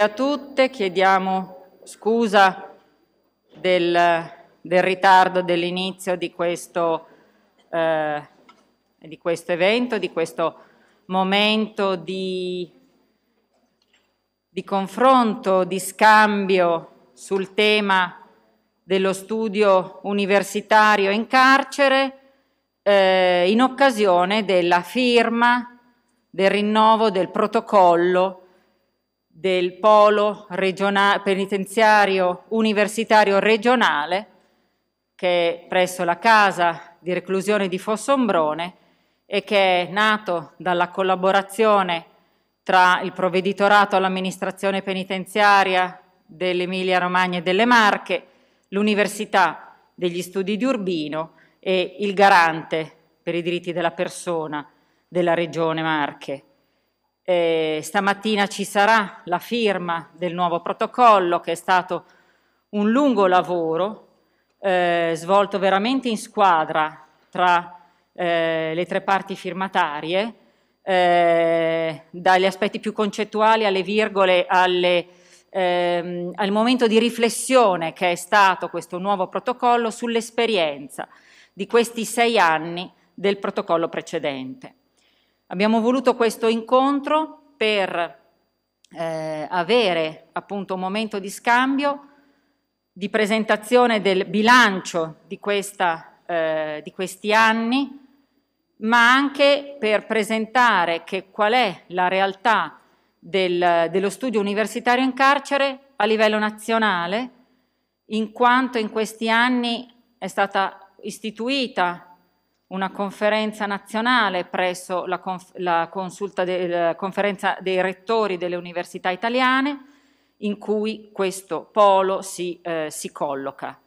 a tutte, chiediamo scusa del, del ritardo dell'inizio di, eh, di, questo evento, di questo momento di, di confronto, di scambio sul tema dello studio universitario in carcere eh, in occasione della firma del rinnovo del protocollo del polo regiona- penitenziario universitario regionale che è presso la casa di reclusione di Fossombrone e che è nato dalla collaborazione tra il provveditorato all'amministrazione penitenziaria dell'Emilia Romagna e delle Marche, l'Università degli Studi di Urbino e il garante per i diritti della persona della Regione Marche. Eh, stamattina ci sarà la firma del nuovo protocollo che è stato un lungo lavoro eh, svolto veramente in squadra tra eh, le tre parti firmatarie, eh, dagli aspetti più concettuali alle virgole, alle, ehm, al momento di riflessione che è stato questo nuovo protocollo sull'esperienza di questi sei anni del protocollo precedente. Abbiamo voluto questo incontro per eh, avere appunto un momento di scambio, di presentazione del bilancio di, questa, eh, di questi anni, ma anche per presentare che qual è la realtà del, dello studio universitario in carcere a livello nazionale, in quanto in questi anni è stata istituita una conferenza nazionale presso la, la, de la conferenza dei rettori delle università italiane in cui questo polo si, eh, si colloca.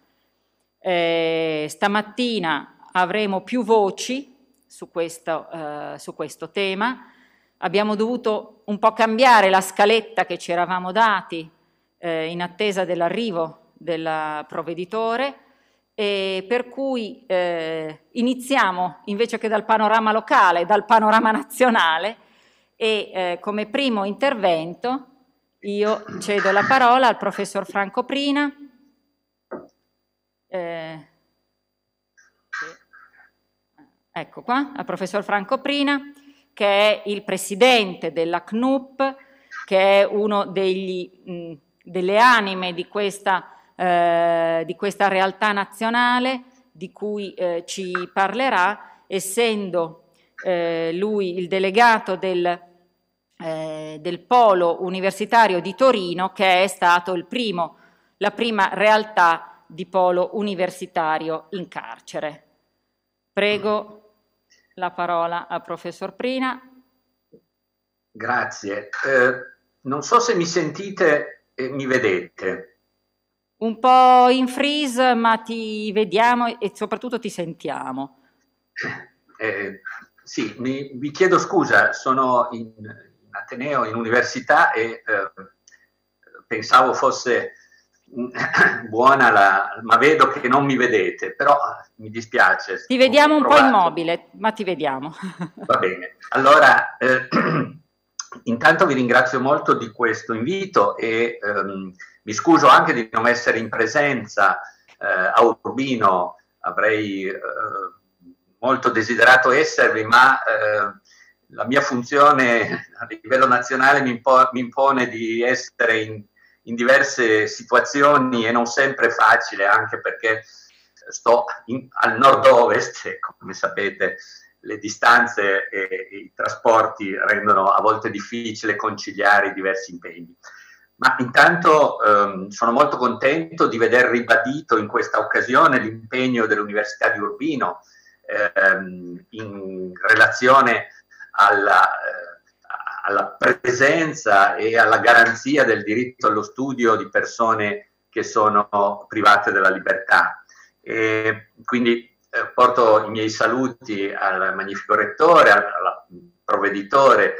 Eh, stamattina avremo più voci su questo, eh, su questo tema. Abbiamo dovuto un po' cambiare la scaletta che ci eravamo dati eh, in attesa dell'arrivo del provveditore eh, per cui eh, iniziamo invece che dal panorama locale, dal panorama nazionale e eh, come primo intervento io cedo la parola al professor Franco Prina. Eh, ecco qua, al professor Franco Prina che è il presidente della CNUP, che è uno degli, mh, delle anime di questa eh, di questa realtà nazionale di cui eh, ci parlerà, essendo eh, lui il delegato del, eh, del, polo universitario di Torino, che è stato primo, la prima realtà di polo universitario in carcere. Prego la parola al professor Prina. Grazie. Eh, non so se mi sentite e mi vedete un po' in freeze, ma ti vediamo e soprattutto ti sentiamo. Eh, sì, mi, vi chiedo scusa, sono in, in Ateneo, in università e eh, pensavo fosse mm, buona la... ma vedo che non mi vedete, però ah, mi dispiace. Ti vediamo un provato. po' immobile, ma ti vediamo. Va bene, allora... Eh, Intanto vi ringrazio molto di questo invito e ehm, mi scuso anche di non essere in presenza eh, a Urbino, avrei eh, molto desiderato esservi, ma eh, la mia funzione a livello nazionale mi, impo mi impone di essere in, in, diverse situazioni e non sempre facile, anche perché sto in, al nord-ovest, come sapete, le distanze e, i trasporti rendono a volte difficile conciliare i diversi impegni. Ma intanto ehm, sono molto contento di vedere ribadito in questa occasione l'impegno dell'Università di Urbino ehm, in relazione alla, eh, alla, presenza e alla garanzia del diritto allo studio di persone che sono private della libertà. E quindi eh, porto i miei saluti al magnifico rettore, al, al provveditore eh,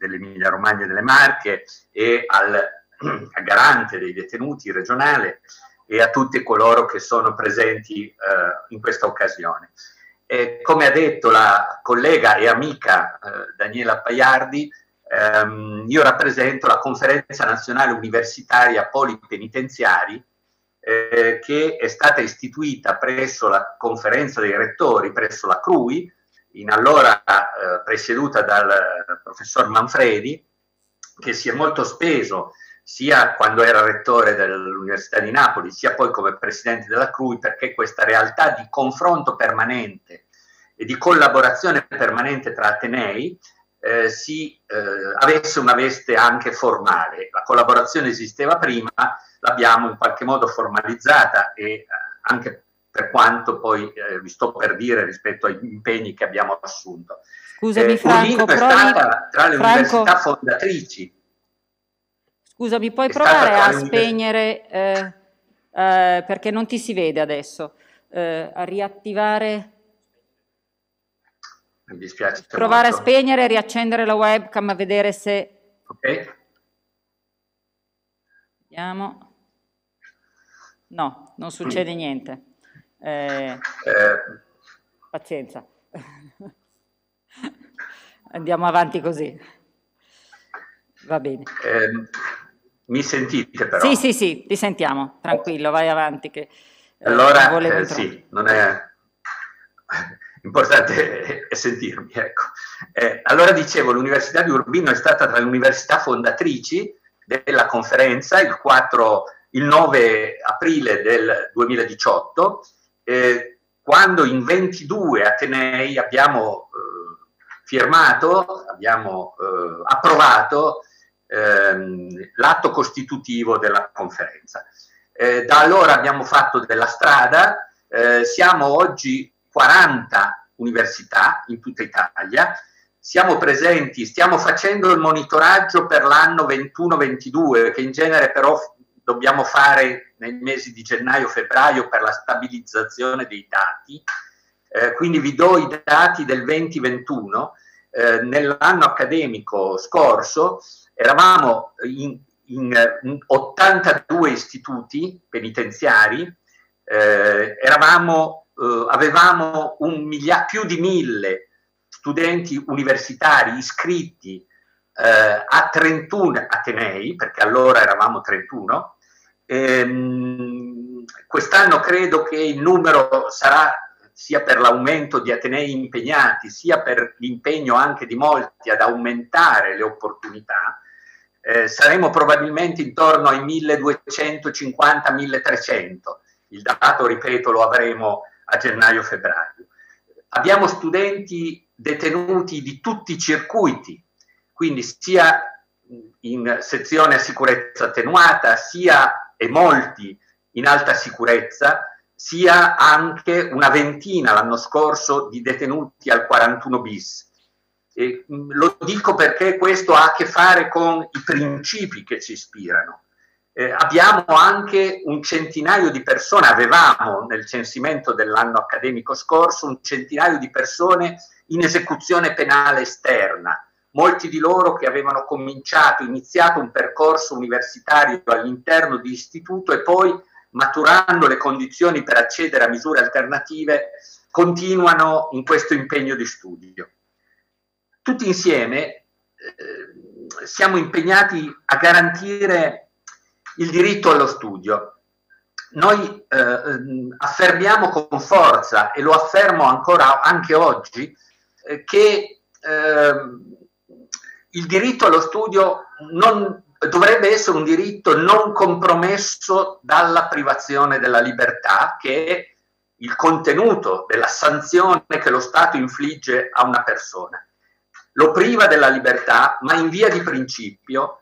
dell'Emilia Romagna e delle Marche e al, al garante dei detenuti regionale e a tutti coloro che sono presenti eh, in questa occasione. E come ha detto la collega e amica eh, Daniela Paiardi, ehm, io rappresento la Conferenza Nazionale Universitaria Polipenitenziari eh, che è stata istituita presso la conferenza dei rettori, presso la CRUI, in allora eh, presieduta dal eh, professor Manfredi, che si è molto speso sia quando era rettore dell'Università di Napoli, sia poi come presidente della CRUI, perché questa realtà di confronto permanente e di collaborazione permanente tra Atenei eh, si eh, avesse una veste anche formale. La collaborazione esisteva prima, l'abbiamo in qualche modo formalizzata e eh, anche per quanto poi eh, vi sto per dire rispetto agli impegni che abbiamo assunto. Scusami eh, Franco, è stata tra le Franco, università fondatrici. Scusami, puoi provare a spegnere eh, perché non ti si vede adesso, a riattivare mi dispiace. Provare molto. a spegnere, e riaccendere la webcam, a vedere se... Ok. Vediamo. No, non succede mm. niente. Eh, eh. Pazienza. Andiamo avanti così. Va bene. Eh, mi sentite però? Sì, sì, sì, ti sentiamo. Tranquillo, vai avanti. Che, eh, allora, eh, non sì, non è importante è sentirmi. Ecco. Eh, allora dicevo, l'Università di Urbino è stata tra le università fondatrici della conferenza il, 4, il 9 aprile del 2018, eh, quando in 22 Atenei abbiamo eh, firmato, abbiamo eh, approvato ehm, l'atto costitutivo della conferenza. Eh, da allora abbiamo fatto della strada, eh, siamo oggi 40 università in tutta Italia. Siamo presenti, stiamo facendo il monitoraggio per l'anno 21-22, che in genere però dobbiamo fare nei mesi di gennaio-febbraio per la stabilizzazione dei dati. Eh, quindi vi do i dati del 2021. Eh, nell'anno accademico scorso eravamo in, in, in eh, 82 istituti penitenziari, eh, eravamo eh, avevamo miglia- più di mille studenti universitari iscritti eh, a 31 Atenei, perché allora eravamo 31, ehm, quest'anno credo che il numero sarà sia per l'aumento di Atenei impegnati, sia per l'impegno anche di molti ad aumentare le opportunità, eh, saremo probabilmente intorno ai 1250-1300. Il dato, ripeto, lo avremo a gennaio-febbraio. Abbiamo studenti detenuti di tutti i circuiti, quindi sia in sezione a sicurezza attenuata, sia e molti in alta sicurezza, sia anche una ventina l'anno scorso di detenuti al 41 bis. E, lo dico perché questo ha a che fare con i principi che ci ispirano eh, abbiamo anche un centinaio di persone, avevamo nel censimento dell'anno accademico scorso un centinaio di persone in esecuzione penale esterna, molti di loro che avevano cominciato, iniziato un percorso universitario all'interno di istituto e poi maturando le condizioni per accedere a misure alternative, continuano in questo impegno di studio. Tutti insieme eh, siamo impegnati a garantire il diritto allo studio. Noi eh, ehm, affermiamo con forza, e lo affermo ancora anche oggi, eh, che ehm, il diritto allo studio non, dovrebbe essere un diritto non compromesso dalla privazione della libertà, che è il contenuto della sanzione che lo Stato infligge a una persona. Lo priva della libertà, ma in via di principio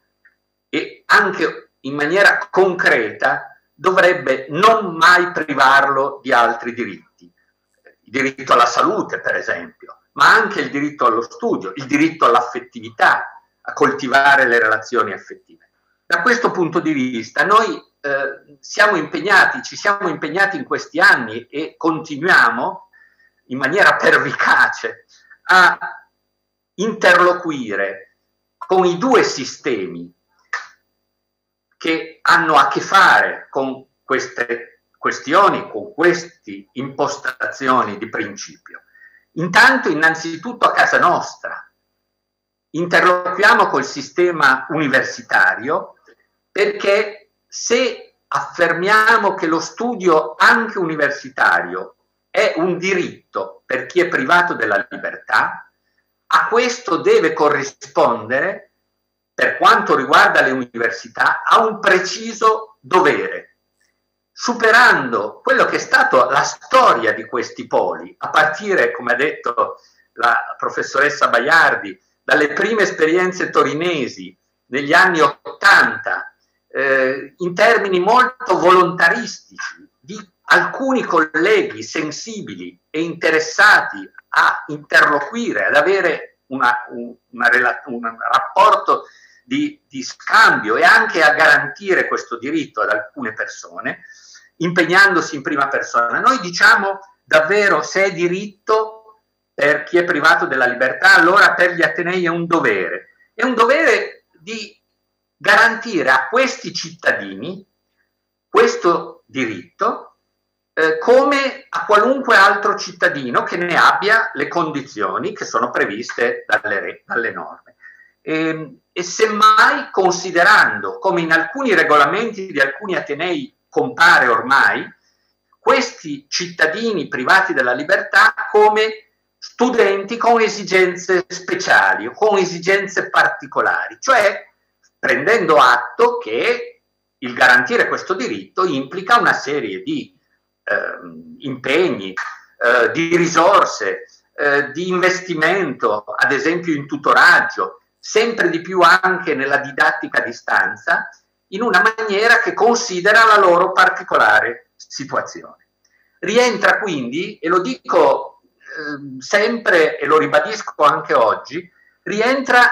e anche in maniera concreta dovrebbe non mai privarlo di altri diritti, il diritto alla salute per esempio, ma anche il diritto allo studio, il diritto all'affettività, a coltivare le relazioni affettive. Da questo punto di vista noi eh, siamo impegnati, ci siamo impegnati in questi anni e continuiamo in maniera pervicace a interloquire con i due sistemi che hanno a che fare con queste questioni, con queste impostazioni di principio. Intanto, innanzitutto a casa nostra, interloquiamo col sistema universitario perché se affermiamo che lo studio anche universitario è un diritto per chi è privato della libertà, a questo deve corrispondere per quanto riguarda le università, ha un preciso dovere, superando quello che è stata la storia di questi poli, a partire, come ha detto la professoressa Baiardi, dalle prime esperienze torinesi negli anni Ottanta, eh, in termini molto volontaristici, di alcuni colleghi sensibili e interessati a interloquire, ad avere una, una, una, un rapporto di, di scambio e anche a garantire questo diritto ad alcune persone, impegnandosi in prima persona. Noi diciamo davvero se è diritto per chi è privato della libertà, allora per gli Atenei è un dovere. È un dovere di garantire a questi cittadini questo diritto eh, come a qualunque altro cittadino che ne abbia le condizioni che sono previste dalle, dalle norme. E, ehm, e semmai considerando come in alcuni regolamenti di alcuni Atenei compare ormai, questi cittadini privati della libertà come studenti con esigenze speciali o con esigenze particolari, cioè prendendo atto che il garantire questo diritto implica una serie di eh, impegni, eh, di risorse, eh, di investimento, ad esempio in tutoraggio, sempre di più anche nella didattica a distanza, in una maniera che considera la loro particolare situazione. Rientra quindi, e lo dico eh, sempre e lo ribadisco anche oggi, rientra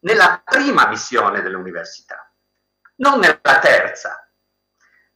nella prima missione dell'università, non nella terza,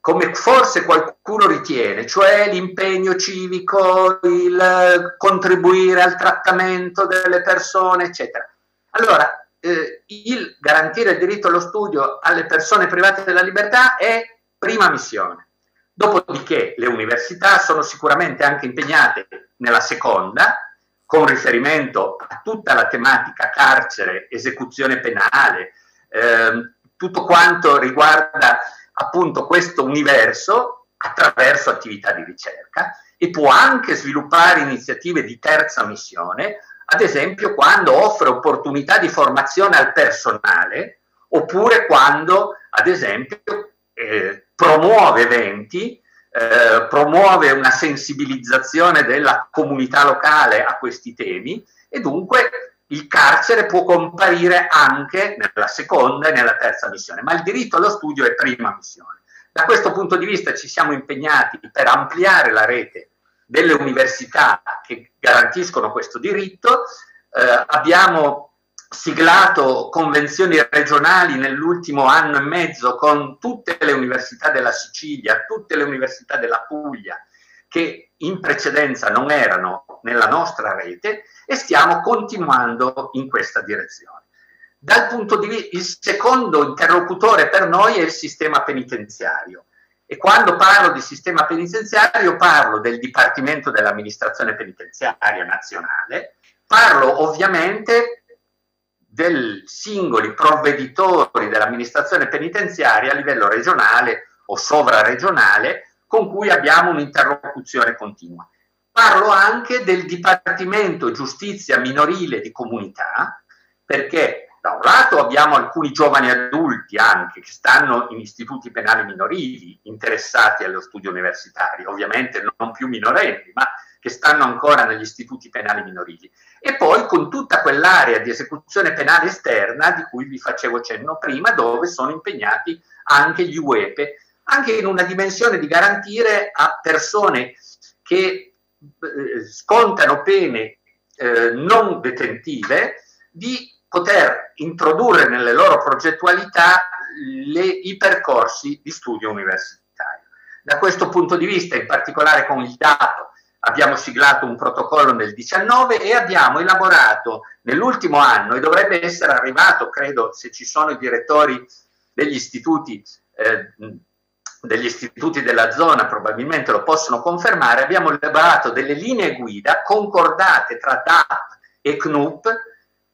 come forse qualcuno ritiene, cioè l'impegno civico, il eh, contribuire al trattamento delle persone, eccetera. Allora, eh, il garantire il diritto allo studio alle persone private della libertà è prima missione. Dopodiché le università sono sicuramente anche impegnate nella seconda, con riferimento a tutta la tematica carcere, esecuzione penale, eh, tutto quanto riguarda appunto questo universo attraverso attività di ricerca e può anche sviluppare iniziative di terza missione ad esempio quando offre opportunità di formazione al personale oppure quando, ad esempio, eh, promuove eventi, eh, promuove una sensibilizzazione della comunità locale a questi temi e dunque il carcere può comparire anche nella seconda e nella terza missione, ma il diritto allo studio è prima missione. Da questo punto di vista ci siamo impegnati per ampliare la rete delle università che garantiscono questo diritto, eh, abbiamo siglato convenzioni regionali nell'ultimo anno e mezzo con tutte le università della Sicilia, tutte le università della Puglia, che in precedenza non erano nella nostra rete e stiamo continuando in questa direzione. Dal punto di vista, il secondo interlocutore per noi è il sistema penitenziario. E quando parlo di sistema penitenziario parlo del Dipartimento dell'amministrazione penitenziaria nazionale, parlo ovviamente dei singoli provveditori dell'amministrazione penitenziaria a livello regionale o sovraregionale con cui abbiamo un'interlocuzione continua. Parlo anche del Dipartimento Giustizia Minorile di Comunità, perché da un lato abbiamo alcuni giovani adulti anche che stanno in istituti penali minorili interessati allo studio universitario, ovviamente non più minorenni, ma che stanno ancora negli istituti penali minorili, e poi con tutta quell'area di esecuzione penale esterna di cui vi facevo cenno prima, dove sono impegnati anche gli UEPE, anche in una dimensione di garantire a persone che eh, scontano pene eh, non detentive di poter introdurre nelle loro progettualità le, i percorsi di studio universitario. Da questo punto di vista, in particolare con il dato, abbiamo siglato un protocollo nel 19 e abbiamo elaborato nell'ultimo anno, e dovrebbe essere arrivato, credo, se ci sono i direttori degli istituti, eh, degli istituti della zona, probabilmente lo possono confermare, abbiamo elaborato delle linee guida concordate tra DAP e CNUP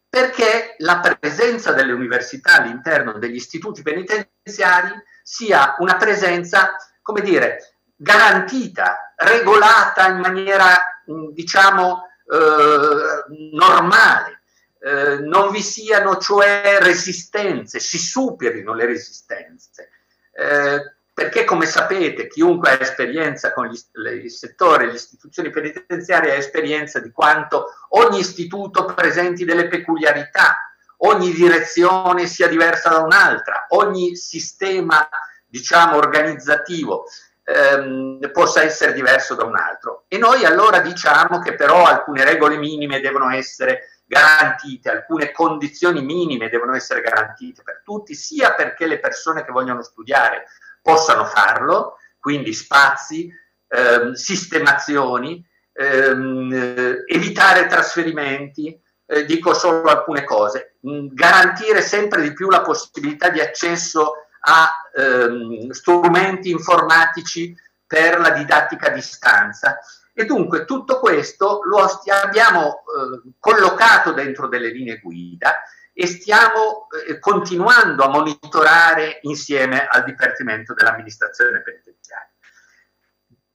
perché la presenza delle università all'interno degli istituti penitenziari sia una presenza, come dire, garantita, regolata in maniera, mm, diciamo, eh, normale. Eh, non vi siano cioè resistenze, si superino le resistenze. Eh, perché come sapete chiunque ha esperienza con il settore, le istituzioni penitenziarie ha esperienza di quanto ogni istituto presenti delle peculiarità, ogni direzione sia diversa da un'altra, ogni sistema diciamo organizzativo ehm, possa essere diverso da un altro. E noi allora diciamo che però alcune regole minime devono essere garantite, alcune condizioni minime devono essere garantite per tutti, sia perché le persone che vogliono studiare possano farlo, quindi spazi, ehm, sistemazioni, ehm, eh, evitare trasferimenti, eh, dico solo alcune cose, mm, garantire sempre di più la possibilità di accesso a ehm, strumenti informatici per la didattica a distanza. E dunque tutto questo lo abbiamo eh, collocato dentro delle linee guida e stiamo eh, continuando a monitorare insieme al Dipartimento dell'amministrazione penitenziaria.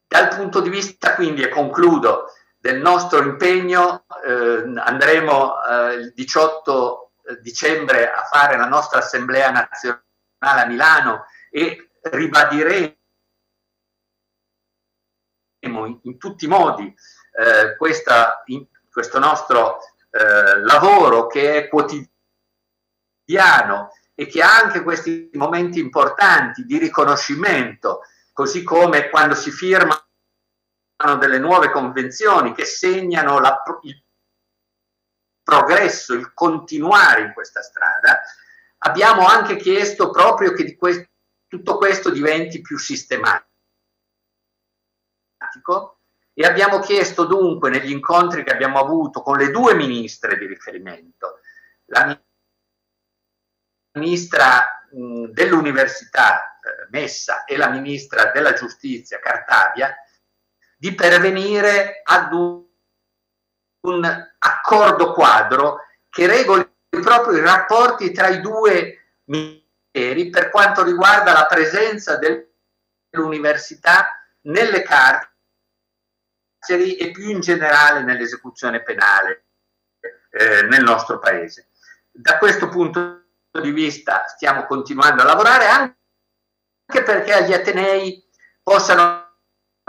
Dal punto di vista, quindi, e concludo, del nostro impegno, eh, andremo eh, il 18 eh, dicembre a fare la nostra assemblea nazionale a Milano e ribadiremo in tutti i modi eh, questa, in, questo nostro eh, lavoro che è quotidiano piano e che ha anche questi momenti importanti di riconoscimento, così come quando si firmano delle nuove convenzioni che segnano la, il progresso, il continuare in questa strada, abbiamo anche chiesto proprio che questo, tutto questo diventi più sistematico e abbiamo chiesto dunque negli incontri che abbiamo avuto con le due ministre di riferimento, la ministra ministra mh, dell'università eh, Messa e la ministra della giustizia Cartabia di pervenire ad un, un accordo quadro che regoli proprio i rapporti tra i due ministeri per quanto riguarda la presenza dell'università nelle carceri e più in generale nell'esecuzione penale eh, nel nostro paese. Da questo punto di vista stiamo continuando a lavorare anche perché agli Atenei possano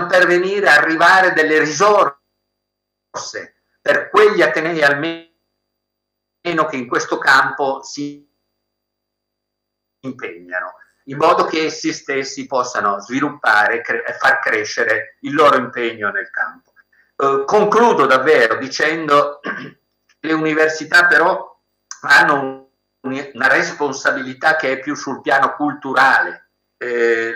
pervenire, arrivare delle risorse per quegli Atenei almeno che in questo campo si impegnano, in modo che essi stessi possano sviluppare e far crescere il loro impegno nel campo. Eh, concludo davvero dicendo che le università però hanno un una responsabilità che è più sul piano culturale. Eh,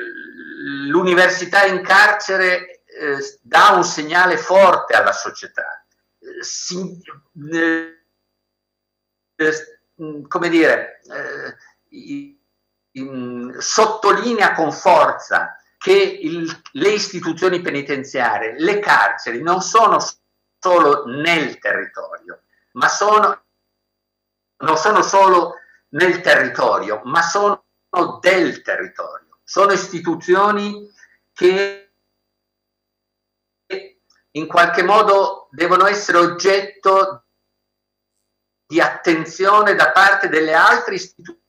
l'università in carcere eh, dà un segnale forte alla società. Eh, si, eh, eh, mm, come dire, in, eh, in, mm, sottolinea con forza che il, le istituzioni penitenziarie, le carceri non sono solo nel territorio, ma sono non sono solo nel territorio, ma sono del territorio, sono istituzioni che in qualche modo devono essere oggetto di attenzione da parte delle altre istituzioni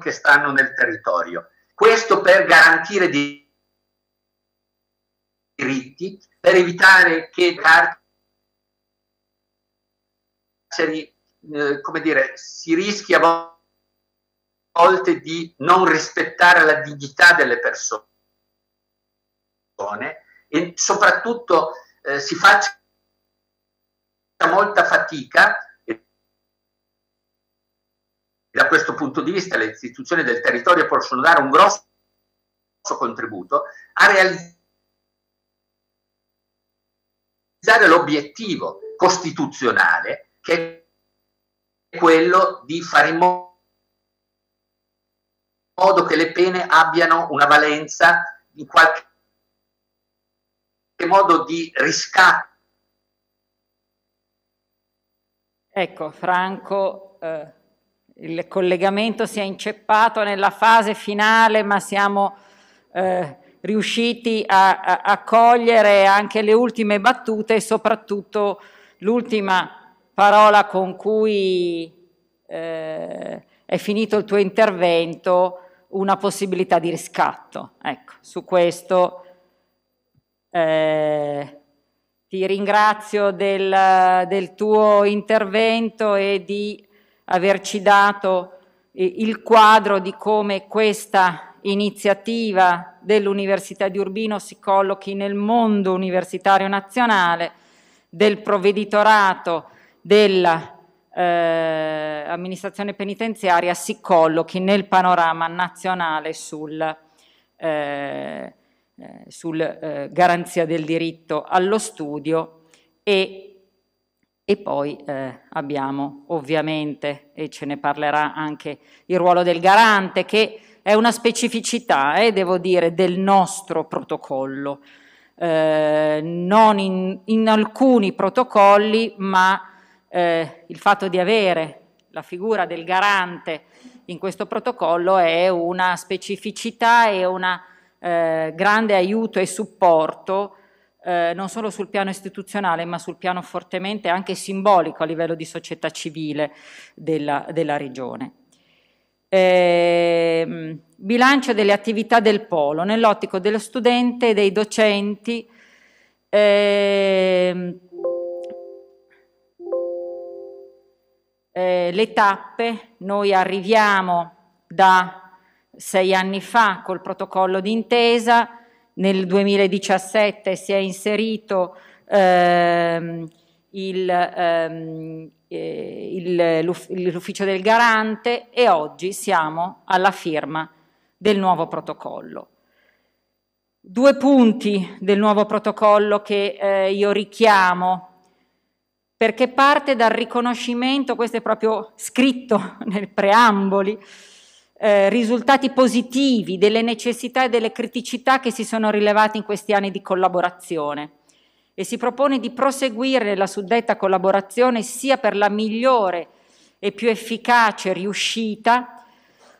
che stanno nel territorio. Questo per garantire diritti, per evitare che carceri eh, come dire, si rischia a volte di non rispettare la dignità delle persone e soprattutto eh, si faccia molta fatica e da questo punto di vista le istituzioni del territorio possono dare un grosso contributo a realizzare l'obiettivo costituzionale che è quello di fare in modo che le pene abbiano una valenza in qualche modo di riscatto. Ecco, Franco, eh, il collegamento si è inceppato nella fase finale, ma siamo eh, riusciti a, a, a cogliere anche le ultime battute e soprattutto l'ultima parola con cui eh, è finito il tuo intervento una possibilità di riscatto. Ecco, su questo eh, ti ringrazio del, del, tuo intervento e di averci dato il quadro di come questa iniziativa dell'Università di Urbino si collochi nel mondo universitario nazionale, del provveditorato dell'amministrazione eh, penitenziaria si collochi nel panorama nazionale sul, eh, eh sul eh, garanzia del diritto allo studio e, e poi eh, abbiamo ovviamente, e ce ne parlerà anche il ruolo del garante, che è una specificità, eh, devo dire, del nostro protocollo. Eh, non in, in, alcuni protocolli, ma eh, il fatto di avere la figura del garante in questo protocollo è una specificità e un eh, grande aiuto e supporto eh, non solo sul piano istituzionale ma sul piano fortemente anche simbolico a livello di società civile della, della regione. Eh, bilancio delle attività del polo nell'ottico dello studente e dei docenti. Eh, eh, le tappe, noi arriviamo da sei anni fa col protocollo d'intesa, nel 2017 si è inserito ehm, il, ehm, eh, il, l'ufficio del garante e oggi siamo alla firma del nuovo protocollo. Due punti del nuovo protocollo che eh, io richiamo perché parte dal riconoscimento, questo è proprio scritto nel preamboli, eh, risultati positivi delle necessità e delle criticità che si sono rilevate in questi anni di collaborazione e si propone di proseguire la suddetta collaborazione sia per la migliore e più efficace riuscita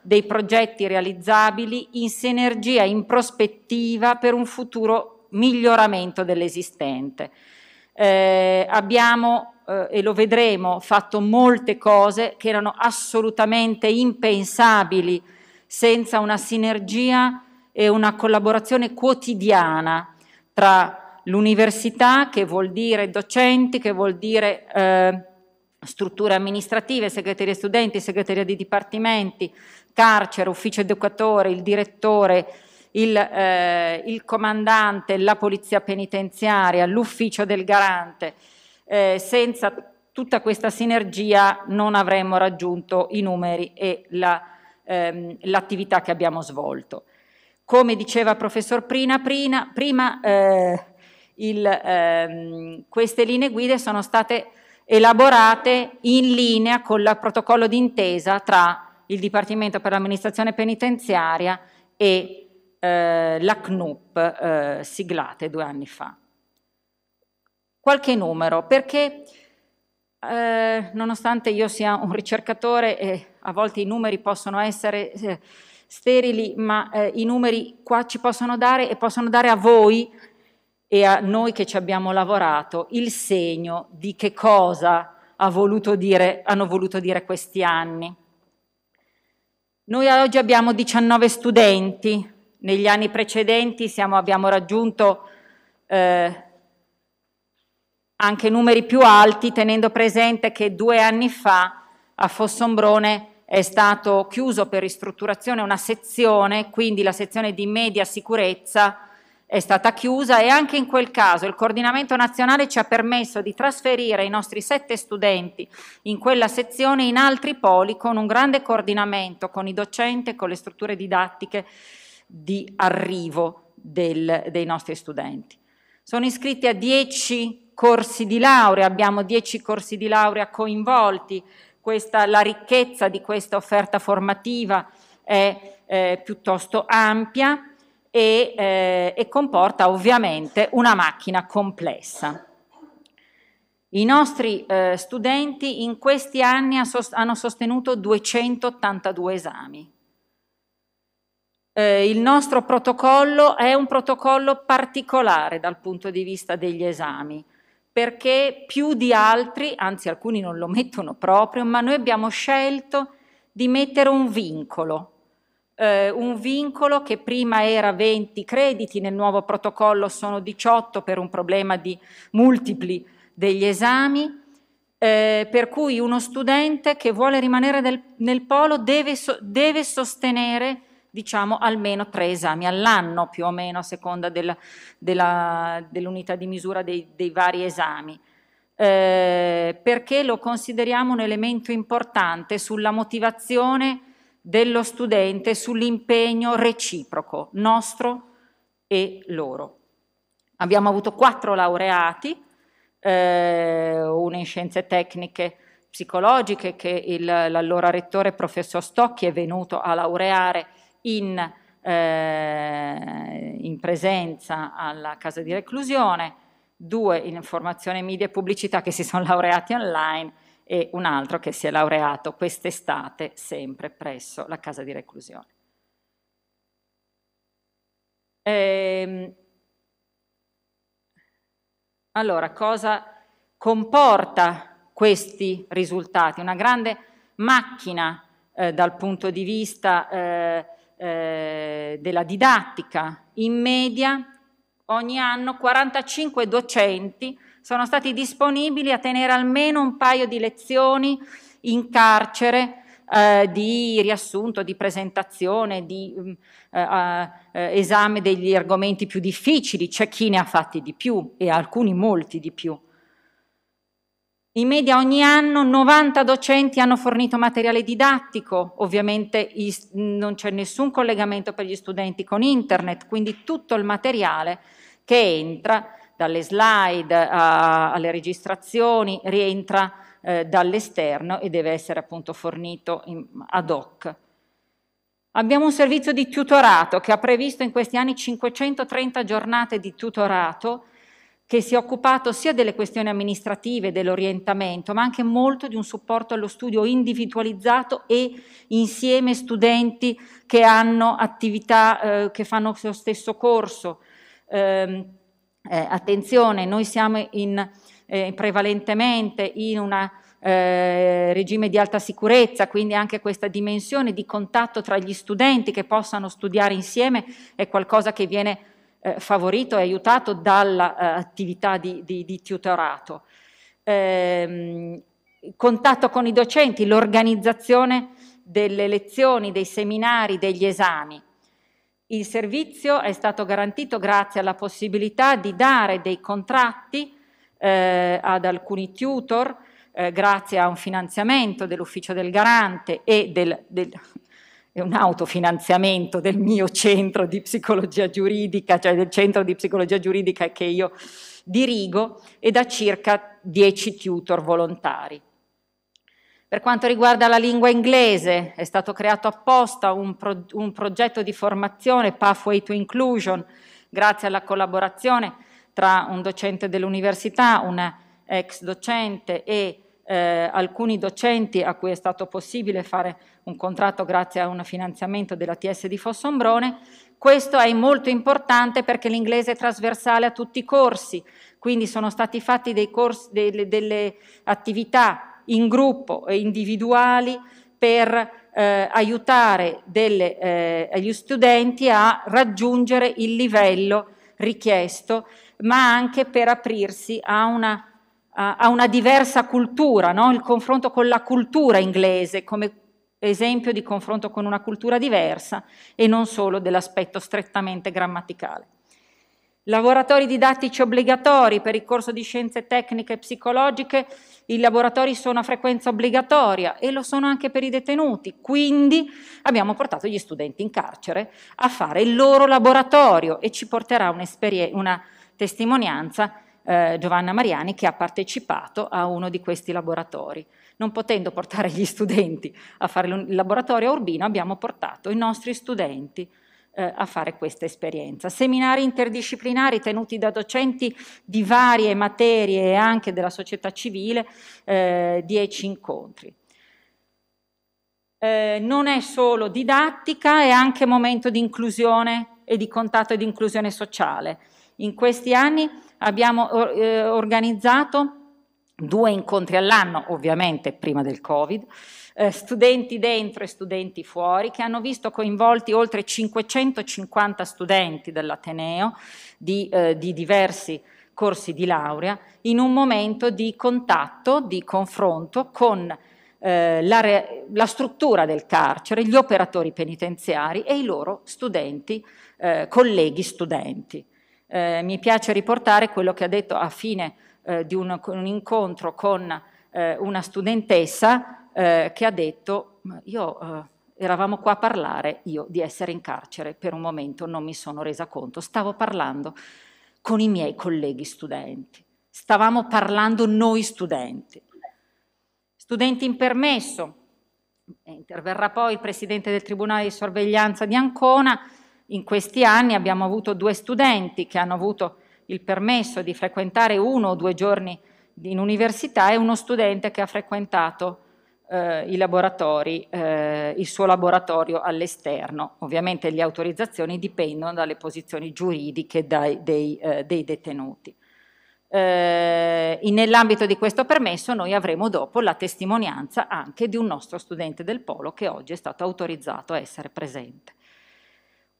dei progetti realizzabili in sinergia, in prospettiva per un futuro miglioramento dell'esistente. Eh, abbiamo eh, e lo vedremo, fatto molte cose che erano assolutamente impensabili senza una sinergia e una collaborazione quotidiana tra l'università, che vuol dire docenti, che vuol dire eh, strutture amministrative, segreteria studenti, segreteria di dipartimenti, carcere, ufficio educatore, il direttore, il, eh, il comandante, la polizia penitenziaria, l'ufficio del garante eh, senza tutta questa sinergia non avremmo raggiunto i numeri e la, ehm, l'attività che abbiamo svolto. Come diceva il professor Prina, prima, prima eh, il, ehm, queste linee guida sono state elaborate in linea con il protocollo d'intesa tra il Dipartimento per l'amministrazione penitenziaria e eh, la CNUP eh, siglate due anni fa. Qualche numero, perché eh, nonostante io sia un ricercatore e eh, a volte i numeri possono essere eh, sterili, ma eh, i numeri qua ci possono dare e possono dare a voi e a noi che ci abbiamo lavorato il segno di che cosa ha voluto dire, hanno voluto dire questi anni. Noi oggi abbiamo 19 studenti, negli anni precedenti siamo, abbiamo raggiunto eh, anche numeri più alti, tenendo presente che due anni fa a Fossombrone è stato chiuso per ristrutturazione una sezione, quindi la sezione di media sicurezza è stata chiusa e anche in quel caso il coordinamento nazionale ci ha permesso di trasferire i nostri sette studenti in quella sezione in altri poli con un grande coordinamento con i docenti e con le strutture didattiche di arrivo del, dei nostri studenti. Sono iscritti a dieci corsi di laurea, abbiamo 10 corsi di laurea coinvolti, questa, la ricchezza di questa offerta formativa è eh, piuttosto ampia e, eh, e comporta ovviamente una macchina complessa. I nostri eh, studenti in questi anni hanno sostenuto 282 esami. Eh, il nostro protocollo è un protocollo particolare dal punto di vista degli esami perché più di altri, anzi alcuni non lo mettono proprio, ma noi abbiamo scelto di mettere un vincolo, eh, un vincolo che prima era 20 crediti, nel nuovo protocollo sono 18 per un problema di multipli degli esami, eh, per cui uno studente che vuole rimanere del, nel polo deve, deve sostenere diciamo almeno tre esami all'anno più o meno a seconda del, dell'unità di misura dei, dei vari esami. Eh, perché lo consideriamo un elemento importante sulla motivazione dello studente, sull'impegno reciproco nostro e loro. Abbiamo avuto quattro laureati, eh, uno in scienze tecniche psicologiche che l'allora rettore professor Stocchi è venuto a laureare in, eh, in presenza alla casa di reclusione, due in formazione media e pubblicità che si sono laureati online e un altro che si è laureato quest'estate sempre presso la casa di reclusione. Ehm, allora, cosa comporta questi risultati? Una grande macchina eh, dal punto di vista eh, eh, della didattica. In media ogni anno 45 docenti sono stati disponibili a tenere almeno un paio di lezioni in carcere eh, di riassunto, di presentazione, di mm, eh, eh, eh, esame degli argomenti più difficili, c'è chi ne ha fatti di più e alcuni molti di più. In media ogni anno 90 docenti hanno fornito materiale didattico, ovviamente non c'è nessun collegamento per gli studenti con internet, quindi tutto il materiale che entra dalle slide alle registrazioni rientra eh, dall'esterno e deve essere appunto fornito ad hoc. Abbiamo un servizio di tutorato che ha previsto in questi anni 530 giornate di tutorato che si è occupato sia delle questioni amministrative, dell'orientamento, ma anche molto di un supporto allo studio individualizzato e insieme studenti che hanno attività eh, che fanno lo stesso corso. Eh, eh, attenzione, noi siamo in, eh, prevalentemente in un eh, regime di alta sicurezza, quindi anche questa dimensione di contatto tra gli studenti che possano studiare insieme è qualcosa che viene eh, favorito e aiutato dall'attività eh, di, di, di, tutorato. Eh, contatto con i docenti, l'organizzazione delle lezioni, dei seminari, degli esami. Il servizio è stato garantito grazie alla possibilità di dare dei contratti eh, ad alcuni tutor, eh, grazie a un finanziamento dell'ufficio del garante e del, del, un autofinanziamento del mio centro di psicologia giuridica, cioè del centro di psicologia giuridica che io dirigo, e da circa 10 tutor volontari. Per quanto riguarda la lingua inglese, è stato creato apposta un, pro un progetto di formazione Pathway to Inclusion, grazie alla collaborazione tra un docente dell'università, un ex docente e eh, alcuni docenti a cui è stato possibile fare un contratto grazie a un finanziamento della TS di Fossombrone. Questo è molto importante perché l'inglese è trasversale a tutti i corsi, quindi sono stati fatti dei corsi, delle, delle attività in gruppo e individuali per eh, aiutare delle, eh, gli studenti a raggiungere il livello richiesto, ma anche per aprirsi a una a una diversa cultura, no? il confronto con la cultura inglese come esempio di confronto con una cultura diversa e non solo dell'aspetto strettamente grammaticale. Laboratori didattici obbligatori per il corso di scienze tecniche e psicologiche, i laboratori sono a frequenza obbligatoria e lo sono anche per i detenuti, quindi abbiamo portato gli studenti in carcere a fare il loro laboratorio e ci porterà una testimonianza eh, Giovanna Mariani che ha partecipato a uno di questi laboratori. Non potendo portare gli studenti a fare il laboratorio a Urbino, abbiamo portato i nostri studenti eh, a fare questa esperienza. Seminari interdisciplinari tenuti da docenti di varie materie e anche della società civile, eh, dieci incontri. Eh, non è solo didattica, è anche momento di inclusione e di contatto e di inclusione sociale. In questi anni abbiamo eh, organizzato due incontri all'anno, ovviamente prima del Covid, eh, studenti dentro e studenti fuori, che hanno visto coinvolti oltre 550 studenti dell'Ateneo di, eh, di diversi corsi di laurea, in un momento di contatto, di confronto con eh, la, re, la, struttura del carcere, gli operatori penitenziari e i loro studenti, eh, colleghi studenti eh, mi piace riportare quello che ha detto a fine eh, di un, un, incontro con eh, una studentessa eh, che ha detto io eh, eravamo qua a parlare io di essere in carcere per un momento non mi sono resa conto stavo parlando con i miei colleghi studenti stavamo parlando noi studenti studenti in permesso interverrà poi il presidente del tribunale di sorveglianza di Ancona in questi anni abbiamo avuto due studenti che hanno avuto il permesso di frequentare uno o due giorni in università e uno studente che ha frequentato eh, i laboratori, eh, il suo laboratorio all'esterno. Ovviamente le autorizzazioni dipendono dalle posizioni giuridiche dai, dei, eh, dei, detenuti. Eh, nell'ambito di questo permesso noi avremo dopo la testimonianza anche di un nostro studente del Polo che oggi è stato autorizzato a essere presente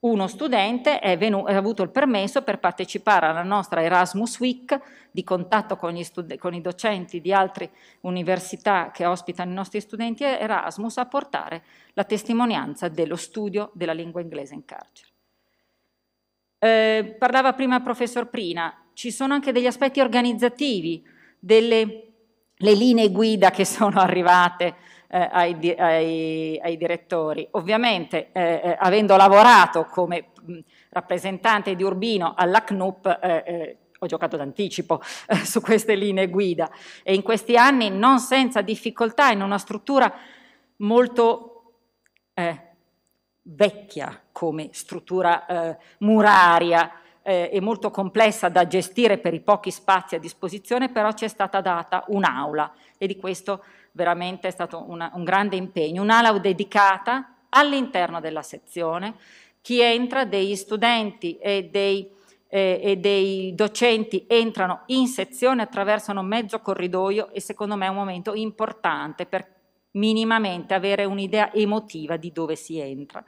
uno studente è, venuto, ha avuto il permesso per partecipare alla nostra Erasmus Week di contatto con, con, i docenti di altre università che ospitano i nostri studenti Erasmus a portare la testimonianza dello studio della lingua inglese in carcere. Eh, parlava prima il professor Prina, ci sono anche degli aspetti organizzativi, delle linee guida che sono arrivate eh, ai, ai, ai, direttori. Ovviamente, eh, eh avendo lavorato come rappresentante di Urbino alla CNUP, eh, eh, ho giocato d'anticipo su queste linee guida e in questi anni non senza difficoltà in una struttura molto vecchia come struttura muraria, eh, è molto complessa da gestire per i pochi spazi a disposizione, però ci è stata data un'aula e di questo veramente è stato una, un grande impegno, un'ala dedicata all'interno della sezione, chi entra, degli studenti e dei, eh, e dei docenti entrano in sezione, attraversano mezzo corridoio e secondo me è un momento importante per minimamente avere un'idea emotiva di dove si entra.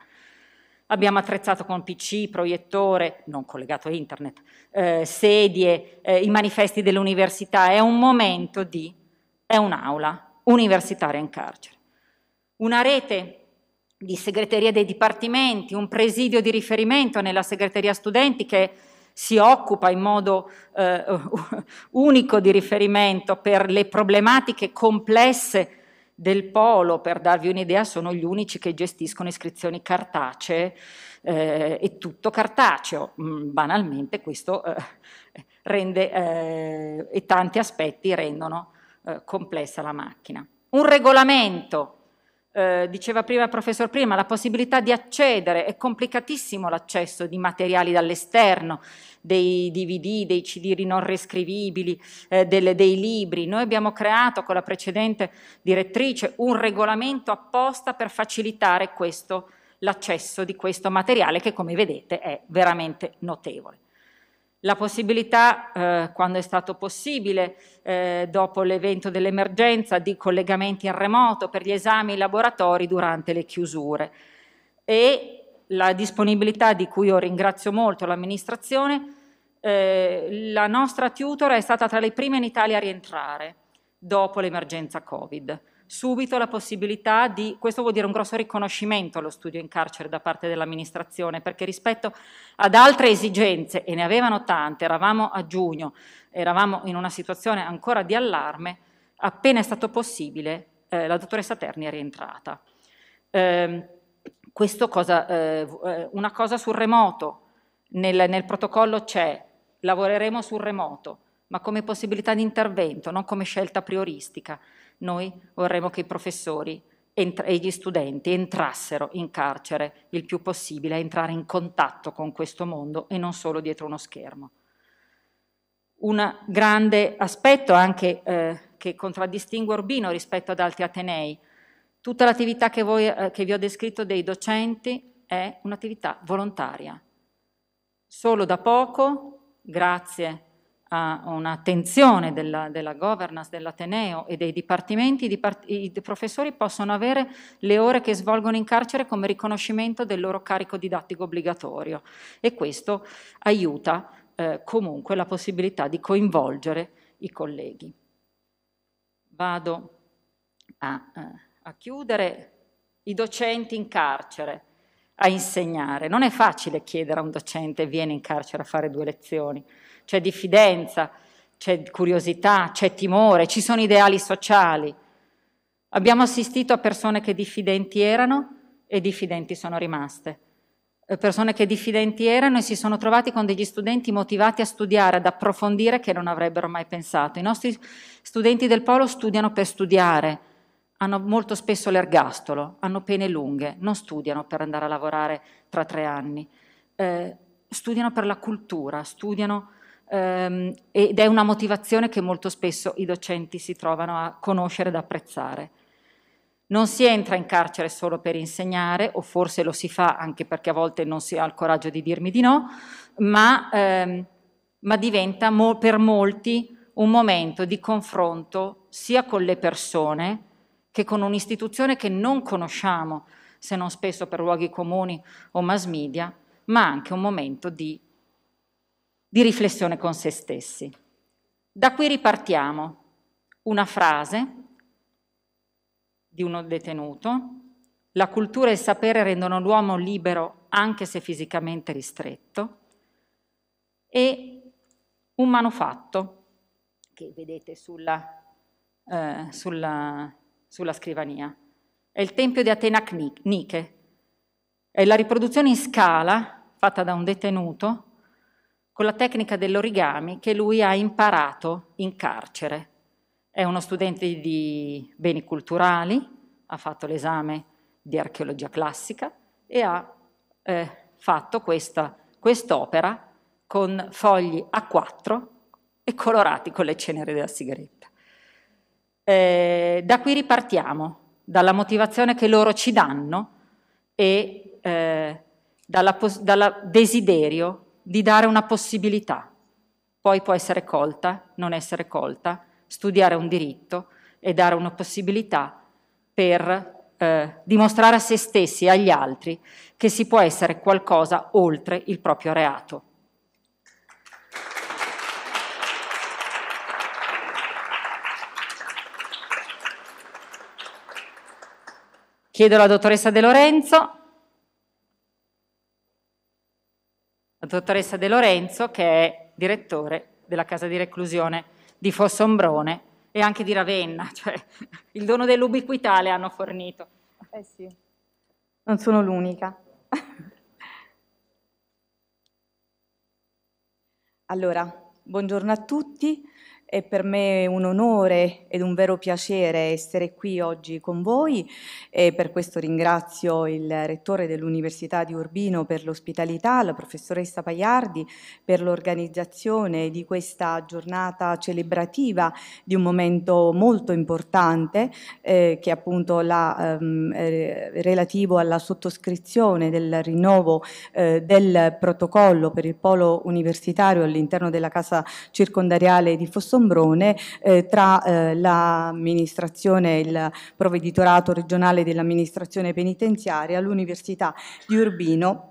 Abbiamo attrezzato con PC, proiettore, non collegato a internet, eh, sedie, eh, i manifesti dell'università. È un momento di, è un'aula, universitaria in carcere. Una rete di segreteria dei dipartimenti, un presidio di riferimento nella segreteria studenti che si occupa in modo eh, unico di riferimento per le problematiche complesse del polo, per darvi un'idea, sono gli unici che gestiscono iscrizioni cartacee eh, e tutto cartaceo. Mm, banalmente questo eh, rende, eh, e tanti aspetti rendono eh, complessa la macchina. Un regolamento, eh, diceva prima il professor Prima, la possibilità di accedere, è complicatissimo l'accesso di materiali dall'esterno, dei DVD, dei CD non rescrivibili, eh, delle, dei libri. Noi abbiamo creato con la precedente direttrice un regolamento apposta per facilitare questo, l'accesso di questo materiale che come vedete è veramente notevole la possibilità, eh, quando è stato possibile, eh, dopo l'evento dell'emergenza, di collegamenti in remoto per gli esami in laboratori durante le chiusure e la disponibilità di cui io ringrazio molto l'amministrazione, eh, la nostra tutor è stata tra le prime in Italia a rientrare dopo l'emergenza Covid subito la possibilità di, questo vuol dire un grosso riconoscimento allo studio in carcere da parte dell'amministrazione, perché rispetto ad altre esigenze, e ne avevano tante, eravamo a giugno, eravamo in una situazione ancora di allarme, appena è stato possibile eh, la dottoressa Terni è rientrata. Eh, questo cosa, eh, eh, una cosa sul remoto, nel, nel protocollo c'è, lavoreremo sul remoto, ma come possibilità di intervento, non come scelta prioristica. Noi vorremmo che i professori e gli studenti entrassero in carcere il più possibile, entrare in contatto con questo mondo e non solo dietro uno schermo. Un grande aspetto anche eh, che contraddistingue Urbino rispetto ad altri atenei, tutta l'attività che, voi, eh, che vi ho descritto dei docenti è un'attività volontaria. Solo da poco, grazie a un'attenzione della, della, governance dell'Ateneo e dei dipartimenti, i, i professori possono avere le ore che svolgono in carcere come riconoscimento del loro carico didattico obbligatorio e questo aiuta eh, comunque la possibilità di coinvolgere i colleghi. Vado a, eh, a chiudere i docenti in carcere a insegnare. Non è facile chiedere a un docente vieni in carcere a fare due lezioni c'è diffidenza, c'è curiosità, c'è timore, ci sono ideali sociali. Abbiamo assistito a persone che diffidenti erano e diffidenti sono rimaste. Eh, persone che diffidenti erano e si sono trovati con degli studenti motivati a studiare, ad approfondire che non avrebbero mai pensato. I nostri studenti del Polo studiano per studiare, hanno molto spesso l'ergastolo, hanno pene lunghe, non studiano per andare a lavorare tra tre anni, eh, studiano per la cultura, studiano ehm, ed è una motivazione che molto spesso i docenti si trovano a conoscere ed apprezzare. Non si entra in carcere solo per insegnare, o forse lo si fa anche perché a volte non si ha il coraggio di dirmi di no, ma, ehm, ma diventa mo per molti un momento di confronto sia con le persone che con un'istituzione che non conosciamo, se non spesso per luoghi comuni o mass media, ma anche un momento di di riflessione con se stessi. Da qui ripartiamo. Una frase di uno detenuto, la cultura e il sapere rendono l'uomo libero anche se fisicamente ristretto, e un manufatto che vedete sulla, eh, sulla, sulla scrivania. È il Tempio di Atena Nike, è la riproduzione in scala fatta da un detenuto con la tecnica dell'origami che lui ha imparato in carcere. È uno studente di beni culturali, ha fatto l'esame di archeologia classica e ha eh, fatto questa, quest'opera con fogli a quattro e colorati con le ceneri della sigaretta. Eh, da qui ripartiamo, dalla motivazione che loro ci danno e eh, dal desiderio di dare una possibilità. Poi può essere colta, non essere colta, studiare un diritto e dare una possibilità per eh, dimostrare a se stessi e agli altri che si può essere qualcosa oltre il proprio reato. Chiedo alla dottoressa De Lorenzo la dottoressa De Lorenzo, che è direttore della casa di reclusione di Fossombrone e anche di Ravenna, cioè il dono dell'ubiquità le hanno fornito. Eh sì, non sono l'unica. allora, buongiorno a tutti. È per me un onore ed un vero piacere essere qui oggi con voi e per questo ringrazio il rettore dell'Università di Urbino per l'ospitalità, la professoressa Pagliardi per l'organizzazione di questa giornata celebrativa di un momento molto importante eh, che è appunto la, ehm, eh, relativo alla sottoscrizione del rinnovo eh, del protocollo per il polo universitario all'interno della casa circondariale di Fossolo Sombrone eh, tra eh, l'amministrazione, il provveditorato regionale dell'amministrazione penitenziaria, l'Università di Urbino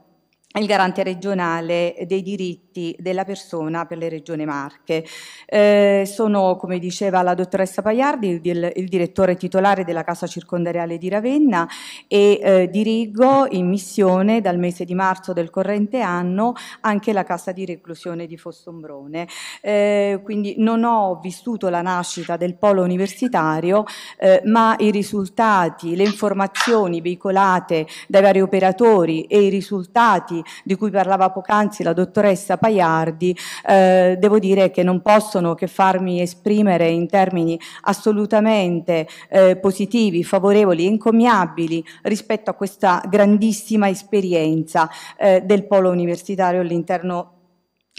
il garante regionale dei diritti diritti della persona per le regioni Marche. Eh, sono, come diceva la dottoressa Pagliardi, il, il, direttore titolare della Casa Circondariale di Ravenna e eh, dirigo in missione dal mese di marzo del corrente anno anche la Casa di Reclusione di Fossombrone. Eh, quindi non ho vissuto la nascita del polo universitario, eh, ma i risultati, le informazioni veicolate dai vari operatori e i risultati di cui parlava poc'anzi la dottoressa Paiardi, eh, devo dire che non possono che farmi esprimere in termini assolutamente eh, positivi, favorevoli e incommiabili rispetto a questa grandissima esperienza eh, del polo universitario all'interno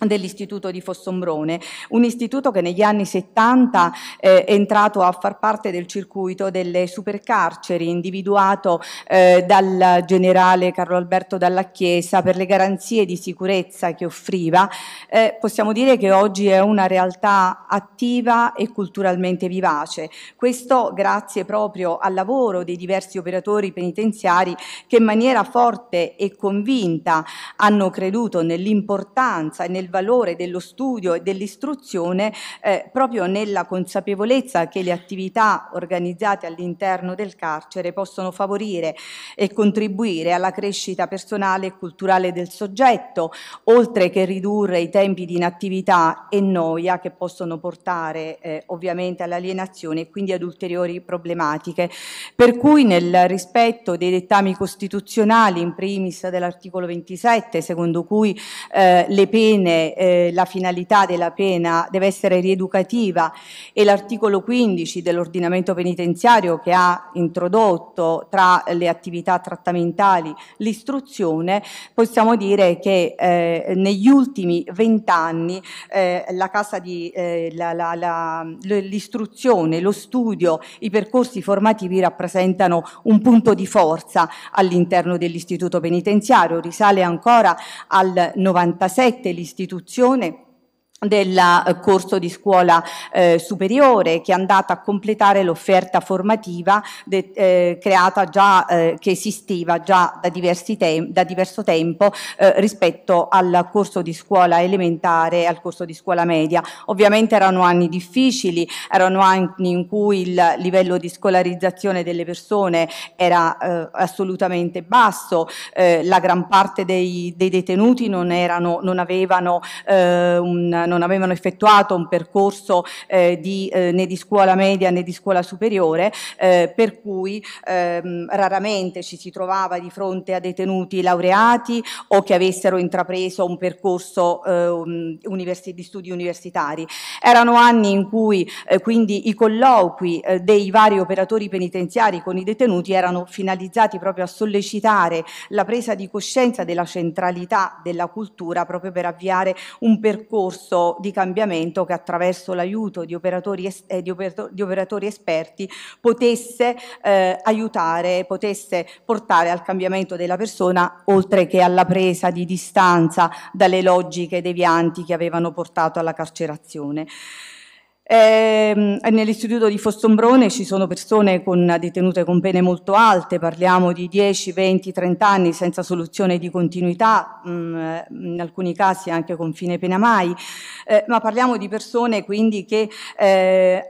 dell'istituto di Fossombrone, un istituto che negli anni 70 eh, è entrato a far parte del circuito delle supercarceri individuato eh, dal generale Carlo Alberto Dalla Chiesa per le garanzie di sicurezza che offriva, eh, possiamo dire che oggi è una realtà attiva e culturalmente vivace. Questo grazie proprio al lavoro dei diversi operatori penitenziari che in maniera forte e convinta hanno creduto nell'importanza e nel del valore dello studio e dell'istruzione eh, proprio nella consapevolezza che le attività organizzate all'interno del carcere possono favorire e contribuire alla crescita personale e culturale del soggetto, oltre che ridurre i tempi di inattività e noia che possono portare eh, ovviamente all'alienazione e quindi ad ulteriori problematiche. Per cui nel rispetto dei dettami costituzionali, in primis dell'articolo 27, secondo cui eh, le pene come eh, la finalità della pena deve essere rieducativa e l'articolo 15 dell'ordinamento penitenziario che ha introdotto tra le attività trattamentali l'istruzione, possiamo dire che eh, negli ultimi vent'anni eh, eh l'istruzione, lo studio, i percorsi formativi rappresentano un punto di forza all'interno dell'istituto penitenziario, risale ancora al 97 l'istituto Costituzione del eh, corso di scuola eh, superiore che è andata a completare l'offerta formativa de, eh, creata già, eh, che esisteva già da, diversi da diverso tempo eh, rispetto al corso di scuola elementare e al corso di scuola media. Ovviamente erano anni difficili, erano anni in cui il livello di scolarizzazione delle persone era eh, assolutamente basso, eh, la gran parte dei, dei detenuti non, erano, non avevano eh, un, non avevano effettuato un percorso eh, di, eh, né di scuola media né di scuola superiore, eh, per cui ehm, raramente ci si trovava di fronte a detenuti laureati o che avessero intrapreso un percorso ehm, di studi universitari. Erano anni in cui eh, quindi i colloqui eh, dei vari operatori penitenziari con i detenuti erano finalizzati proprio a sollecitare la presa di coscienza della centralità della cultura proprio per avviare un percorso di cambiamento che attraverso l'aiuto di, eh, di, di, operatori esperti potesse eh, aiutare, potesse portare al cambiamento della persona oltre che alla presa di distanza dalle logiche devianti che avevano portato alla carcerazione. Eh, nell'istituto di Fostombrone ci sono persone con, detenute con pene molto alte, parliamo di 10, 20, 30 anni senza soluzione di continuità, mh, mm, in alcuni casi anche con fine pena mai, eh, ma parliamo di persone quindi che eh,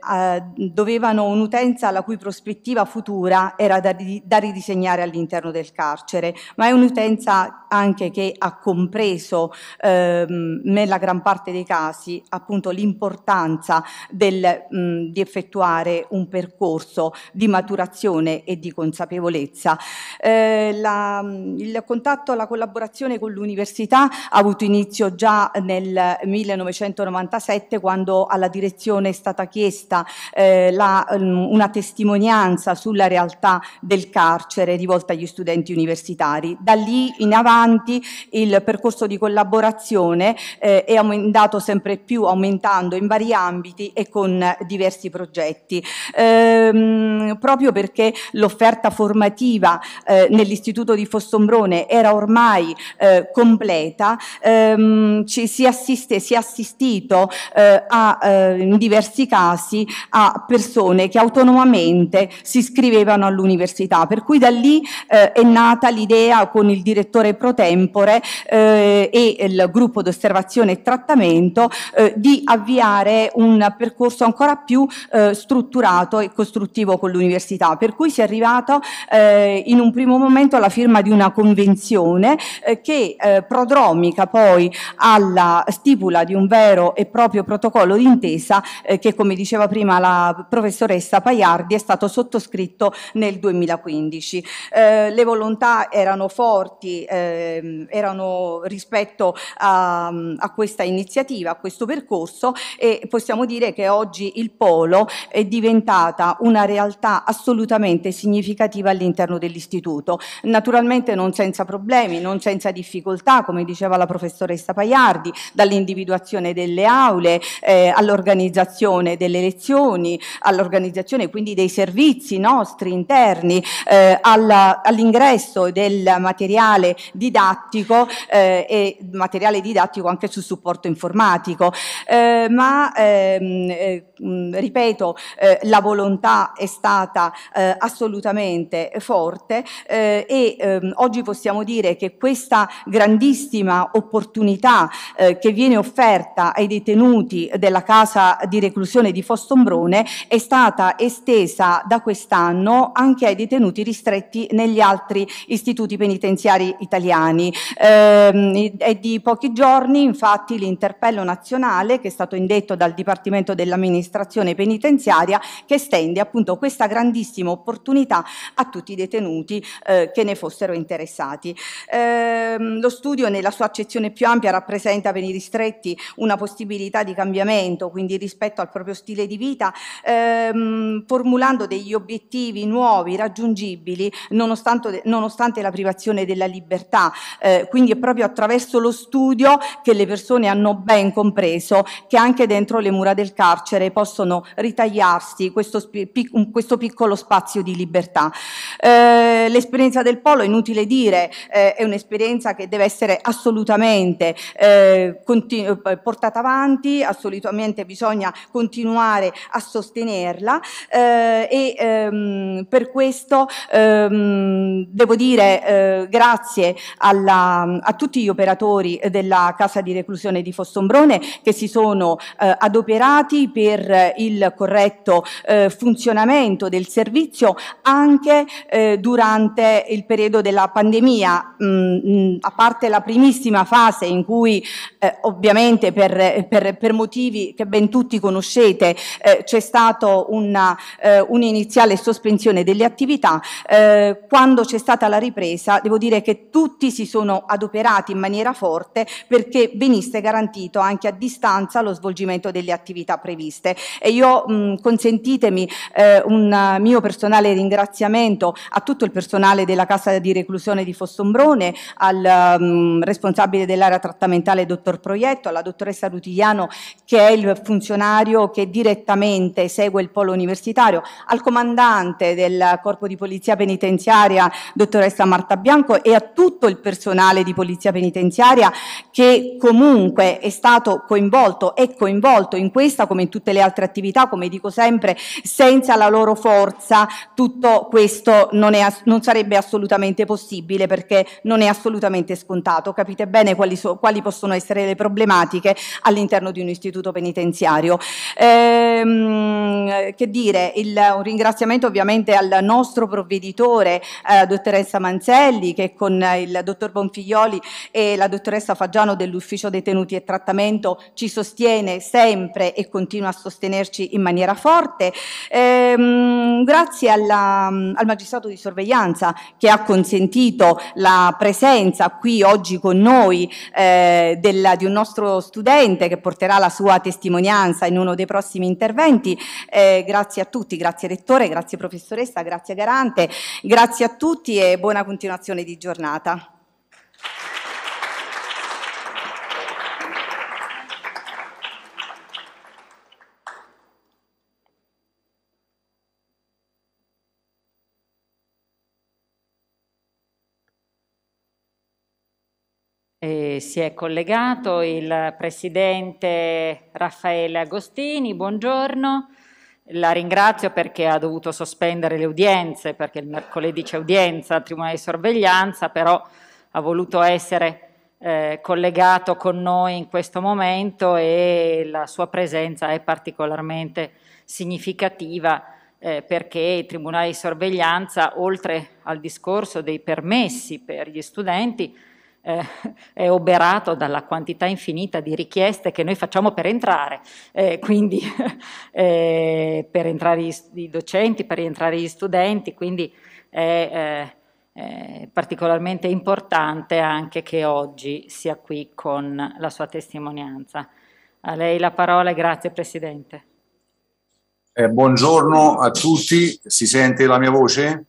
dovevano un'utenza la cui prospettiva futura era da, da ridisegnare all'interno del carcere, ma è un'utenza anche che ha compreso ehm, nella gran parte dei casi appunto l'importanza del, mh, di effettuare un percorso di maturazione e di consapevolezza. Eh, la, il contatto, la collaborazione con l'università ha avuto inizio già nel 1997 quando alla direzione è stata chiesta eh, la, una testimonianza sulla realtà del carcere rivolta agli studenti universitari. Da lì in avanti il percorso di collaborazione eh, è aumentato sempre più, aumentando in vari ambiti e con diversi progetti, ehm, proprio perché l'offerta formativa eh, nell'Istituto di Fossombrone era ormai eh, completa, ehm, ci, si, assiste, si è assistito eh, a, eh, in diversi casi a persone che autonomamente si iscrivevano all'università, per cui da lì eh, è nata l'idea con il direttore pro tempore eh, e il gruppo d'osservazione e trattamento eh, di avviare un percorso percorso ancora più eh, strutturato e costruttivo con l'università, per cui si è arrivato eh, in un primo momento alla firma di una convenzione eh, che eh, prodromica poi alla stipula di un vero e proprio protocollo d'intesa eh, che come diceva prima la professoressa Paiardi è stato sottoscritto nel 2015. Eh, le volontà erano forti, eh, erano rispetto a, a questa iniziativa, a questo percorso e possiamo dire che oggi il polo è diventata una realtà assolutamente significativa all'interno dell'istituto. Naturalmente non senza problemi, non senza difficoltà, come diceva la professoressa Paiardi, dall'individuazione delle aule eh, all'organizzazione delle lezioni, all'organizzazione quindi dei servizi nostri interni, eh, all'ingresso del materiale didattico eh, e materiale didattico anche su supporto informatico. Eh, ma ehm, Mm, eh, mm, ripeto, eh, la volontà è stata eh, assolutamente forte e ehm, oggi possiamo dire che questa grandissima opportunità che viene offerta ai detenuti della casa di reclusione di Fostombrone è stata estesa da quest'anno anche ai detenuti ristretti negli altri istituti penitenziari italiani. Eh, è di pochi giorni infatti l'interpello nazionale che è stato indetto dal Dipartimento dell'amministrazione penitenziaria che estende appunto questa grandissima opportunità a tutti i detenuti eh, che ne fossero interessati. Eh, lo studio nella sua accezione più ampia rappresenta per i ristretti una possibilità di cambiamento, quindi rispetto al proprio stile di vita, ehm, formulando degli obiettivi nuovi, raggiungibili, nonostante, nonostante la privazione della libertà. Eh, quindi è proprio attraverso lo studio che le persone hanno ben compreso che anche dentro le mura del campo carcere possono ritagliarsi questo, questo piccolo spazio di libertà. Eh, l'esperienza del polo, inutile dire, eh, è un'esperienza che deve essere assolutamente eh, eh portata avanti, assolutamente bisogna continuare a sostenerla eh, e ehm, per questo ehm, devo dire eh, grazie alla, a tutti gli operatori della Casa di Reclusione di Fossombrone che si sono adoperati dati per eh, il corretto eh, funzionamento del servizio anche eh, durante il periodo della pandemia, mh, mm, mm, a parte la primissima fase in cui eh, ovviamente per, per, per, motivi che ben tutti conoscete eh, c'è stata eh, un'iniziale sospensione delle attività, quando c'è stata la ripresa devo dire che tutti si sono adoperati in maniera forte perché venisse garantito anche a distanza lo svolgimento delle attività attività previste. E io mh, consentitemi eh, un mio personale ringraziamento a tutto il personale della Cassa di Reclusione di Fossombrone, al mh, responsabile dell'area trattamentale dottor Proietto, alla dottoressa Rutigliano che è il funzionario che direttamente segue il polo universitario, al comandante del Corpo di Polizia Penitenziaria dottoressa Marta Bianco e a tutto il personale di Polizia Penitenziaria che comunque è stato coinvolto e coinvolto in questa violenza, come in tutte le altre attività, come dico sempre, senza la loro forza tutto questo non, è, non sarebbe assolutamente possibile perché non è assolutamente scontato. Capite bene quali, so, quali possono essere le problematiche all'interno di un istituto penitenziario. Ehm, che dire, il, un ringraziamento ovviamente al nostro provveditore, eh, dottoressa Manzelli, che con il dottor Bonfiglioli e la dottoressa Fagiano dell'Ufficio Detenuti e Trattamento ci sostiene sempre e continua a sostenerci in maniera forte, ehm, grazie alla, al magistrato di sorveglianza che ha consentito la presenza qui oggi con noi eh, della, di un nostro studente che porterà la sua testimonianza in uno dei prossimi interventi. Eh, grazie a tutti, grazie Rettore, grazie professoressa, grazie Garante, grazie a tutti e buona continuazione di giornata. Eh, si è collegato il presidente Raffaele Agostini, buongiorno. La ringrazio perché ha dovuto sospendere le udienze, perché il mercoledì c'è udienza al Tribunale di Sorveglianza, però ha voluto essere eh, collegato con noi in questo momento e la sua presenza è particolarmente significativa eh, perché il Tribunale di Sorveglianza, oltre al discorso dei permessi per gli studenti, eh, è oberato dalla quantità infinita di richieste che noi facciamo per entrare, eh, quindi eh, per entrare i, i, docenti, per entrare gli studenti, quindi eh, è particolarmente importante anche che oggi sia qui con la sua testimonianza. A lei la parola e grazie Presidente. Eh, buongiorno a tutti, si sente la mia voce?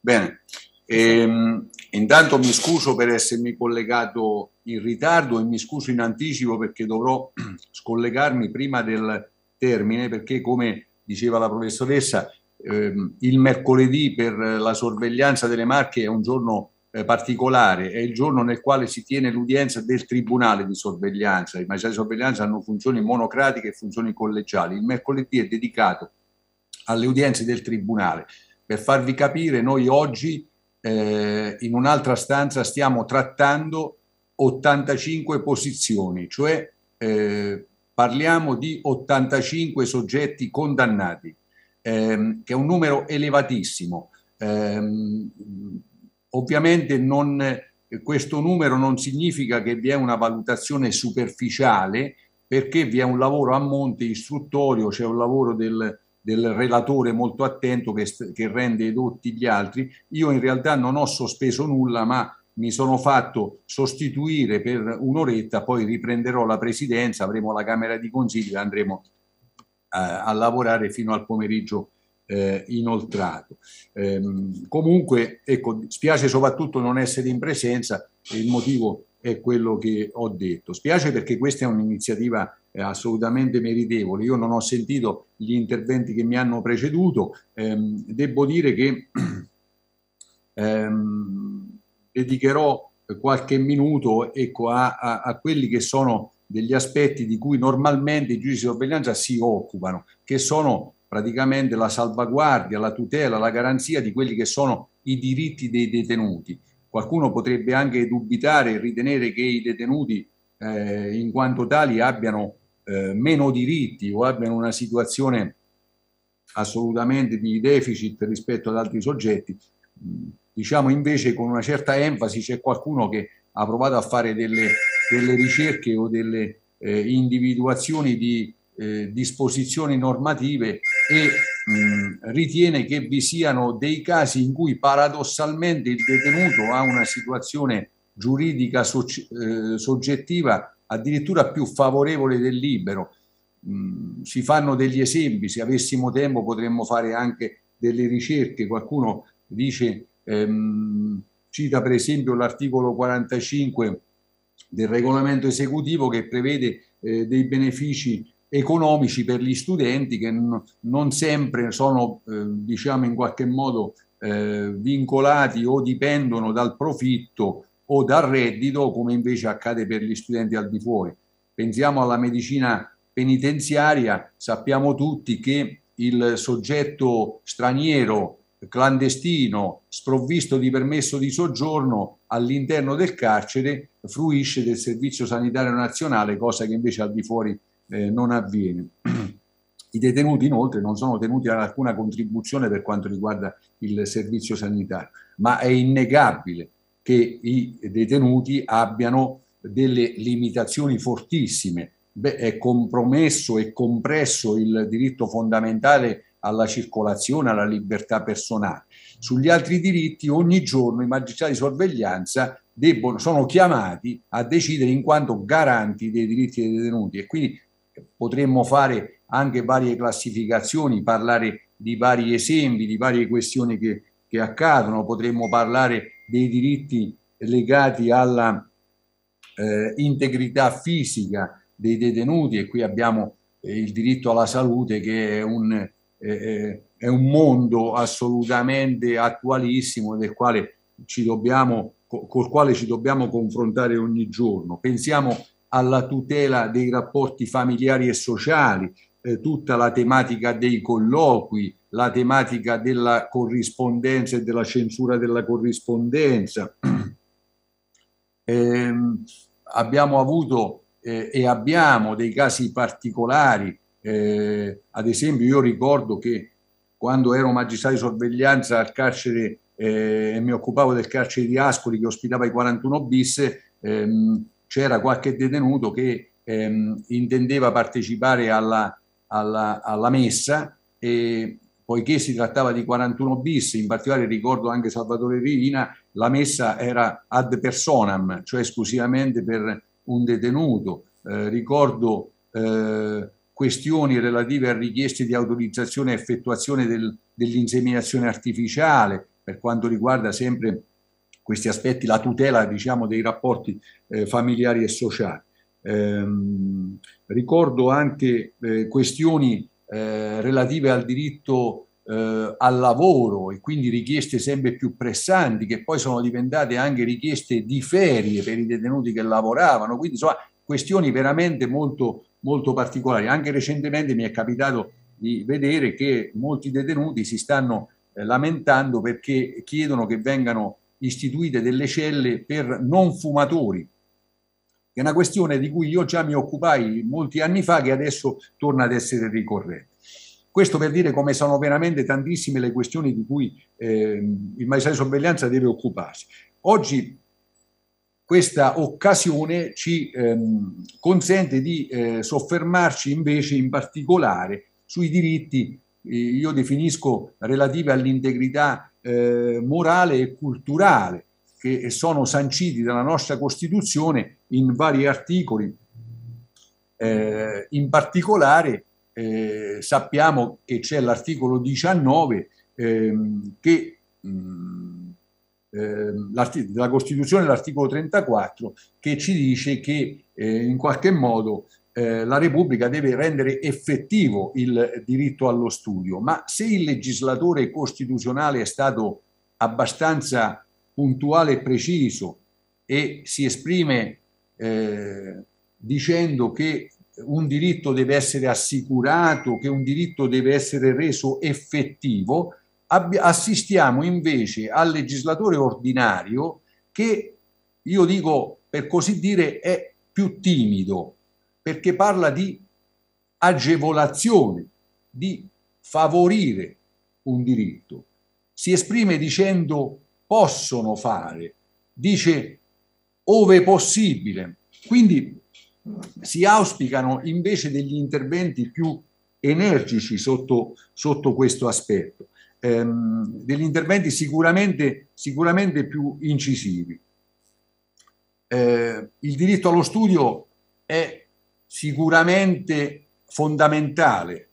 Bene. Ehm, Intanto mi scuso per essermi collegato in ritardo e mi scuso in anticipo perché dovrò scollegarmi prima del termine perché come diceva la professoressa ehm, il mercoledì per la sorveglianza delle marche è un giorno eh, particolare, è il giorno nel quale si tiene l'udienza del Tribunale di sorveglianza. I magistrati di sorveglianza hanno funzioni monocratiche e funzioni collegiali. Il mercoledì è dedicato alle udienze del Tribunale. Per farvi capire, noi oggi eh, in un'altra stanza stiamo trattando 85 posizioni, cioè eh, parliamo di 85 soggetti condannati, ehm, che è un numero elevatissimo. Ehm, ovviamente non, questo numero non significa che vi è una valutazione superficiale, perché vi è un lavoro a monte istruttorio, c'è cioè un lavoro del, del relatore molto attento che, che rende edotti gli altri. Io in realtà non ho sospeso nulla, ma mi sono fatto sostituire per un'oretta, poi riprenderò la presidenza, avremo la Camera di Consiglio e andremo a, eh, a lavorare fino al pomeriggio eh, inoltrato. Ehm, comunque, ecco, spiace soprattutto non essere in presenza e il motivo è quello che ho detto. Spiace perché questa è un'iniziativa assolutamente meritevole. Io non ho sentito gli interventi che mi hanno preceduto, ehm, devo dire che ehm, dedicherò qualche minuto ecco, a, a, a quelli che sono degli aspetti di cui normalmente i giudici di sorveglianza si occupano, che sono praticamente la salvaguardia, la tutela, la garanzia di quelli che sono i diritti dei detenuti. Qualcuno potrebbe anche dubitare e ritenere che i detenuti eh, in quanto tali abbiano eh, meno diritti o abbiano una situazione assolutamente di deficit rispetto ad altri soggetti. Mm, diciamo invece con una certa enfasi c'è qualcuno che ha provato a fare delle, delle ricerche o delle eh, individuazioni di eh, disposizioni normative e mh, mm, ritiene che vi siano dei casi in cui paradossalmente il detenuto ha una situazione giuridica so eh, soggettiva addirittura più favorevole del libero. Mm, si fanno degli esempi, se avessimo tempo potremmo fare anche delle ricerche, qualcuno dice, ehm, cita per esempio l'articolo 45 del regolamento esecutivo che prevede eh, dei benefici economici per gli studenti che non sempre sono, eh, diciamo, in qualche modo eh, vincolati o dipendono dal profitto o dal reddito, come invece accade per gli studenti al di fuori. Pensiamo alla medicina penitenziaria, sappiamo tutti che il soggetto straniero, clandestino, sprovvisto di permesso di soggiorno all'interno del carcere fruisce del servizio sanitario nazionale, cosa che invece al di fuori eh, non avviene. I detenuti inoltre non sono tenuti ad alcuna contribuzione per quanto riguarda il servizio sanitario, ma è innegabile che i detenuti abbiano delle limitazioni fortissime. Beh, è compromesso e compresso il diritto fondamentale alla circolazione, alla libertà personale. Sugli altri diritti ogni giorno i magistrati di sorveglianza debbono, sono chiamati a decidere in quanto garanti dei diritti dei detenuti e quindi potremmo fare anche varie classificazioni, parlare di vari esempi, di varie questioni che che accadono, potremmo parlare dei diritti legati alla eh, integrità fisica dei detenuti e qui abbiamo eh, il diritto alla salute che è un, eh, eh è un mondo assolutamente attualissimo del quale ci dobbiamo, col quale ci dobbiamo confrontare ogni giorno. Pensiamo alla tutela dei rapporti familiari e sociali, eh, tutta la tematica dei colloqui, la tematica della corrispondenza e della censura della corrispondenza. Eh, abbiamo avuto eh, e abbiamo dei casi particolari, eh, ad esempio io ricordo che quando ero magistrato di sorveglianza al carcere eh, e mi occupavo del carcere di Ascoli che ospitava i 41 bis, ehm, c'era qualche detenuto che ehm, intendeva partecipare alla, alla, alla messa e, poiché si trattava di 41 bis, in particolare ricordo anche Salvatore Rivina, la messa era ad personam, cioè esclusivamente per un detenuto. Eh, ricordo eh, questioni relative a richieste di autorizzazione e effettuazione del, dell'inseminazione artificiale, per quanto riguarda sempre questi aspetti, la tutela diciamo, dei rapporti eh, familiari e sociali. Ehm, ricordo anche eh, questioni eh, relative al diritto eh, al lavoro e quindi richieste sempre più pressanti che poi sono diventate anche richieste di ferie per i detenuti che lavoravano, quindi insomma questioni veramente molto, molto particolari. Anche recentemente mi è capitato di vedere che molti detenuti si stanno eh, lamentando perché chiedono che vengano istituite delle celle per non fumatori, è una questione di cui io già mi occupai molti anni fa che adesso torna ad essere ricorrente. Questo per dire come sono veramente tantissime le questioni di cui eh, il maestro di sorveglianza deve occuparsi. Oggi questa occasione ci ehm, consente di eh, soffermarci invece in particolare sui diritti, eh, io definisco relativi all'integrità eh, morale e culturale, che sono sanciti dalla nostra Costituzione in vari articoli. Eh, in particolare eh, sappiamo che c'è l'articolo 19 ehm, che mh, mm, ehm, della Costituzione, l'articolo 34, che ci dice che eh, in qualche modo eh, la Repubblica deve rendere effettivo il diritto allo studio, ma se il legislatore costituzionale è stato abbastanza puntuale e preciso e si esprime eh, dicendo che un diritto deve essere assicurato, che un diritto deve essere reso effettivo, assistiamo invece al legislatore ordinario che, io dico per così dire, è più timido, perché parla di agevolazione, di favorire un diritto. Si esprime dicendo possono fare, dice ove possibile. Quindi si auspicano invece degli interventi più energici sotto, sotto questo aspetto, ehm, degli interventi sicuramente, sicuramente più incisivi. Eh, il diritto allo studio è sicuramente fondamentale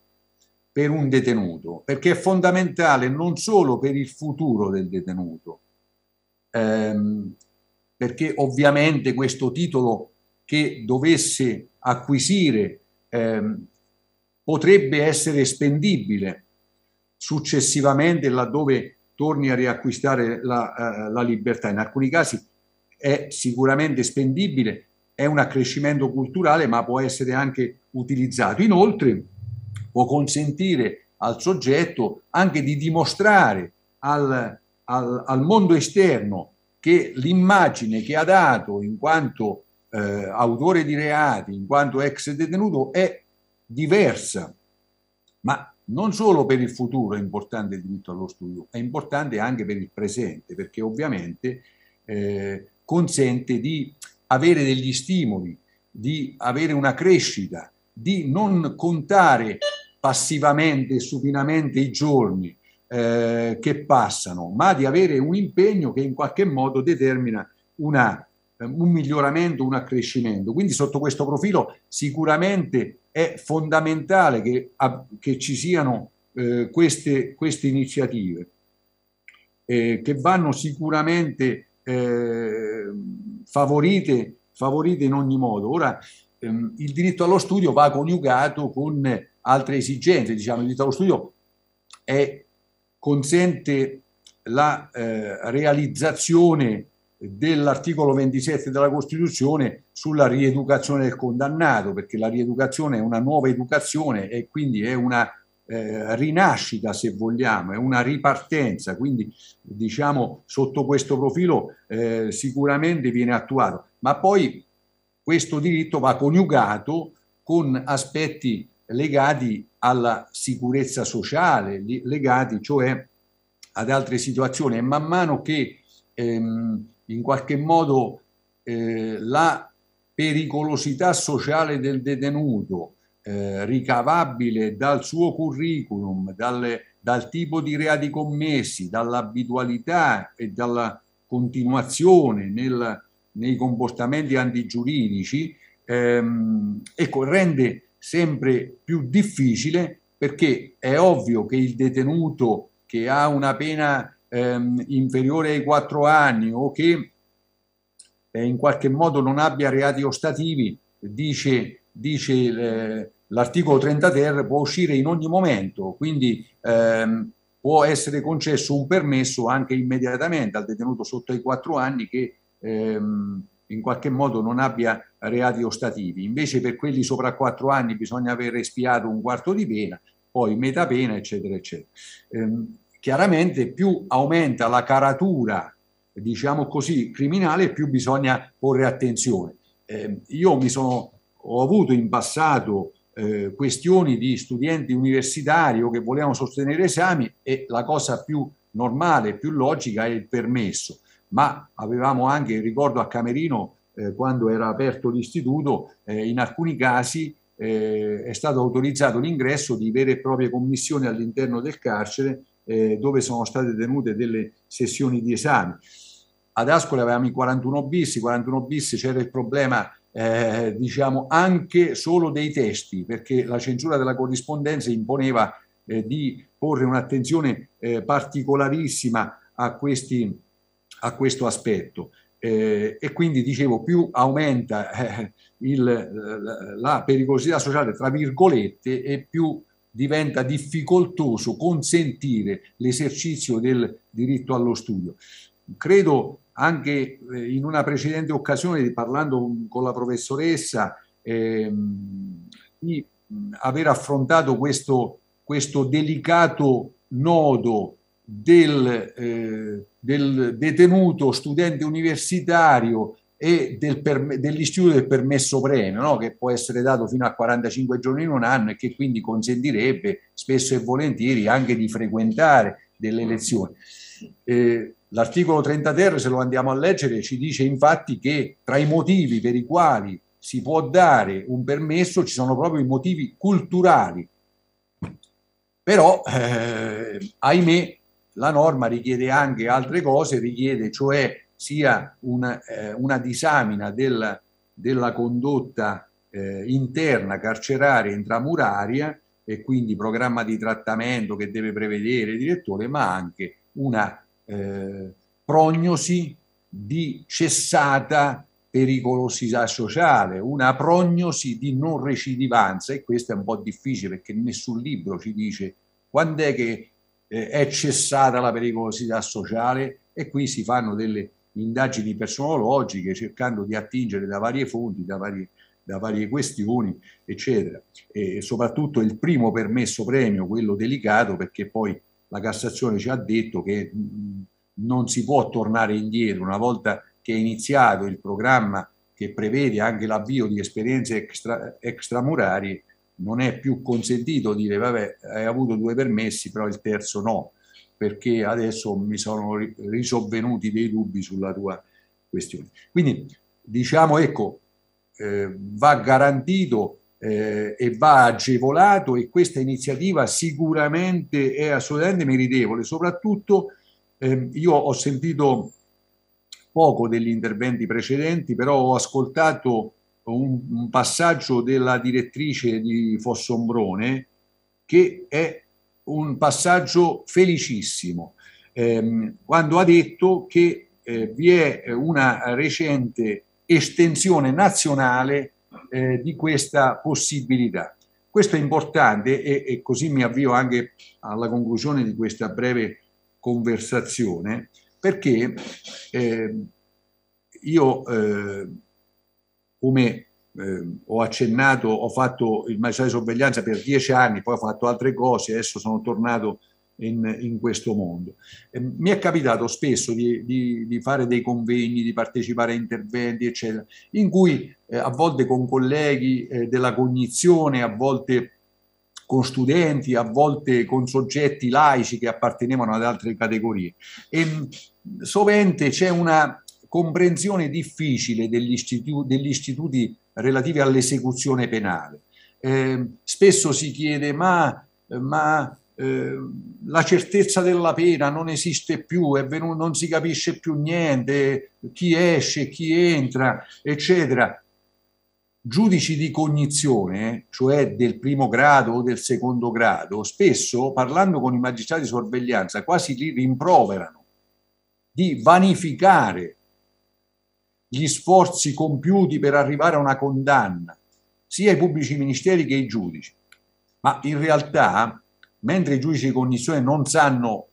per un detenuto, perché è fondamentale non solo per il futuro del detenuto, ehm, perché ovviamente questo titolo che dovesse acquisire ehm, potrebbe essere spendibile successivamente laddove torni a riacquistare la, eh, la libertà. In alcuni casi è sicuramente spendibile, è un accrescimento culturale ma può essere anche utilizzato. Inoltre può consentire al soggetto anche di dimostrare al, al, al mondo esterno che l'immagine che ha dato in quanto eh, autore di reati, in quanto ex detenuto, è diversa. Ma non solo per il futuro è importante il diritto allo studio, è importante anche per il presente, perché ovviamente eh, consente di avere degli stimoli, di avere una crescita, di non contare passivamente e supinamente i giorni, eh, che passano, ma di avere un impegno che in qualche modo determina una, eh, un miglioramento, un accrescimento. Quindi sotto questo profilo sicuramente è fondamentale che, a, che ci siano eh, queste, queste, iniziative eh, che vanno sicuramente eh, favorite, favorite in ogni modo. Ora, ehm, il diritto allo studio va coniugato con altre esigenze, diciamo, il diritto allo studio è consente la eh, realizzazione dell'articolo 27 della Costituzione sulla rieducazione del condannato, perché la rieducazione è una nuova educazione e quindi è una eh, rinascita, se vogliamo, è una ripartenza, quindi diciamo sotto questo profilo eh, sicuramente viene attuato, ma poi questo diritto va coniugato con aspetti legati alla sicurezza sociale, legati cioè ad altre situazioni e man mano che ehm, in qualche modo eh, la pericolosità sociale del detenuto eh, ricavabile dal suo curriculum, dalle, dal tipo di reati commessi, dall'abitualità e dalla continuazione nel, nei comportamenti antigiuridici, ehm, ecco, rende sempre più difficile perché è ovvio che il detenuto che ha una pena ehm, inferiore ai quattro anni o che eh, in qualche modo non abbia reati ostativi, dice, dice eh, l'articolo 30 ter, può uscire in ogni momento, quindi ehm, può essere concesso un permesso anche immediatamente al detenuto sotto i quattro anni che ehm, in qualche modo non abbia reati ostativi. Invece per quelli sopra quattro anni bisogna aver espiato un quarto di pena, poi metà pena, eccetera, eccetera. Eh, chiaramente più aumenta la caratura, diciamo così, criminale, più bisogna porre attenzione. Eh, io mi sono, ho avuto in passato eh, questioni di studenti universitari o che volevano sostenere esami e la cosa più normale, più logica è il permesso ma avevamo anche, ricordo a Camerino, eh, quando era aperto l'istituto, eh, in alcuni casi eh, è stato autorizzato l'ingresso di vere e proprie commissioni all'interno del carcere eh, dove sono state tenute delle sessioni di esame. Ad Ascoli avevamo i 41 bis, i 41 bis c'era il problema eh, diciamo anche solo dei testi, perché la censura della corrispondenza imponeva eh, di porre un'attenzione eh, particolarissima a questi a questo aspetto. Eh, e quindi dicevo più aumenta eh, il, la pericolosità sociale tra virgolette e più diventa difficoltoso consentire l'esercizio del diritto allo studio. Credo anche eh, in una precedente occasione, parlando con la professoressa, ehm, di aver affrontato questo, questo delicato nodo del eh, del detenuto studente universitario e del per, dell'istituto del permesso premio, no? che può essere dato fino a 45 giorni in un anno e che quindi consentirebbe spesso e volentieri anche di frequentare delle lezioni. Eh, l'articolo 30 ter, se lo andiamo a leggere, ci dice infatti che tra i motivi per i quali si può dare un permesso ci sono proprio i motivi culturali. Però, eh, ahimè, la norma richiede anche altre cose, richiede cioè sia una, eh, una disamina del, della condotta eh, interna carceraria intramuraria e quindi programma di trattamento che deve prevedere il direttore, ma anche una eh, prognosi di cessata pericolosità sociale, una prognosi di non recidivanza e questo è un po' difficile perché nessun libro ci dice quando è che eh, è cessata la pericolosità sociale e qui si fanno delle indagini personologiche cercando di attingere da varie fonti, da varie, da varie questioni, eccetera. E soprattutto il primo permesso premio, quello delicato, perché poi la Cassazione ci ha detto che mm, non si può tornare indietro una volta che è iniziato il programma che prevede anche l'avvio di esperienze extra, extramurarie, non è più consentito dire vabbè hai avuto due permessi però il terzo no perché adesso mi sono risovvenuti dei dubbi sulla tua questione quindi diciamo ecco eh, va garantito eh, e va agevolato e questa iniziativa sicuramente è assolutamente meritevole soprattutto eh, io ho sentito poco degli interventi precedenti però ho ascoltato un, un passaggio della direttrice di Fossombrone che è un passaggio felicissimo, ehm, quando ha detto che eh, vi è una recente estensione nazionale eh, di questa possibilità. Questo è importante e, e, così mi avvio anche alla conclusione di questa breve conversazione, perché ehm, eh, io come eh, ho accennato, ho fatto il magistrato di sorveglianza per dieci anni, poi ho fatto altre cose, adesso sono tornato in, in questo mondo. Eh, mi è capitato spesso di, di, di, fare dei convegni, di partecipare a interventi, eccetera, in cui eh, a volte con colleghi eh, della cognizione, a volte con studenti, a volte con soggetti laici che appartenevano ad altre categorie. E ehm, sovente c'è una comprensione difficile degli, istitu degli istituti relativi all'esecuzione penale. Eh, spesso si chiede ma, ma eh, la certezza della pena non esiste più, venuto, non si capisce più niente, chi esce, chi entra, eccetera. Giudici di cognizione, cioè del primo grado o del secondo grado, spesso parlando con i magistrati di sorveglianza quasi li rimproverano di vanificare gli sforzi compiuti per arrivare a una condanna, sia i pubblici ministeri che i giudici. Ma in realtà, mentre i giudici di cognizione non sanno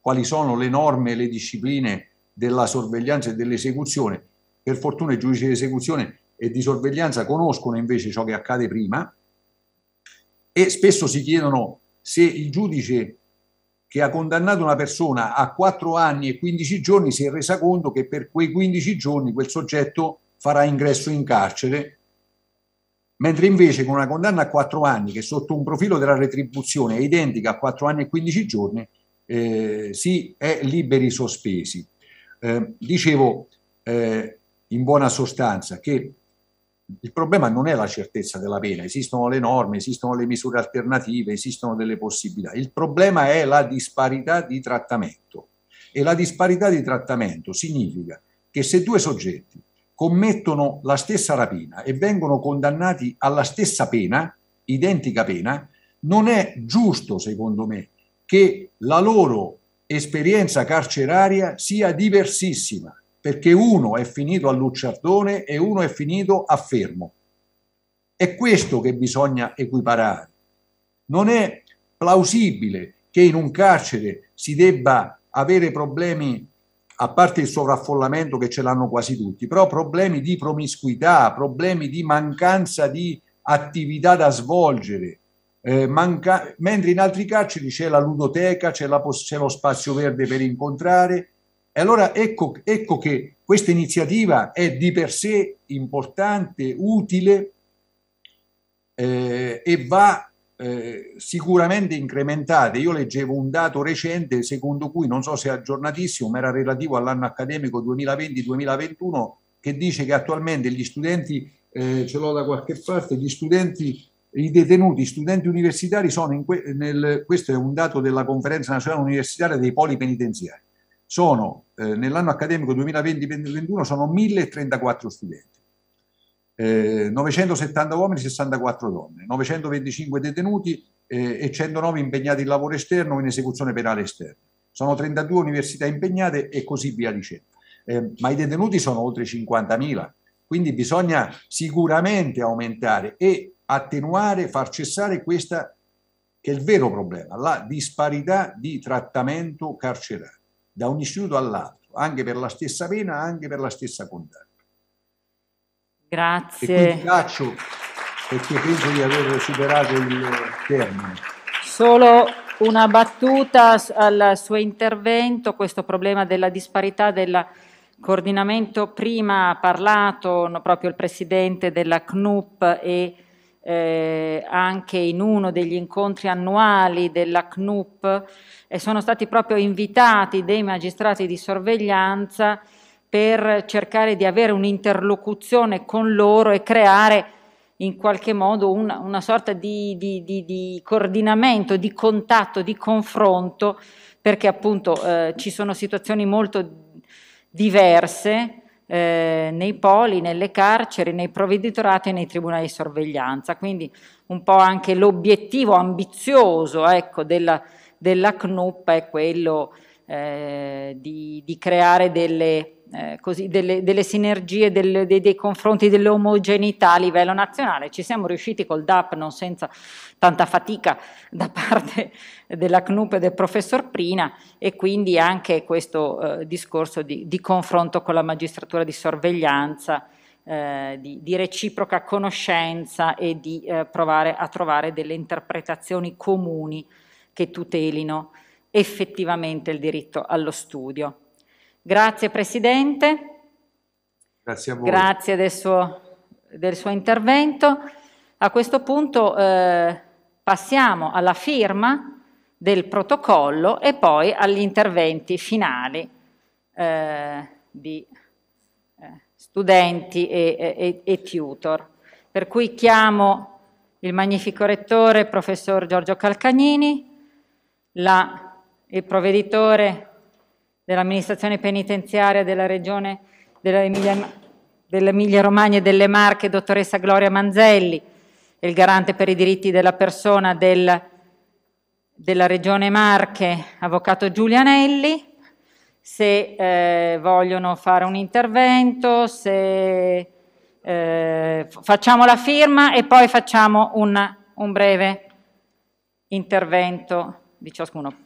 quali sono le norme e le discipline della sorveglianza e dell'esecuzione, per fortuna i giudici di esecuzione e di sorveglianza conoscono invece ciò che accade prima e spesso si chiedono se il giudice che ha condannato una persona a 4 anni e 15 giorni si è resa conto che per quei 15 giorni quel soggetto farà ingresso in carcere, mentre invece con una condanna a 4 anni che sotto un profilo della retribuzione è identica a 4 anni e 15 giorni, eh, si è liberi sospesi. Eh, dicevo eh, in buona sostanza che il problema non è la certezza della pena, esistono le norme, esistono le misure alternative, esistono delle possibilità. Il problema è la disparità di trattamento. E la disparità di trattamento significa che se due soggetti commettono la stessa rapina e vengono condannati alla stessa pena, identica pena, non è giusto, secondo me, che la loro esperienza carceraria sia diversissima perché uno è finito a Lucciardone e uno è finito a Fermo. È questo che bisogna equiparare. Non è plausibile che in un carcere si debba avere problemi, a parte il sovraffollamento che ce l'hanno quasi tutti, però problemi di promiscuità, problemi di mancanza di attività da svolgere. Eh, manca... Mentre in altri carceri c'è la ludoteca, c'è, la... c'è lo spazio verde per incontrare, e allora ecco, ecco che questa iniziativa è di per sé importante, utile eh, e va eh, sicuramente incrementata. Io leggevo un dato recente secondo cui, non so se è aggiornatissimo, ma era relativo all'anno accademico 2020-2021, che dice che attualmente gli studenti, eh, ce l'ho da qualche parte, gli studenti, i detenuti, gli studenti universitari sono, in que- nel, questo è un dato della conferenza nazionale universitaria dei poli penitenziari, sono, eh, nell'anno accademico 2020-2021 sono 1034 studenti, eh, 970 uomini e 64 donne, 925 detenuti eh, e 109 impegnati in lavoro esterno o in esecuzione penale esterna. Sono 32 università impegnate e così via dicendo. Eh, ma i detenuti sono oltre 50.000, quindi bisogna sicuramente aumentare e attenuare, far cessare questa che è il vero problema, la disparità di trattamento carcerario da un istituto all'altro, anche per la stessa pena, anche per la stessa condanna. Grazie. E ti taccio perché penso di aver superato il termine. Solo una battuta al suo intervento, questo problema della disparità del coordinamento. Prima ha parlato proprio il presidente della CNUP e eh, anche in uno degli incontri annuali della CNUP e sono stati proprio invitati dei magistrati di sorveglianza per cercare di avere un'interlocuzione con loro e creare in qualche modo una, una sorta di, di, di, di, coordinamento, di contatto, di confronto, perché appunto eh, ci sono situazioni molto diverse eh, nei poli, nelle carceri, nei provveditorati e nei tribunali di sorveglianza. Quindi un po' anche l'obiettivo ambizioso ecco, della, della CNUP è quello eh, di, di creare delle eh, così, delle, delle, sinergie, delle, dei, dei, confronti, omogeneità a livello nazionale. Ci siamo riusciti col DAP non senza tanta fatica da parte della CNUP e del professor Prina e quindi anche questo eh, discorso di, di, confronto con la magistratura di sorveglianza, eh, di, di, reciproca conoscenza e di eh, provare a trovare delle interpretazioni comuni che tutelino effettivamente il diritto allo studio. Grazie Presidente. Grazie a voi. Grazie del suo, del suo intervento. A questo punto eh, passiamo alla firma del protocollo e poi agli interventi finali eh, di eh, studenti e, e, e tutor. Per cui chiamo il magnifico rettore, professor Giorgio Calcagnini, la, il provveditore dell'amministrazione penitenziaria della regione dell'Emilia, dell'Emilia Romagna e delle Marche, dottoressa Gloria Manzelli, e il garante per i diritti della persona del, della regione Marche, avvocato Giulianelli, se eh, vogliono fare un intervento, se eh, facciamo la firma e poi facciamo una, un breve intervento di ciascuno.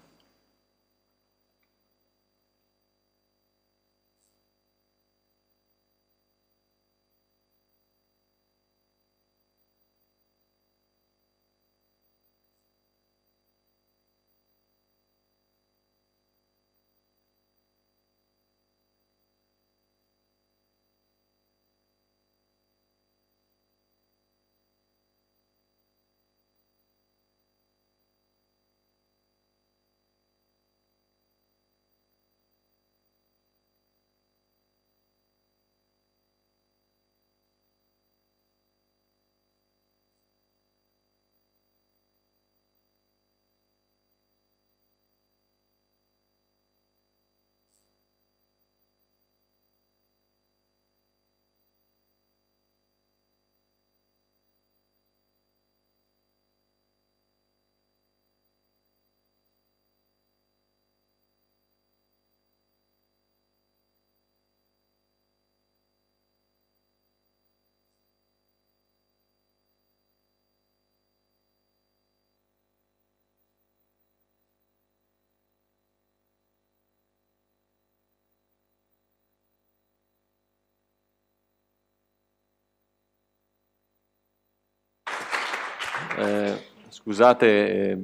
Eh, scusate, eh,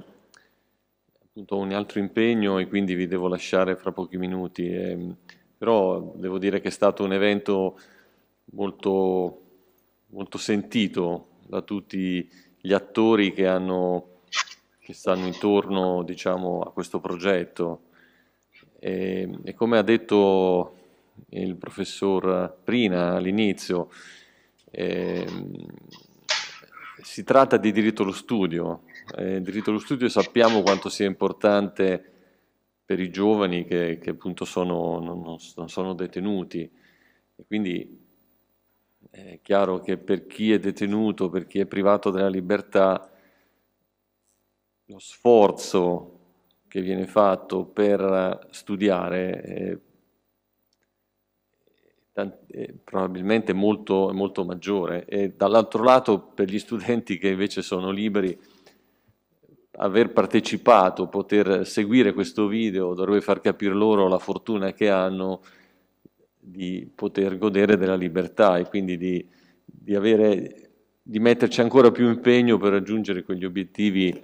appunto ho un altro impegno e quindi vi devo lasciare fra pochi minuti, eh, però devo dire che è stato un evento molto, molto sentito da tutti gli attori che, hanno, che stanno intorno diciamo, a questo progetto. E, e come ha detto il professor Prina all'inizio, eh, si tratta di diritto allo studio. Eh, il diritto allo studio sappiamo quanto sia importante per i giovani che, che appunto sono, non, non, sono detenuti. E quindi è chiaro che per chi è detenuto, per chi è privato della libertà, lo sforzo che viene fatto per studiare eh, eh, probabilmente molto, molto maggiore e dall'altro lato per gli studenti che invece sono liberi aver partecipato, poter seguire questo video dovrebbe far capire loro la fortuna che hanno di poter godere della libertà e quindi di, di, avere, di metterci ancora più impegno per raggiungere quegli obiettivi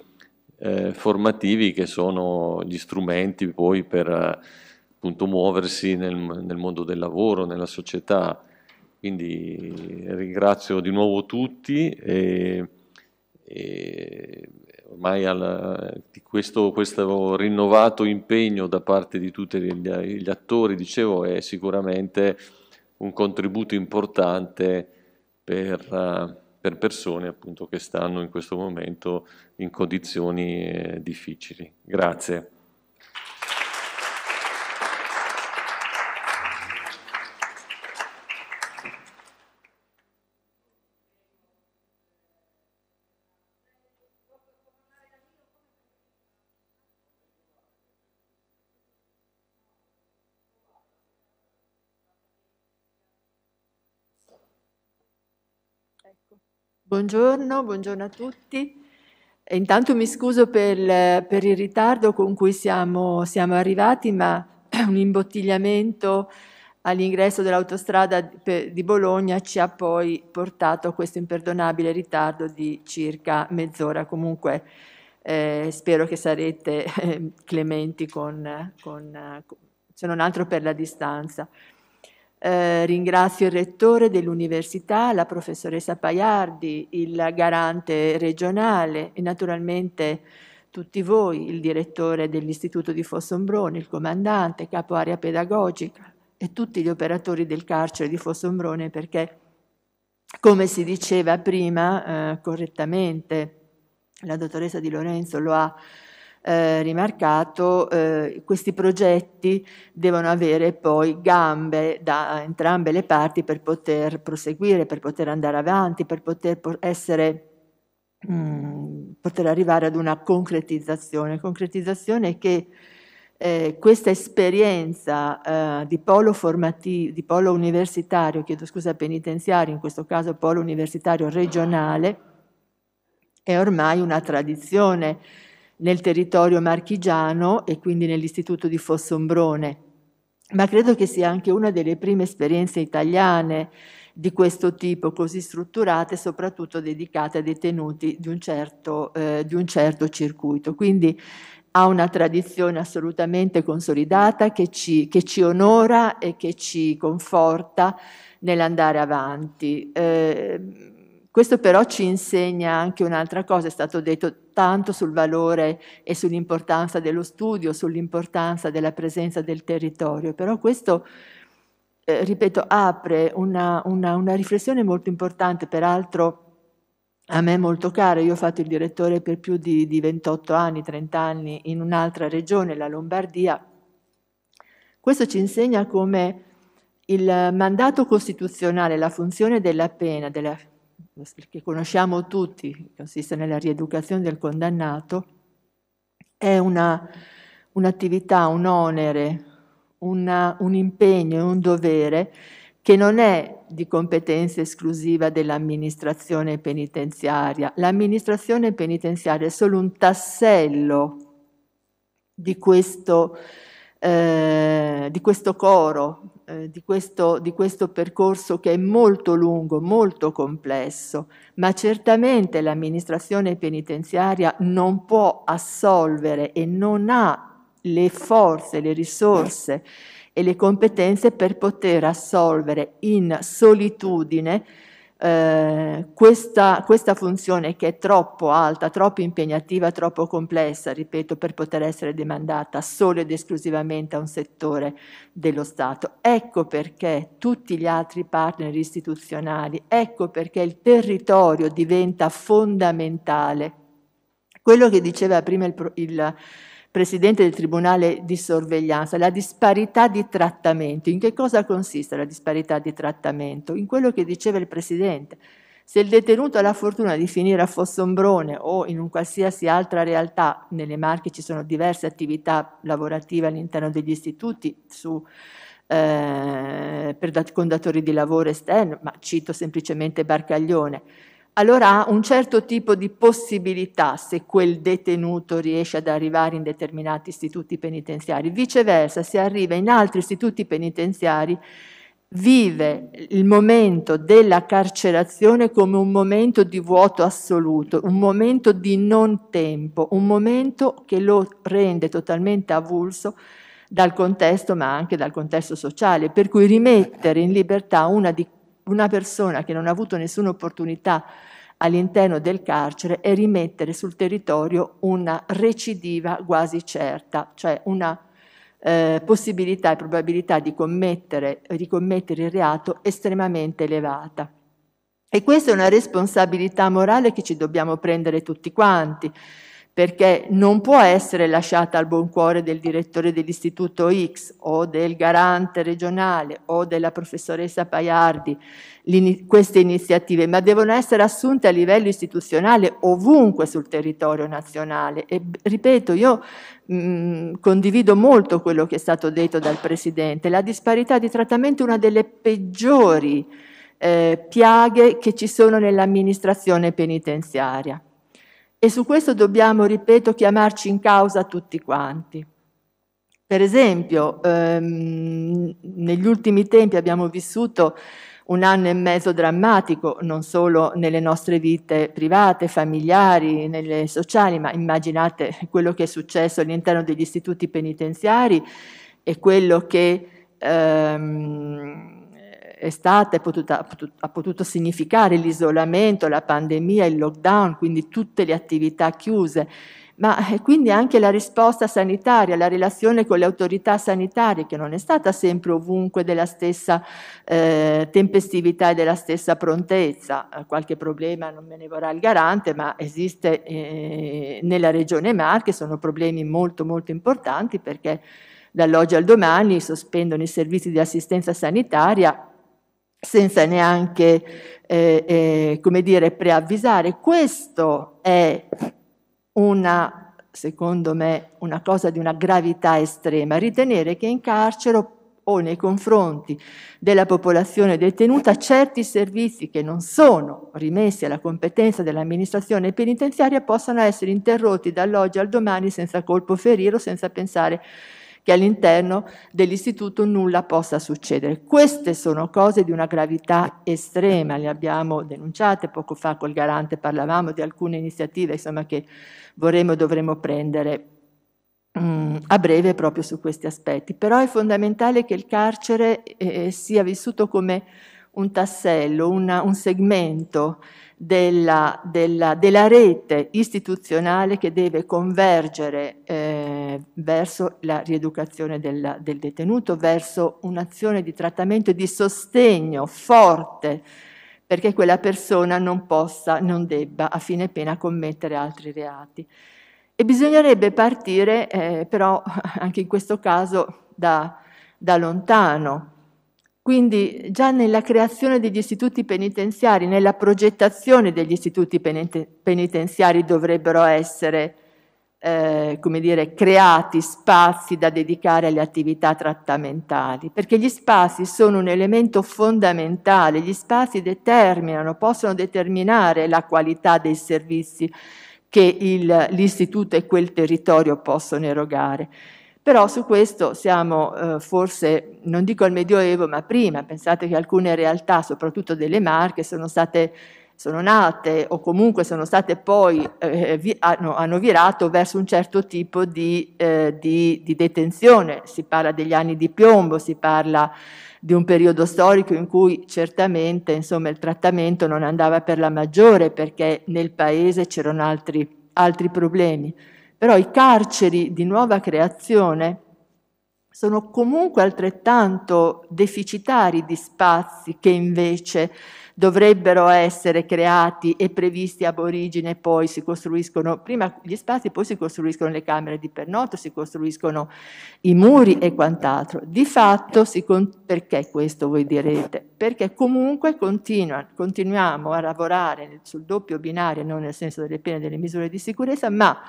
eh, formativi che sono gli strumenti poi per appunto muoversi nel, nel mondo del lavoro, nella società. Quindi ringrazio di nuovo tutti e, e ormai alla, di questo, questo, rinnovato impegno da parte di tutti gli, gli attori, dicevo, è sicuramente un contributo importante per, per persone appunto, che stanno in questo momento in condizioni eh, difficili. Grazie. Buongiorno, buongiorno a tutti. E intanto mi scuso per, per, il ritardo con cui siamo, siamo arrivati, ma un imbottigliamento all'ingresso dell'autostrada di Bologna ci ha poi portato a questo imperdonabile ritardo di circa mezz'ora. Comunque eh, spero che sarete eh, clementi con, con, eh, se non altro per la distanza. Eh, ringrazio il rettore dell'università, la professoressa Paiardi, il garante regionale e naturalmente tutti voi, il direttore dell'Istituto di Fossombrone, il comandante, capo area pedagogica e tutti gli operatori del carcere di Fossombrone perché, come si diceva prima eh, correttamente, la dottoressa Di Lorenzo lo ha eh, rimarcato, eh, questi progetti devono avere poi gambe da entrambe le parti per poter proseguire, per poter andare avanti, per poter essere mm, poter arrivare ad una concretizzazione, concretizzazione che eh, questa esperienza eh, di, polo formativo, di polo universitario, chiedo scusa, penitenziario, in questo caso polo universitario regionale, è ormai una tradizione nel territorio marchigiano e quindi nell'istituto di Fossombrone. Ma credo che sia anche una delle prime esperienze italiane di questo tipo, così strutturate, soprattutto dedicate a detenuti di un certo, eh, di un certo circuito. Quindi ha una tradizione assolutamente consolidata che ci, che ci onora e che ci conforta nell'andare avanti. Eh, questo però ci insegna anche un'altra cosa, è stato detto tanto sul valore e sull'importanza dello studio, sull'importanza della presenza del territorio, però questo, eh, ripeto, apre una, una, una riflessione molto importante, peraltro a me molto cara, io ho fatto il direttore per più di, di 28 anni, 30 anni in un'altra regione, la Lombardia. Questo ci insegna come il mandato costituzionale, la funzione della pena, della che conosciamo tutti, che consiste nella rieducazione del condannato, è un'attività, un, un onere, una, un impegno, un dovere che non è di competenza esclusiva dell'amministrazione penitenziaria. L'amministrazione penitenziaria è solo un tassello di questo eh, di questo coro, eh, di, questo, di questo percorso che è molto lungo, molto complesso, ma certamente l'amministrazione penitenziaria non può assolvere e non ha le forze, le risorse e le competenze per poter assolvere in solitudine eh, questa, questa, funzione che è troppo alta, troppo impegnativa, troppo complessa, ripeto, per poter essere demandata solo ed esclusivamente a un settore dello Stato. Ecco perché tutti gli altri partner istituzionali, ecco perché il territorio diventa fondamentale. Quello che diceva prima il, il presidente del Tribunale di sorveglianza, la disparità di trattamento. In che cosa consiste la disparità di trattamento? In quello che diceva il presidente. Se il detenuto ha la fortuna di finire a Fossombrone o in un qualsiasi altra realtà, nelle Marche ci sono diverse attività lavorative all'interno degli istituti su, eh, per, con datori di lavoro esterno, ma cito semplicemente Barcaglione, allora ha un certo tipo di possibilità se quel detenuto riesce ad arrivare in determinati istituti penitenziari. Viceversa, se arriva in altri istituti penitenziari, vive il momento della carcerazione come un momento di vuoto assoluto, un momento di non tempo, un momento che lo rende totalmente avulso dal contesto ma anche dal contesto sociale, per cui rimettere in libertà una di una persona che non ha avuto nessuna opportunità all'interno del carcere e rimettere sul territorio una recidiva quasi certa, cioè una eh, possibilità e probabilità di commettere, di commettere il reato estremamente elevata. E questa è una responsabilità morale che ci dobbiamo prendere tutti quanti perché non può essere lasciata al buon cuore del direttore dell'istituto X o del garante regionale o della professoressa Paiardi queste iniziative, ma devono essere assunte a livello istituzionale ovunque sul territorio nazionale. E ripeto, io mh, mhmm, condivido molto quello che è stato detto dal Presidente, la disparità di trattamento è una delle peggiori eh, piaghe che ci sono nell'amministrazione penitenziaria. E su questo dobbiamo, ripeto, chiamarci in causa tutti quanti. Per esempio, ehm, negli ultimi tempi abbiamo vissuto un anno e mezzo drammatico, non solo nelle nostre vite private, familiari, nelle sociali, ma immaginate quello che è successo all'interno degli istituti penitenziari e quello che... Ehm, è stata, è potuta, ha potuto significare l'isolamento, la pandemia, il lockdown, quindi tutte le attività chiuse, ma eh, quindi anche la risposta sanitaria, la relazione con le autorità sanitarie, che non è stata sempre ovunque della stessa eh, tempestività e della stessa prontezza. Eh, qualche problema non me ne vorrà il garante, ma esiste eh, nella regione Marche, sono problemi molto molto importanti perché dall'oggi al domani sospendono i servizi di assistenza sanitaria senza neanche, eh, eh, come dire, preavvisare. Questo è una, secondo me, una cosa di una gravità estrema, ritenere che in carcere o nei confronti della popolazione detenuta certi servizi che non sono rimessi alla competenza dell'amministrazione penitenziaria possano essere interrotti dall'oggi al domani senza colpo ferire o senza pensare che all'interno dell'istituto nulla possa succedere. Queste sono cose di una gravità estrema, le abbiamo denunciate poco fa col garante, parlavamo di alcune iniziative insomma, che vorremmo e dovremmo prendere mm, a breve proprio su questi aspetti. Però è fondamentale che il carcere eh, sia vissuto come un tassello, una, un segmento della, della, della rete istituzionale che deve convergere eh, verso la rieducazione del, del detenuto, verso un'azione di trattamento e di sostegno forte perché quella persona non possa, non debba a fine pena commettere altri reati. E bisognerebbe partire eh, però anche in questo caso da, da lontano, quindi già nella creazione degli istituti penitenziari, nella progettazione degli istituti penitenziari dovrebbero essere eh, come dire, creati spazi da dedicare alle attività trattamentali, perché gli spazi sono un elemento fondamentale, gli spazi determinano, possono determinare la qualità dei servizi che il, l'istituto e quel territorio possono erogare. Però su questo siamo eh, forse, non dico al Medioevo, ma prima, pensate che alcune realtà, soprattutto delle Marche, sono state sono nate o comunque sono state poi, eh, vi, hanno, hanno, virato verso un certo tipo di, eh, di, di, detenzione. Si parla degli anni di piombo, si parla di un periodo storico in cui certamente insomma, il trattamento non andava per la maggiore perché nel paese c'erano altri, altri problemi. Però i carceri di nuova creazione sono comunque altrettanto deficitari di spazi che invece dovrebbero essere creati e previsti ab origine, poi si costruiscono prima gli spazi, poi si costruiscono le camere di pernotto, si costruiscono i muri e quant'altro. Di fatto, perché questo voi direte? Perché comunque continua, continuiamo a lavorare sul doppio binario, non nel senso delle pene e delle misure di sicurezza, ma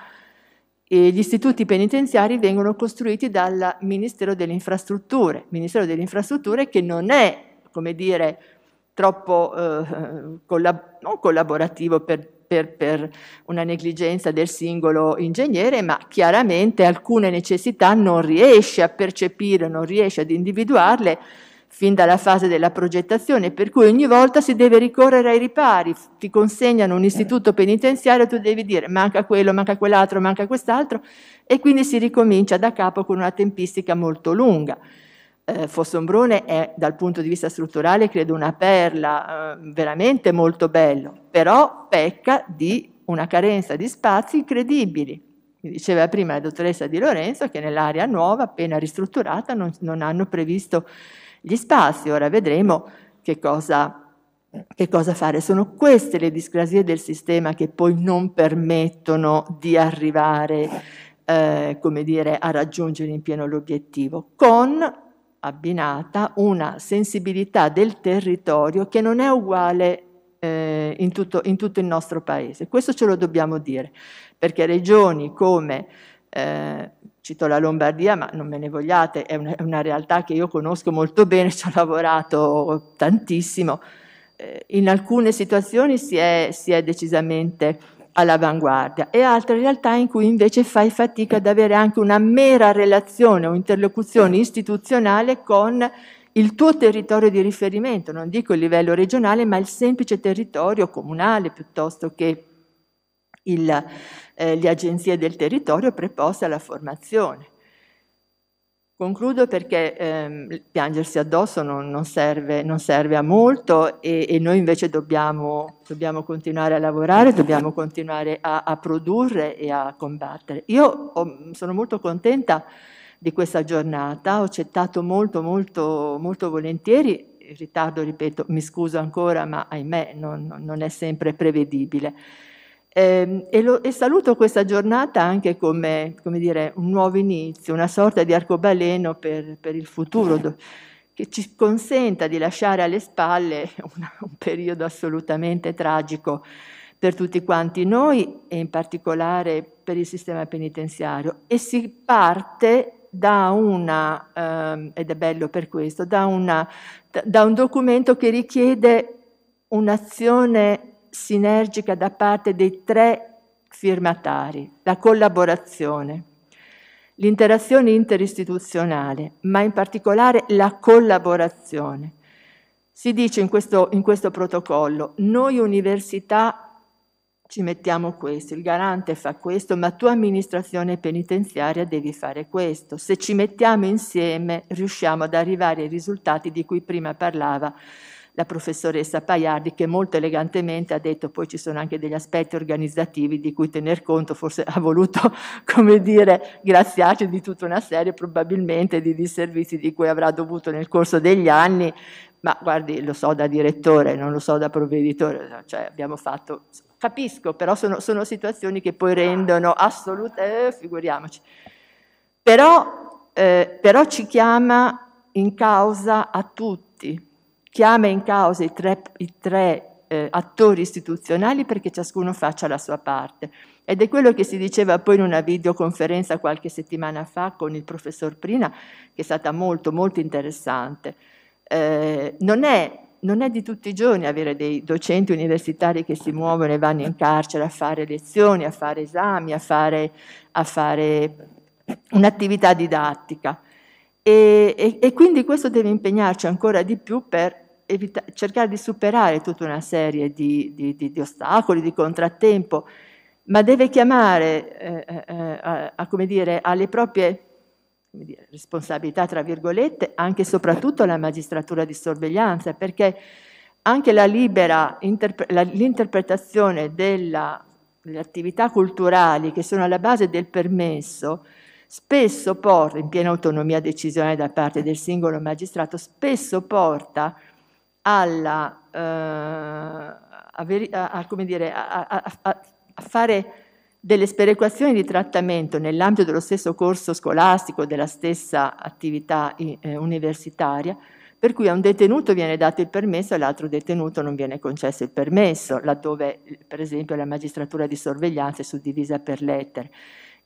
e gli istituti penitenziari vengono costruiti dal Ministero delle Infrastrutture, Ministero delle Infrastrutture che non è, come dire, troppo eh, collab- non collaborativo per, per, per, una negligenza del singolo ingegnere, ma chiaramente alcune necessità non riesce a percepire, non riesce ad individuarle fin dalla fase della progettazione, per cui ogni volta si deve ricorrere ai ripari, ti consegnano un istituto penitenziario, tu devi dire manca quello, manca quell'altro, manca quest'altro, e quindi si ricomincia da capo con una tempistica molto lunga. Eh, Fossombrone è dal punto di vista strutturale, credo, una perla eh, veramente molto bello, però pecca di una carenza di spazi incredibili. Mi diceva prima la dottoressa Di Lorenzo che nell'area nuova, appena ristrutturata, non, non hanno previsto gli spazi. Ora vedremo che cosa, che cosa fare. Sono queste le discrasie del sistema che poi non permettono di arrivare, eh, come dire, a raggiungere in pieno l'obiettivo, con abbinata una sensibilità del territorio che non è uguale eh, in, tutto, in, tutto, il nostro paese. Questo ce lo dobbiamo dire, perché regioni come eh, cito la Lombardia, ma non me ne vogliate, è una, è una realtà che io conosco molto bene, ci ho lavorato tantissimo. Eh, in alcune situazioni si è, si è decisamente all'avanguardia e altre realtà in cui invece fai fatica ad avere anche una mera relazione o interlocuzione istituzionale con il tuo territorio di riferimento, non dico il livello regionale, ma il semplice territorio comunale piuttosto che il, eh, le agenzie del territorio preposte alla formazione. Concludo perché ehm, piangersi addosso non, non, serve, non, serve, a molto e, e noi invece dobbiamo, dobbiamo, continuare a lavorare, dobbiamo continuare a, a produrre e a combattere. Io ho, sono molto contenta di questa giornata, ho accettato molto, molto, molto volentieri, in ritardo ripeto, mi scuso ancora, ma ahimè non, non è sempre prevedibile. Eh, e, lo, e, saluto questa giornata anche come, come dire, un nuovo inizio, una sorta di arcobaleno per, per il futuro, do, che ci consenta di lasciare alle spalle una, un periodo assolutamente tragico per tutti quanti noi e in particolare per il sistema penitenziario. E si parte da una, ehm, ed è bello per questo, da, una, da un documento che richiede un'azione sinergica da parte dei tre firmatari, la collaborazione, l'interazione interistituzionale, ma in particolare la collaborazione. Si dice in questo, in questo protocollo, noi università ci mettiamo questo, il garante fa questo, ma tu amministrazione penitenziaria devi fare questo. Se ci mettiamo insieme riusciamo ad arrivare ai risultati di cui prima parlava la professoressa Paiardi che molto elegantemente ha detto poi ci sono anche degli aspetti organizzativi di cui tener conto, forse ha voluto come dire graziarci di tutta una serie probabilmente di disservizi di cui avrà dovuto nel corso degli anni, ma guardi lo so da direttore, non lo so da provveditore, cioè abbiamo fatto, capisco, però sono, sono situazioni che poi rendono assolute, eh, figuriamoci. Però, eh, però ci chiama in causa a tutti, chiama in causa i tre, i tre eh, attori istituzionali perché ciascuno faccia la sua parte. Ed è quello che si diceva poi in una videoconferenza qualche settimana fa con il professor Prina, che è stata molto, molto interessante. Eh, non è non è di tutti i giorni avere dei docenti universitari che si muovono e vanno in carcere a fare lezioni, a fare esami, a fare, fare un'attività didattica. E, e, e, quindi questo deve impegnarci ancora di più per evita- cercare di superare tutta una serie di, di, di, di ostacoli, di contrattempo, ma deve chiamare eh, eh, eh a, a, dire, alle proprie dire, responsabilità, tra virgolette, anche e soprattutto la magistratura di sorveglianza, perché anche la libera interpre- la, l'interpretazione della, delle attività culturali che sono alla base del permesso, spesso porta, in piena autonomia decisionale da parte del singolo magistrato, spesso porta alla, eh, a, a, dire, a, a fare delle sperequazioni di trattamento nell'ambito dello stesso corso scolastico, della stessa attività eh, universitaria, per cui a un detenuto viene dato il permesso e all'altro detenuto non viene concesso il permesso, laddove per esempio la magistratura di sorveglianza è suddivisa per lettere.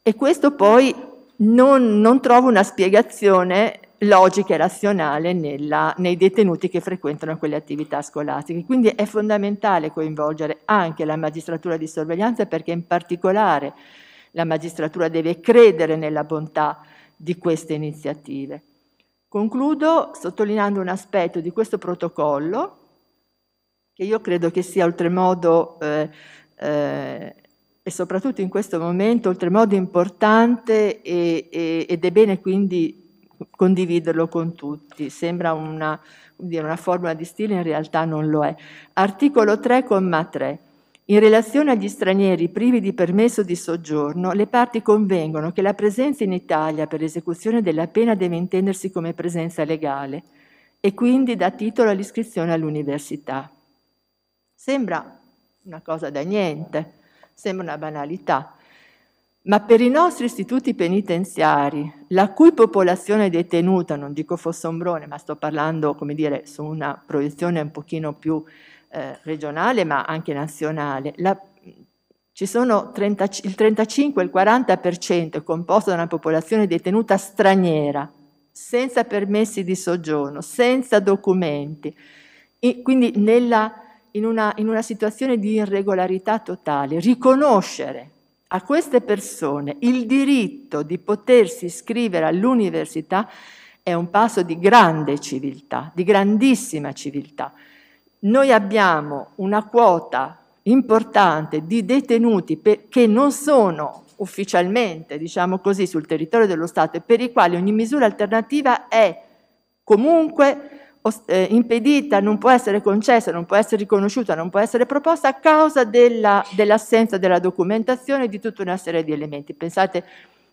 E questo poi non, non trova una spiegazione logica e razionale nella, nei detenuti che frequentano quelle attività scolastiche. Quindi è fondamentale coinvolgere anche la magistratura di sorveglianza perché in particolare la magistratura deve credere nella bontà di queste iniziative. Concludo sottolineando un aspetto di questo protocollo che io credo che sia oltremodo eh, eh, e soprattutto in questo momento oltremodo importante e, e, ed è bene quindi condividerlo con tutti. Sembra una, una formula di stile, in realtà non lo è. Articolo 3,3. In relazione agli stranieri privi di permesso di soggiorno, le parti convengono che la presenza in Italia per l'esecuzione della pena deve intendersi come presenza legale e quindi dà titolo all'iscrizione all'università. Sembra una cosa da niente, sembra una banalità, ma per i nostri istituti penitenziari, la cui popolazione detenuta, non dico fosse ombrone, ma sto parlando, come dire, su una proiezione un pochino più eh, regionale, ma anche nazionale, la, ci sono 30, il 35 il 40% è composto da una popolazione detenuta straniera, senza permessi di soggiorno, senza documenti, e quindi nella, in, una, in una situazione di irregolarità totale. Riconoscere a queste persone il diritto di potersi iscrivere all'università è un passo di grande civiltà, di grandissima civiltà. Noi abbiamo una quota importante di detenuti per, che non sono ufficialmente, diciamo così, sul territorio dello Stato e per i quali ogni misura alternativa è comunque eh, impedita, non può essere concessa, non può essere riconosciuta, non può essere proposta a causa dell'assenza della documentazione di tutta una serie di elementi. Pensate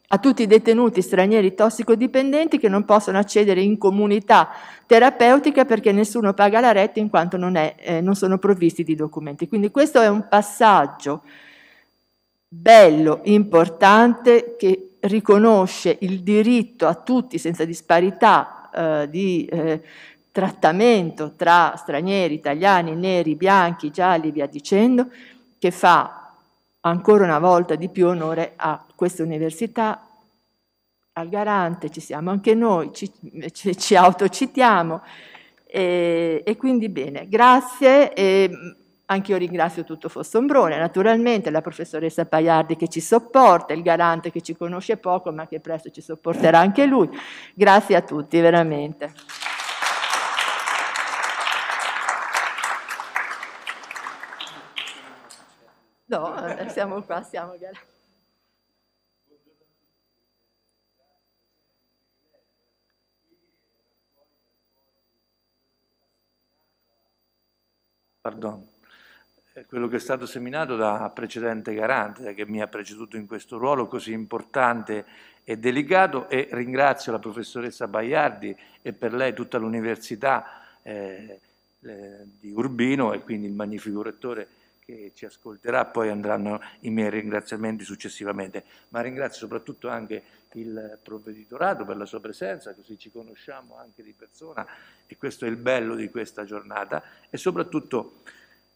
a tutti i detenuti stranieri tossicodipendenti che non possono accedere in comunità terapeutica perché nessuno paga la retta in quanto non, è, eh, non sono provvisti di documenti. Quindi questo è un passaggio bello, importante, che riconosce il diritto a tutti senza disparità eh, di eh, trattamento tra stranieri, italiani, neri, bianchi, gialli, via dicendo, che fa ancora una volta di più onore a questa università, al garante, ci siamo anche noi, ci, ci, ci autocitiamo. E, e, quindi bene, grazie. E, mm, anche io ringrazio tutto Fossombrone, naturalmente la professoressa Paiardi che ci sopporta, il garante che ci conosce poco ma che presto ci sopporterà anche lui. Grazie a tutti, veramente. No, siamo qua, siamo gara. Pardon. Quello che è stato seminato da precedente garante, che mi ha preceduto in questo ruolo così importante e delicato, e ringrazio la professoressa Baiardi e per lei tutta l'università eh, di Urbino e quindi il magnifico rettore che ci ascolterà, poi andranno i miei ringraziamenti successivamente, ma ringrazio soprattutto anche il provveditorato per la sua presenza, così ci conosciamo anche di persona e questo è il bello di questa giornata e soprattutto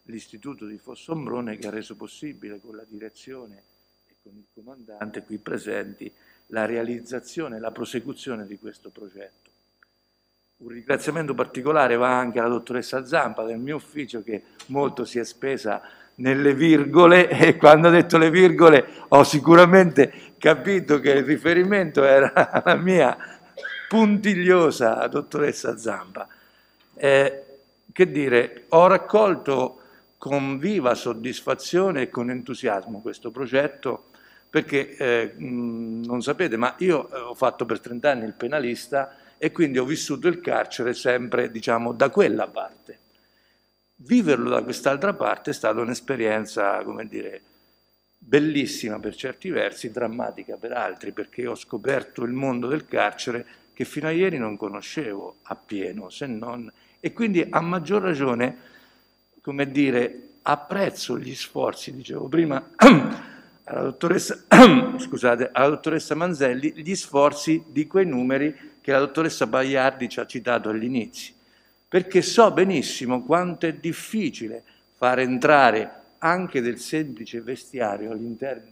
l'istituto di Fossombrone che ha reso possibile con la direzione e con il comandante qui presenti la realizzazione e la prosecuzione di questo progetto. Un ringraziamento particolare va anche alla dottoressa Zampa del mio ufficio che molto si è spesa nelle virgole e quando ha detto le virgole ho sicuramente capito che il riferimento era la mia puntigliosa dottoressa Zampa. Eh, che dire, ho raccolto con viva soddisfazione e con entusiasmo questo progetto perché eh, mh, non sapete, ma io eh, ho fatto per 30 anni il penalista e quindi ho vissuto il carcere sempre diciamo, da quella parte. Viverlo da quest'altra parte è stata un'esperienza, come dire, bellissima per certi versi, drammatica per altri, perché ho scoperto il mondo del carcere che fino a ieri non conoscevo appieno, se non... E quindi a maggior ragione, come dire, apprezzo gli sforzi, dicevo prima, alla dottoressa, scusate, alla dottoressa Manzelli, gli sforzi di quei numeri che la dottoressa Baiardi ci ha citato all'inizio, perché so benissimo quanto è difficile far entrare anche del semplice vestiario all'interno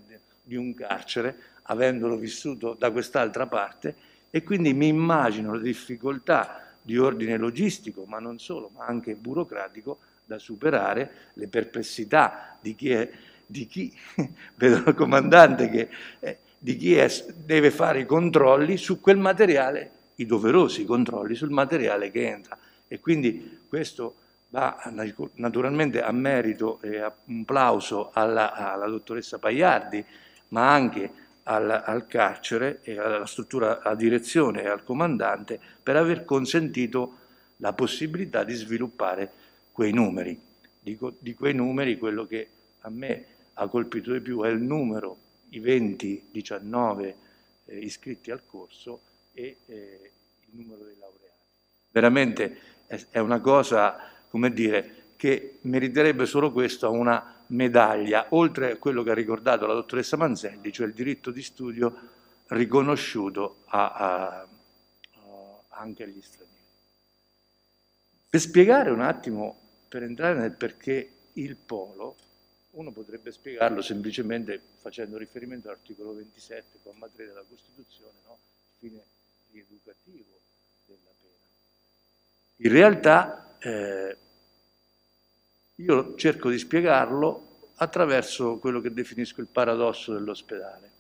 di un carcere, avendolo vissuto da quest'altra parte, e quindi mi immagino le difficoltà di ordine logistico, ma non solo, ma anche burocratico, da superare, le perplessità di chi è, di chi, vedo il comandante che, eh, di chi è, deve fare i controlli su quel materiale i doverosi controlli sul materiale che entra e quindi questo va naturalmente a merito e a un plauso alla, alla dottoressa Pagliardi, ma anche al, al carcere e alla struttura, alla direzione e al comandante per aver consentito la possibilità di sviluppare quei numeri. Dico, di quei numeri quello che a me ha colpito di più è il numero, i 20-19 eh, iscritti al corso, e eh, il numero dei laureati. Veramente è una cosa, come dire, che meriterebbe solo questo a una medaglia, oltre a quello che ha ricordato la dottoressa Manzelli, cioè il diritto di studio riconosciuto a, a, anche agli stranieri. Per spiegare un attimo, per entrare nel perché il polo, uno potrebbe spiegarlo semplicemente facendo riferimento all'articolo 27, comma 3 della Costituzione, no? fine rieducativo della pena. In realtà eh, io cerco di spiegarlo attraverso quello che definisco il paradosso dell'ospedale.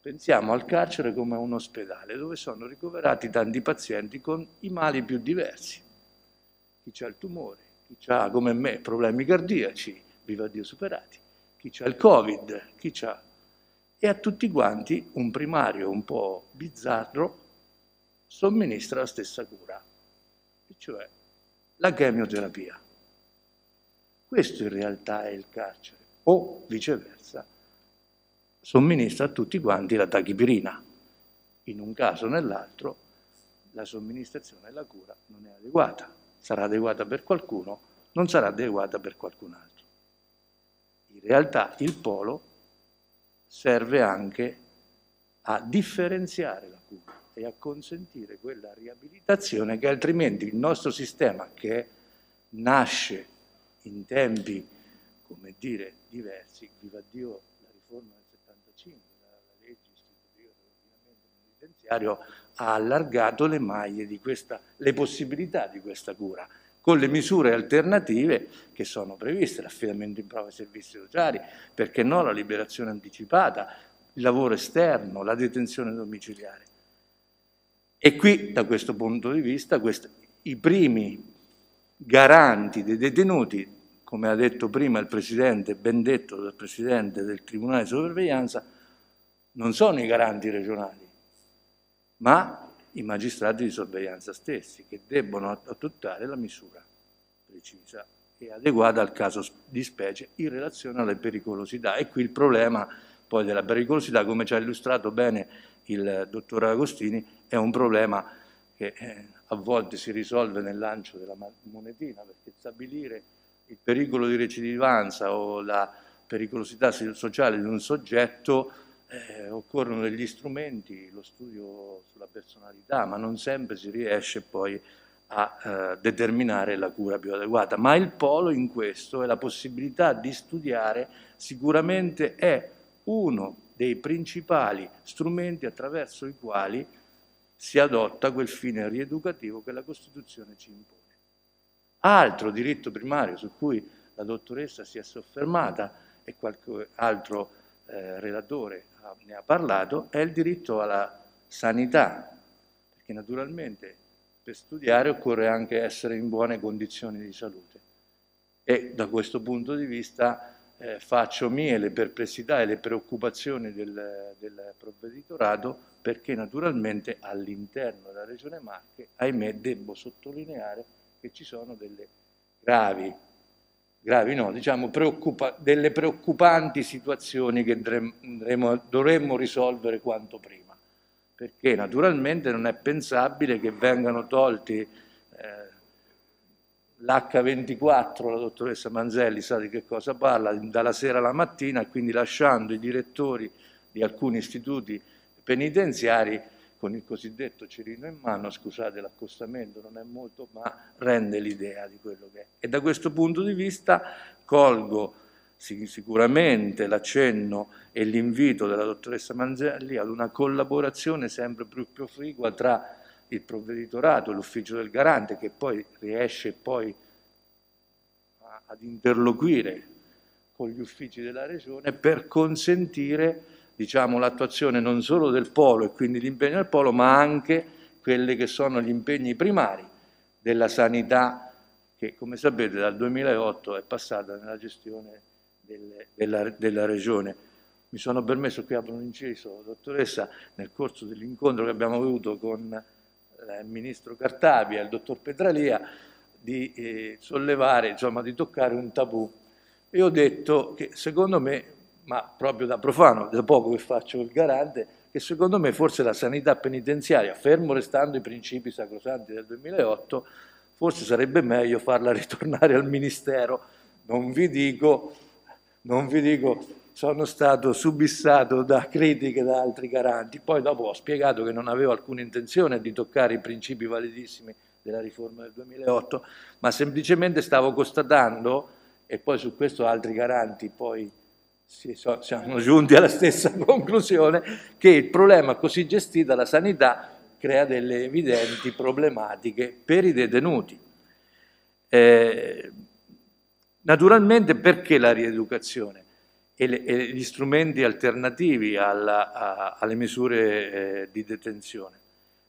Pensiamo al carcere come a un ospedale dove sono ricoverati tanti pazienti con i mali più diversi. Chi ha il tumore, chi ha come me problemi cardiaci, viva Dio superati, chi ha il Covid, chi ha... E a tutti quanti un primario un po' bizzarro somministra la stessa cura, cioè la chemioterapia. Questo in realtà è il carcere, o viceversa, somministra a tutti quanti la tachipirina. In un caso o nell'altro la somministrazione e la cura non è adeguata. Sarà adeguata per qualcuno, non sarà adeguata per qualcun altro. In realtà il polo serve anche a differenziare la cura e a consentire quella riabilitazione che altrimenti il nostro sistema che nasce in tempi, come dire, diversi, viva Dio la riforma del 75, la, la legge istitutiva dell'ordinamento penitenziario ha allargato le maglie di questa, le possibilità di questa cura con le misure alternative che sono previste, l'affidamento in prova ai servizi sociali, perché no la liberazione anticipata, il lavoro esterno, la detenzione domiciliare. E qui, da questo punto di vista, questi, i primi garanti dei detenuti, come ha detto prima il Presidente, ben detto dal Presidente del Tribunale di Sorveglianza, non sono i garanti regionali, ma i magistrati di sorveglianza stessi, che debbono adottare la misura precisa e adeguata al caso di specie in relazione alle pericolosità. E qui il problema poi della pericolosità, come ci ha illustrato bene il dottor Agostini, è un problema che eh, a volte si risolve nel lancio della monetina, perché stabilire il pericolo di recidivanza o la pericolosità sociale di un soggetto eh, occorrono degli strumenti, lo studio sulla personalità, ma non sempre si riesce poi a eh, determinare la cura più adeguata. Ma il polo in questo e la possibilità di studiare sicuramente è uno dei principali strumenti attraverso i quali si adotta quel fine rieducativo che la Costituzione ci impone. Altro diritto primario su cui la dottoressa si è soffermata e qualche altro eh, relatore ha, ne ha parlato è il diritto alla sanità, perché naturalmente per studiare occorre anche essere in buone condizioni di salute e da questo punto di vista eh, faccio mie le perplessità e le preoccupazioni del, del provveditorato perché naturalmente all'interno della Regione Marche, ahimè, devo sottolineare che ci sono delle gravi, gravi no, diciamo preoccupa delle preoccupanti situazioni che dovremmo, dovremmo risolvere quanto prima, perché naturalmente non è pensabile che vengano tolti l'H24, la dottoressa Manzelli sa di che cosa parla, dalla sera alla mattina, quindi lasciando i direttori di alcuni istituti penitenziari con il cosiddetto cerino in mano, scusate l'accostamento non è molto, ma rende l'idea di quello che è. E da questo punto di vista colgo sicuramente l'accenno e l'invito della dottoressa Manzelli ad una collaborazione sempre più, proficua tra il provveditorato, l'ufficio del garante che poi riesce poi a, ad interloquire con gli uffici della regione per consentire diciamo, l'attuazione non solo del polo e quindi l'impegno del polo, ma anche quelli che sono gli impegni primari della sanità che come sapete dal 2008 è passata nella gestione delle, della, della regione mi sono permesso, qui apro un inciso, dottoressa, nel corso dell'incontro che abbiamo avuto con eh, il ministro Cartabia il dottor Petralia, di eh, sollevare, insomma di toccare un tabù. E ho detto che secondo me, ma proprio da profano, da poco che faccio il garante, che secondo me forse la sanità penitenziaria, fermo restando i principi sacrosanti del 2008, forse sarebbe meglio farla ritornare al Ministero. Non vi dico, non vi dico sono stato subissato da critiche da altri garanti. Poi dopo ho spiegato che non avevo alcuna intenzione di toccare i principi validissimi della riforma del 2008, ma semplicemente stavo constatando, e poi su questo altri garanti poi si sono, siamo giunti alla stessa conclusione, che il problema così gestito alla sanità crea delle evidenti problematiche per i detenuti. Eh, naturalmente perché la rieducazione? e, le, e gli strumenti alternativi alla, a, alle misure eh, di detenzione,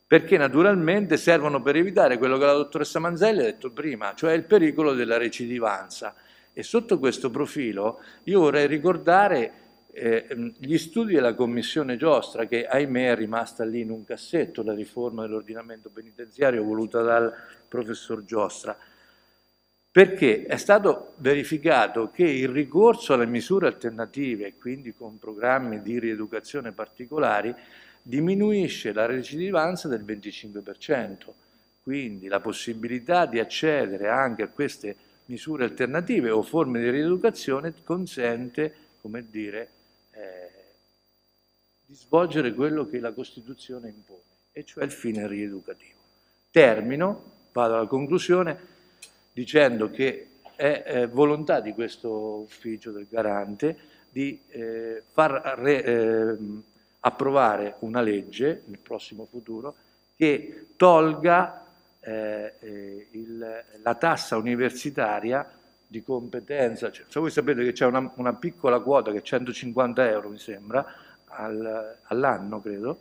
perché naturalmente servono per evitare quello che la dottoressa Manzelli ha detto prima, cioè il pericolo della recidivanza. E sotto questo profilo io vorrei ricordare eh, gli studi della Commissione Giostra, che ahimè è rimasta lì in un cassetto, la riforma dell'ordinamento penitenziario voluta dal professor Giostra, perché è stato verificato che il ricorso alle misure alternative, quindi con programmi di rieducazione particolari, diminuisce la recidivanza del 25%, quindi la possibilità di accedere anche a queste misure alternative o forme di rieducazione consente, come dire, eh, di svolgere quello che la Costituzione impone, e cioè il fine rieducativo. Termino, vado alla conclusione, dicendo che è volontà di questo ufficio del garante di eh, far re, eh, approvare una legge nel prossimo futuro che tolga eh, eh il, la tassa universitaria di competenza. Cioè, voi sapete che c'è una, una, piccola quota che è 150 euro, mi sembra, al, all'anno, credo,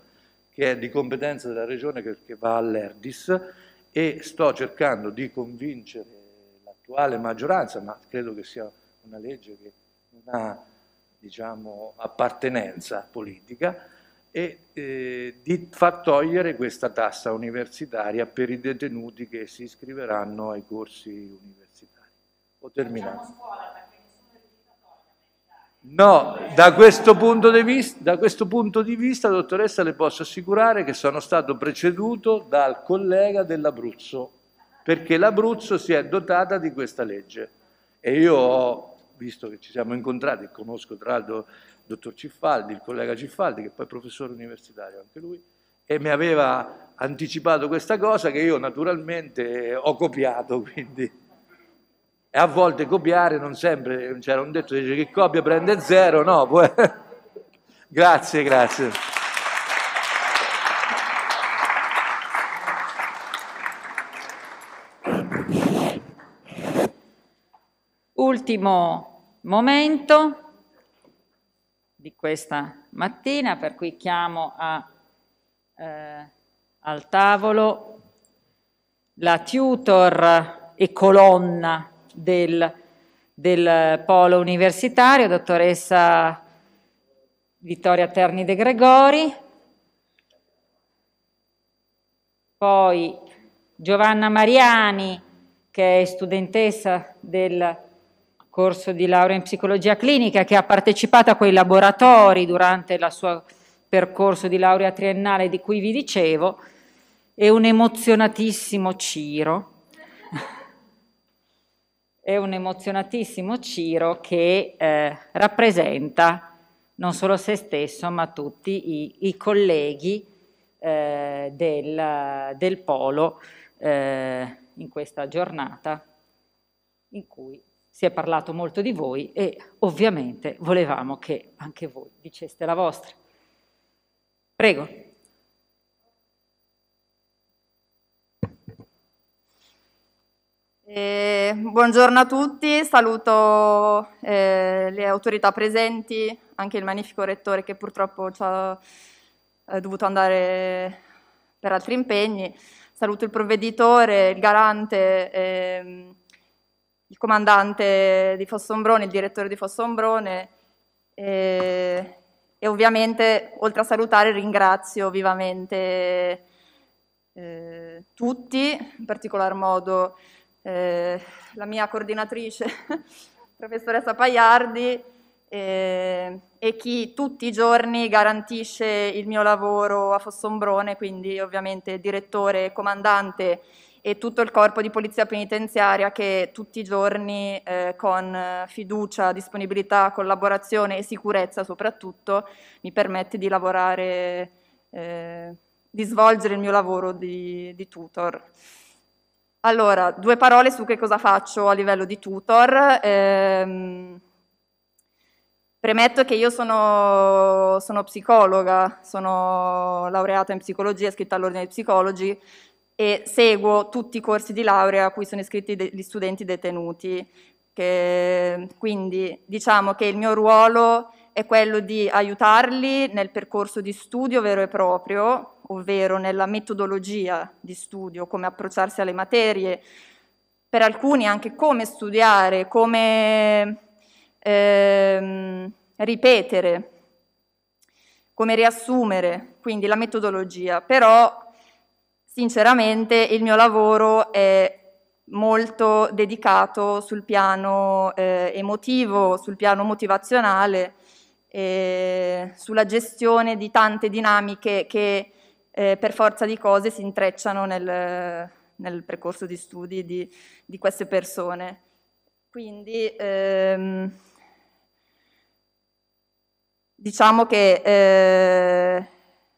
che è di competenza della regione che, che va all'ERDIS e sto cercando di convincere l'attuale maggioranza, ma credo che sia una legge che non ha diciamo, appartenenza politica, e eh, di far togliere questa tassa universitaria per i detenuti che si iscriveranno ai corsi universitari. Ho terminato. No, da questo, punto di vista, da questo punto di vista, dottoressa, le posso assicurare che sono stato preceduto dal collega dell'Abruzzo perché l'Abruzzo si è dotata di questa legge. E io ho, visto che ci siamo incontrati, conosco tra l'altro il dottor Ciffaldi, il collega Ciffaldi, che poi è professore universitario anche lui, e mi aveva anticipato questa cosa che io naturalmente ho copiato, quindi... E a volte copiare non sempre, c'era un detto che copia prende zero, no? Grazie, grazie. ultimo momento di questa mattina, per cui chiamo a, eh, al tavolo la tutor e colonna del, del polo universitario, dottoressa Vittoria Terni De Gregori, poi Giovanna Mariani, che è studentessa del corso di laurea in psicologia clinica, che ha partecipato a quei laboratori durante il suo percorso di laurea triennale di cui vi dicevo, è un emozionatissimo Ciro. è un emozionatissimo Ciro che eh, rappresenta non solo se stesso, ma tutti i, i colleghi eh, del, del, Polo eh, in questa giornata in cui si è parlato molto di voi e ovviamente volevamo che anche voi diceste la vostra. Prego. Eh, buongiorno a tutti, saluto eh, le autorità presenti, anche il magnifico rettore che purtroppo ci ha eh, dovuto andare per altri impegni, saluto il provveditore, il garante ehm, il comandante di Fossombrone, il direttore di Fossombrone e, e ovviamente oltre a salutare ringrazio vivamente eh, tutti, in particolar modo eh, la mia coordinatrice, professoressa Paiardi eh, e chi tutti i giorni garantisce il mio lavoro a Fossombrone, quindi ovviamente direttore, e comandante, e tutto il corpo di polizia penitenziaria che tutti i giorni eh, con eh, fiducia, disponibilità, collaborazione e sicurezza soprattutto mi permette di lavorare, eh, di svolgere il mio lavoro di, di tutor. Allora, due parole su che cosa faccio a livello di tutor. Eh, premetto che io sono, sono, psicologa, sono laureata in psicologia, scritta all'ordine di psicologi, e seguo tutti i corsi di laurea a cui sono iscritti gli studenti detenuti. Che, quindi diciamo che il mio ruolo è quello di aiutarli nel percorso di studio vero e proprio, ovvero nella metodologia di studio, come approcciarsi alle materie, per alcuni anche come studiare, come ehm, ripetere, come riassumere, quindi la metodologia. Però sinceramente il mio lavoro è molto dedicato sul piano eh, emotivo, sul piano motivazionale, eh, sulla gestione di tante dinamiche che eh, per forza di cose si intrecciano nel, nel percorso di studi di, di queste persone. Quindi ehm, diciamo che eh,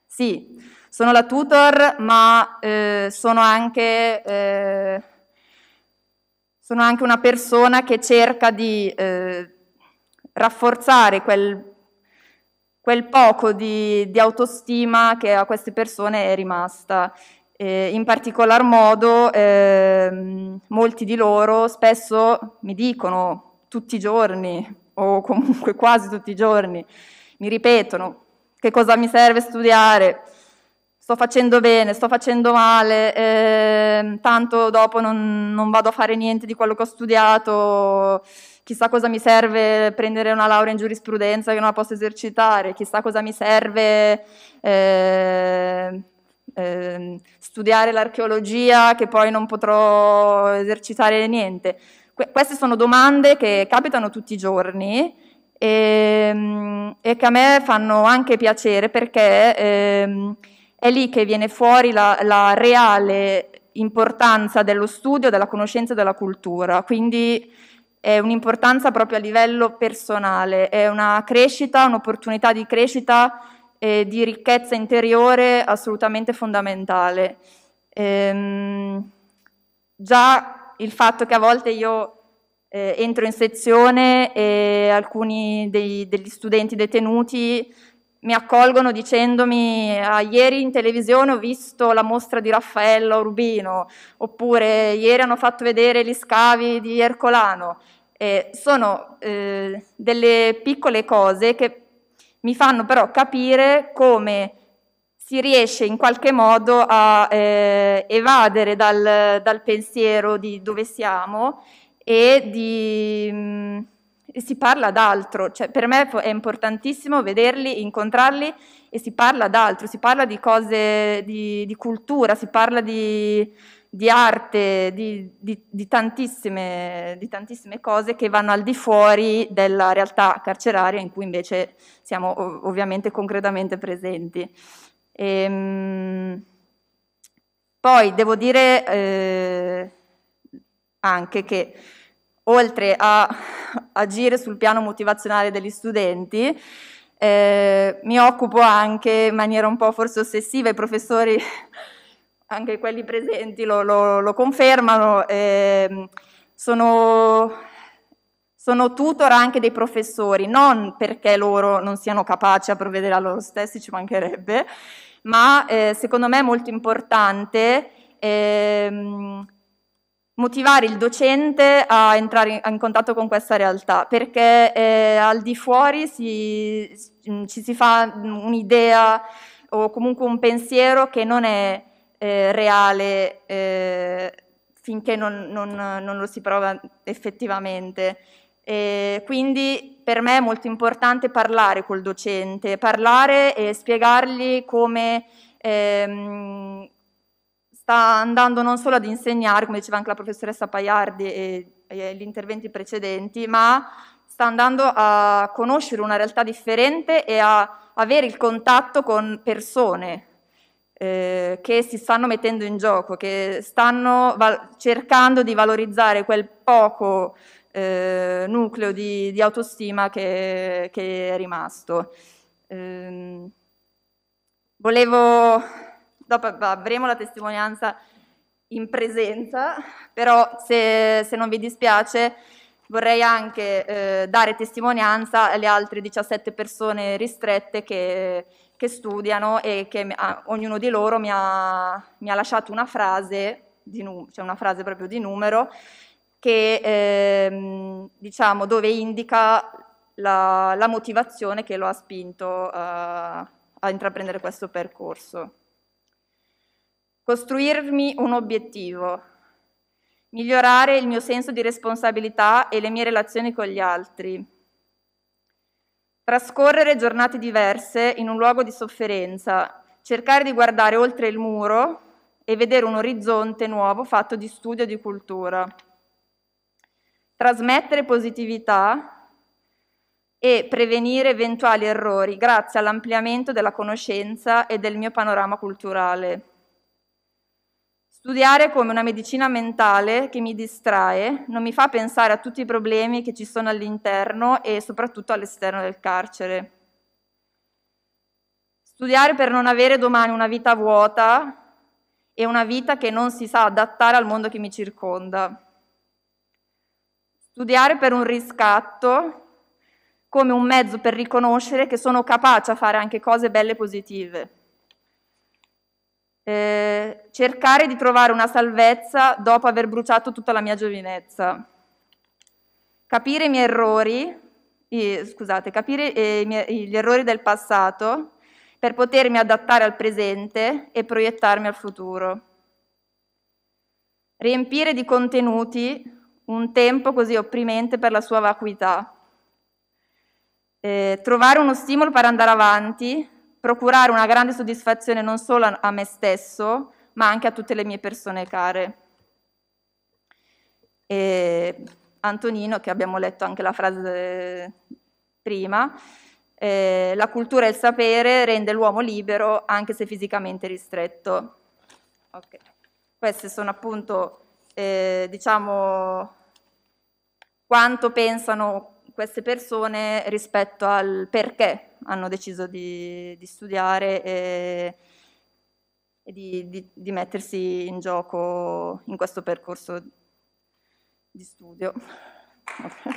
sì, sono la tutor, ma eh, sono, anche, eh, sono, anche, una persona che cerca di eh, rafforzare quel, quel poco di, di, autostima che a queste persone è rimasta. Eh, in particolar modo eh, molti di loro spesso mi dicono tutti i giorni o comunque quasi tutti i giorni, mi ripetono che cosa mi serve studiare, sto facendo bene, sto facendo male, eh, tanto dopo non, non, vado a fare niente di quello che ho studiato, chissà cosa mi serve prendere una laurea in giurisprudenza che non la posso esercitare, chissà cosa mi serve eh, eh, studiare l'archeologia che poi non potrò esercitare niente. Que- queste sono domande che capitano tutti i giorni e, ehm, e, che a me fanno anche piacere perché ehm, è lì che viene fuori la, la reale importanza dello studio, della conoscenza e della cultura, quindi è un'importanza proprio a livello personale, è una crescita, un'opportunità di crescita e di ricchezza interiore assolutamente fondamentale. Ehm, già il fatto che a volte io eh, entro in sezione e alcuni dei, degli studenti detenuti mi accolgono dicendomi ah, ieri in televisione ho visto la mostra di Raffaello Rubino, oppure ieri hanno fatto vedere gli scavi di Ercolano. Eh, sono eh, delle piccole cose che mi fanno però capire come si riesce in qualche modo a eh, evadere dal, dal, pensiero di dove siamo e di... Mh, mm, si parla d'altro, cioè, per me è importantissimo vederli, incontrarli e si parla d'altro, si parla di cose di, di cultura, si parla di, di arte, di, di, tantissime, di tantissime cose che vanno al di fuori della realtà carceraria in cui invece siamo ovviamente concretamente presenti. Ehm, poi devo dire eh, anche che oltre a agire sul piano motivazionale degli studenti, eh, mi occupo anche in maniera un po' forse ossessiva, i professori, anche quelli presenti, lo, lo, lo confermano. Eh, sono, sono tutor anche dei professori, non perché loro non siano capaci a provvedere a loro stessi, ci mancherebbe, ma eh, secondo me è molto importante. Ehm, motivare il docente a entrare in, contatto con questa realtà, perché eh, al di fuori si, ci si fa un'idea o comunque un pensiero che non è eh, reale eh, finché non, non, non, lo si prova effettivamente. E quindi per me è molto importante parlare col docente, parlare e spiegargli come, ehm, sta andando non solo ad insegnare, come diceva anche la professoressa Paiardi e, e gli interventi precedenti, ma sta andando a conoscere una realtà differente e a avere il contatto con persone eh, che si stanno mettendo in gioco, che stanno cercando di valorizzare quel poco eh, nucleo di, di, autostima che, che è rimasto. Eh, volevo dopo avremo la testimonianza in presenza, però se, se non vi dispiace vorrei anche eh, dare testimonianza alle altre 17 persone ristrette che, che studiano e che ah, ognuno di loro mi ha, mi ha lasciato una frase, cioè una frase proprio di numero, che eh, diciamo dove indica la, la, motivazione che lo ha spinto eh, a intraprendere questo percorso costruirmi un obiettivo, migliorare il mio senso di responsabilità e le mie relazioni con gli altri, trascorrere giornate diverse in un luogo di sofferenza, cercare di guardare oltre il muro e vedere un orizzonte nuovo fatto di studio e di cultura, trasmettere positività e prevenire eventuali errori grazie all'ampliamento della conoscenza e del mio panorama culturale. Studiare come una medicina mentale che mi distrae, non mi fa pensare a tutti i problemi che ci sono all'interno e soprattutto all'esterno del carcere. Studiare per non avere domani una vita vuota e una vita che non si sa adattare al mondo che mi circonda. Studiare per un riscatto come un mezzo per riconoscere che sono capace a fare anche cose belle e positive eh, cercare di trovare una salvezza dopo aver bruciato tutta la mia giovinezza, capire i miei errori, eh, scusate, capire eh, miei, gli errori del passato per potermi adattare al presente e proiettarmi al futuro. Riempire di contenuti un tempo così opprimente per la sua vacuità. Eh, trovare uno stimolo per andare avanti procurare una grande soddisfazione non solo a me stesso, ma anche a tutte le mie persone care. E Antonino, che abbiamo letto anche la frase eh, prima, eh, la cultura e il sapere rende l'uomo libero anche se fisicamente ristretto. Okay. Queste sono appunto, eh, diciamo, quanto pensano queste persone rispetto al perché hanno deciso di, di studiare e, e di, di, di, mettersi in gioco in questo percorso di studio. Okay.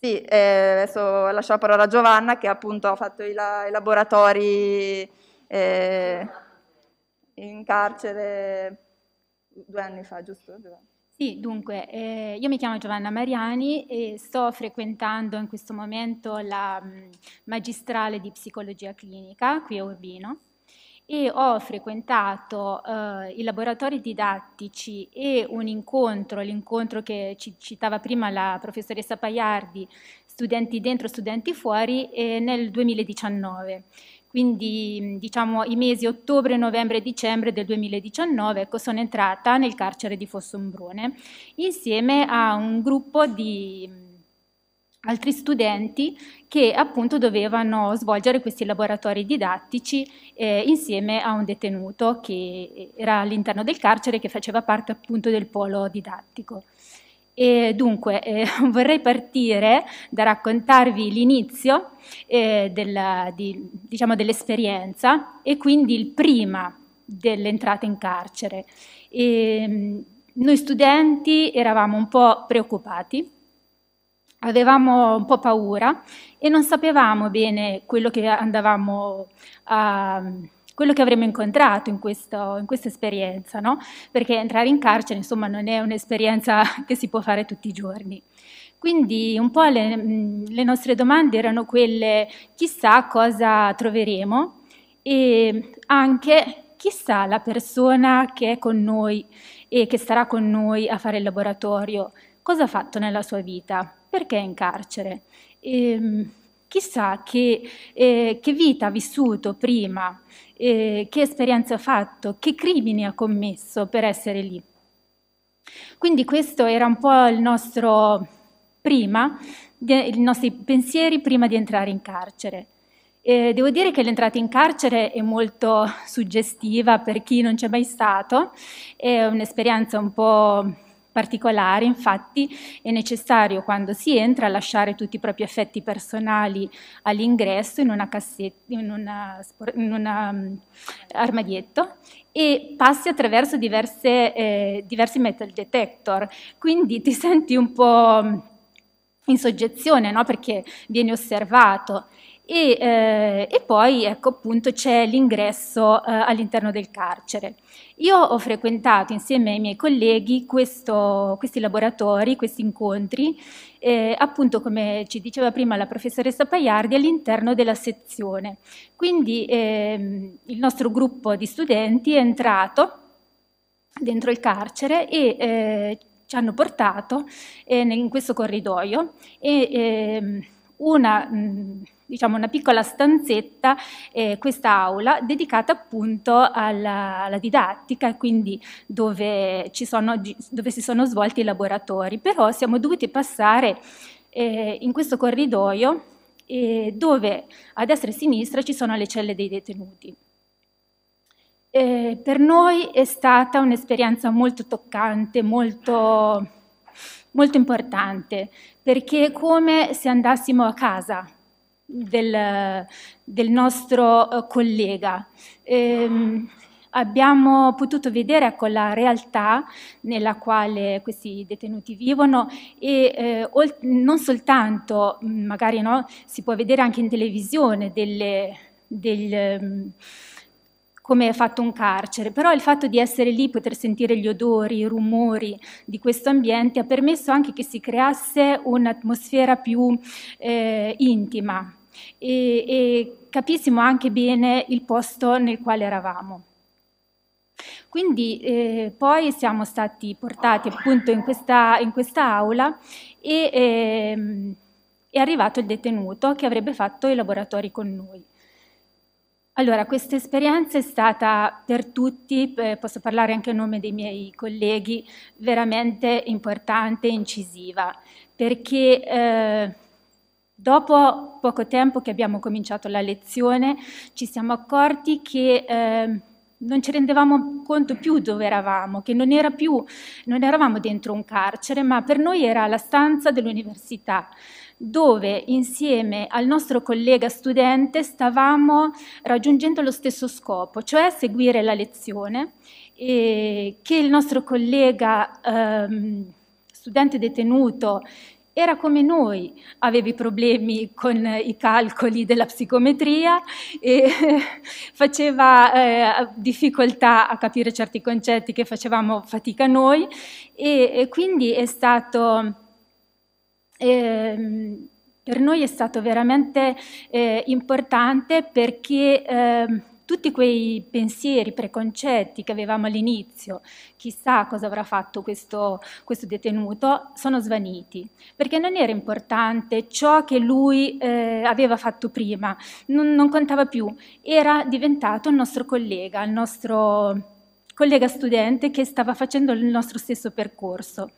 Sì, eh, adesso lascio la parola a Giovanna che appunto ha fatto i, la, i laboratori eh, in carcere due anni fa, giusto? Sì, dunque, eh, io mi chiamo Giovanna Mariani e sto frequentando in questo momento la mm, magistrale di psicologia clinica qui a Urbino e ho frequentato eh, i laboratori didattici e un incontro, l'incontro che ci citava prima la professoressa Paiardi, studenti dentro, studenti fuori, eh, nel 2019 quindi diciamo i mesi ottobre, novembre e dicembre del 2019 ecco, sono entrata nel carcere di Fossombrone insieme a un gruppo di altri studenti che appunto dovevano svolgere questi laboratori didattici eh, insieme a un detenuto che era all'interno del carcere che faceva parte appunto del polo didattico. E dunque eh, vorrei partire da raccontarvi l'inizio eh, della, di, diciamo, dell'esperienza e quindi il prima dell'entrata in carcere. E, ehm, noi studenti eravamo un po' preoccupati, avevamo un po' paura e non sapevamo bene quello che andavamo a quello che avremmo incontrato in, questo, in questa esperienza, no? perché entrare in carcere insomma, non è un'esperienza che si può fare tutti i giorni. Quindi un po' le, mm, le nostre domande erano quelle chissà cosa troveremo e anche chissà la persona che è con noi e che starà con noi a fare il laboratorio, cosa ha fatto nella sua vita, perché è in carcere. E, ehm, chissà che, eh, che vita ha vissuto prima, eh, che esperienza ha fatto, che crimini ha commesso per essere lì. Quindi questo era un po' il nostro prima, i nostri pensieri prima di entrare in carcere. Eh, devo dire che l'entrata in carcere è molto suggestiva per chi non c'è mai stato, è un'esperienza un po' particolare, infatti, è necessario quando si entra lasciare tutti i propri effetti personali all'ingresso in, una cassetta, in, una, in una, um, armadietto e passi attraverso diverse, eh, diversi metal detector, quindi ti senti un po' mm, in soggezione no? perché vieni osservato e, eh, e, poi ecco appunto c'è l'ingresso eh, all'interno del carcere. Io ho frequentato insieme ai miei colleghi questo, questi laboratori, questi incontri, eh, appunto come ci diceva prima la professoressa Paiardi, all'interno della sezione. Quindi ehm, il nostro gruppo di studenti è entrato dentro il carcere e eh, ci hanno portato eh, in questo corridoio e ehm, una... Mh, mm, diciamo, una piccola stanzetta, eh, questa aula, dedicata appunto alla, alla didattica, quindi dove, sono, dove, si sono svolti i laboratori. Però siamo dovuti passare eh, in questo corridoio eh, dove a destra e a sinistra ci sono le celle dei detenuti. Eh, per noi è stata un'esperienza molto toccante, molto, molto importante, perché è come se andassimo a casa, del, del nostro eh, collega. Ehm, abbiamo potuto vedere ecco, la realtà nella quale questi detenuti vivono e eh, non soltanto, mm, magari no, si può vedere anche in televisione delle, del, mm, come è fatto un carcere, però il fatto di essere lì, poter sentire gli odori, i rumori di questo ambiente ha permesso anche che si creasse un'atmosfera più eh, intima e, e capissimo anche bene il posto nel quale eravamo. Quindi eh, poi siamo stati portati appunto in questa, in questa aula e eh, è arrivato il detenuto che avrebbe fatto i laboratori con noi. Allora, questa esperienza è stata per tutti, eh, posso parlare anche a nome dei miei colleghi, veramente importante e incisiva, perché eh, Dopo poco tempo che abbiamo cominciato la lezione ci siamo accorti che eh, non ci rendevamo conto più dove eravamo, che non, era più, non eravamo dentro un carcere, ma per noi era la stanza dell'università, dove insieme al nostro collega studente stavamo raggiungendo lo stesso scopo, cioè seguire la lezione e che il nostro collega ehm, studente detenuto era come noi, avevi problemi con i calcoli della psicometria e faceva eh, difficoltà a capire certi concetti che facevamo fatica noi e, e quindi è stato... Eh, per noi è stato veramente eh, importante perché ehm, tutti quei pensieri preconcetti che avevamo all'inizio, chissà cosa avrà fatto questo, questo, detenuto, sono svaniti, perché non era importante ciò che lui eh, aveva fatto prima, non, non contava più, era diventato il nostro collega, il nostro collega studente che stava facendo il nostro stesso percorso.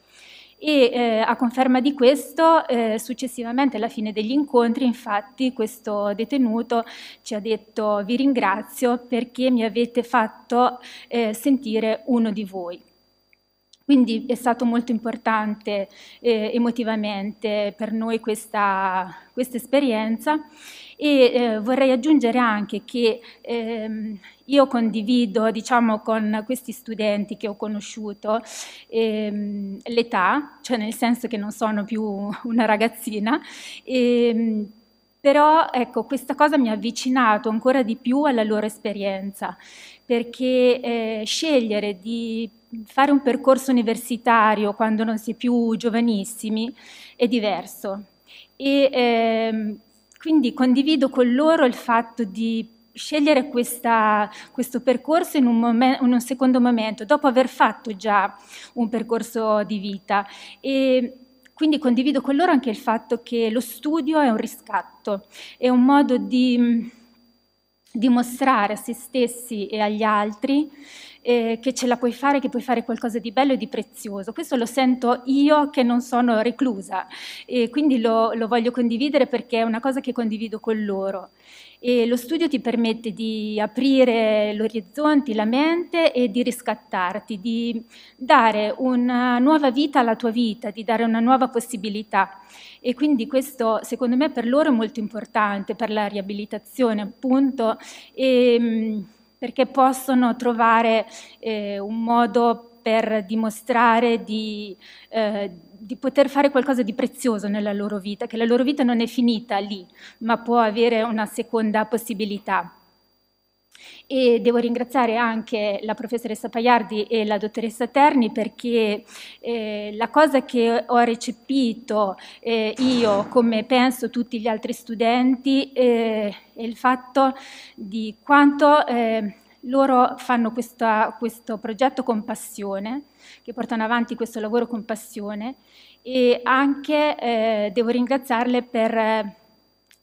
E eh, a conferma di questo, eh, successivamente alla fine degli incontri, infatti, questo detenuto ci ha detto vi ringrazio perché mi avete fatto eh, sentire uno di voi. Quindi è stato molto importante eh, emotivamente per noi questa, questa esperienza e eh, vorrei aggiungere anche che ehm, io condivido diciamo, con questi studenti che ho conosciuto ehm, l'età, cioè nel senso che non sono più una ragazzina, ehm, però ecco, questa cosa mi ha avvicinato ancora di più alla loro esperienza, perché eh, scegliere di fare un percorso universitario quando non si è più giovanissimi è diverso. E, ehm, quindi condivido con loro il fatto di scegliere questa, questo percorso in un, momen- in un, secondo momento, dopo aver fatto già un percorso di vita. E quindi condivido con loro anche il fatto che lo studio è un riscatto, è un modo di dimostrare a se stessi e agli altri eh, che ce la puoi fare, che puoi fare qualcosa di bello e di prezioso. Questo lo sento io che non sono reclusa e quindi lo, lo voglio condividere perché è una cosa che condivido con loro. E lo studio ti permette di aprire l'orizzonte, la mente e di riscattarti, di dare una nuova vita alla tua vita, di dare una nuova possibilità. E quindi questo secondo me per loro è molto importante, per la riabilitazione appunto. E, mm, perché possono trovare eh, un modo per dimostrare di, eh, di, poter fare qualcosa di prezioso nella loro vita, che la loro vita non è finita lì, ma può avere una seconda possibilità e devo ringraziare anche la professoressa Paiardi e la dottoressa Terni perché eh, la cosa che ho recepito eh, io, come penso tutti gli altri studenti, eh, è il fatto di quanto eh, loro fanno questa, questo progetto con passione, che portano avanti questo lavoro con passione e anche eh, devo ringraziarle per eh,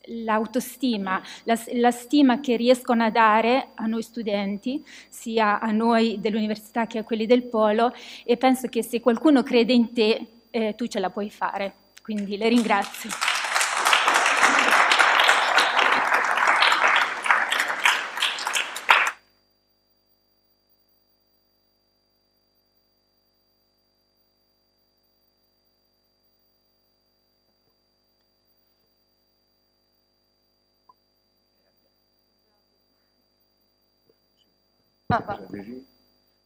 l'autostima, la, la, stima che riescono a dare a noi studenti, sia a noi dell'università che a quelli del polo e penso che se qualcuno crede in te eh, tu ce la puoi fare. Quindi le ringrazio. Papa.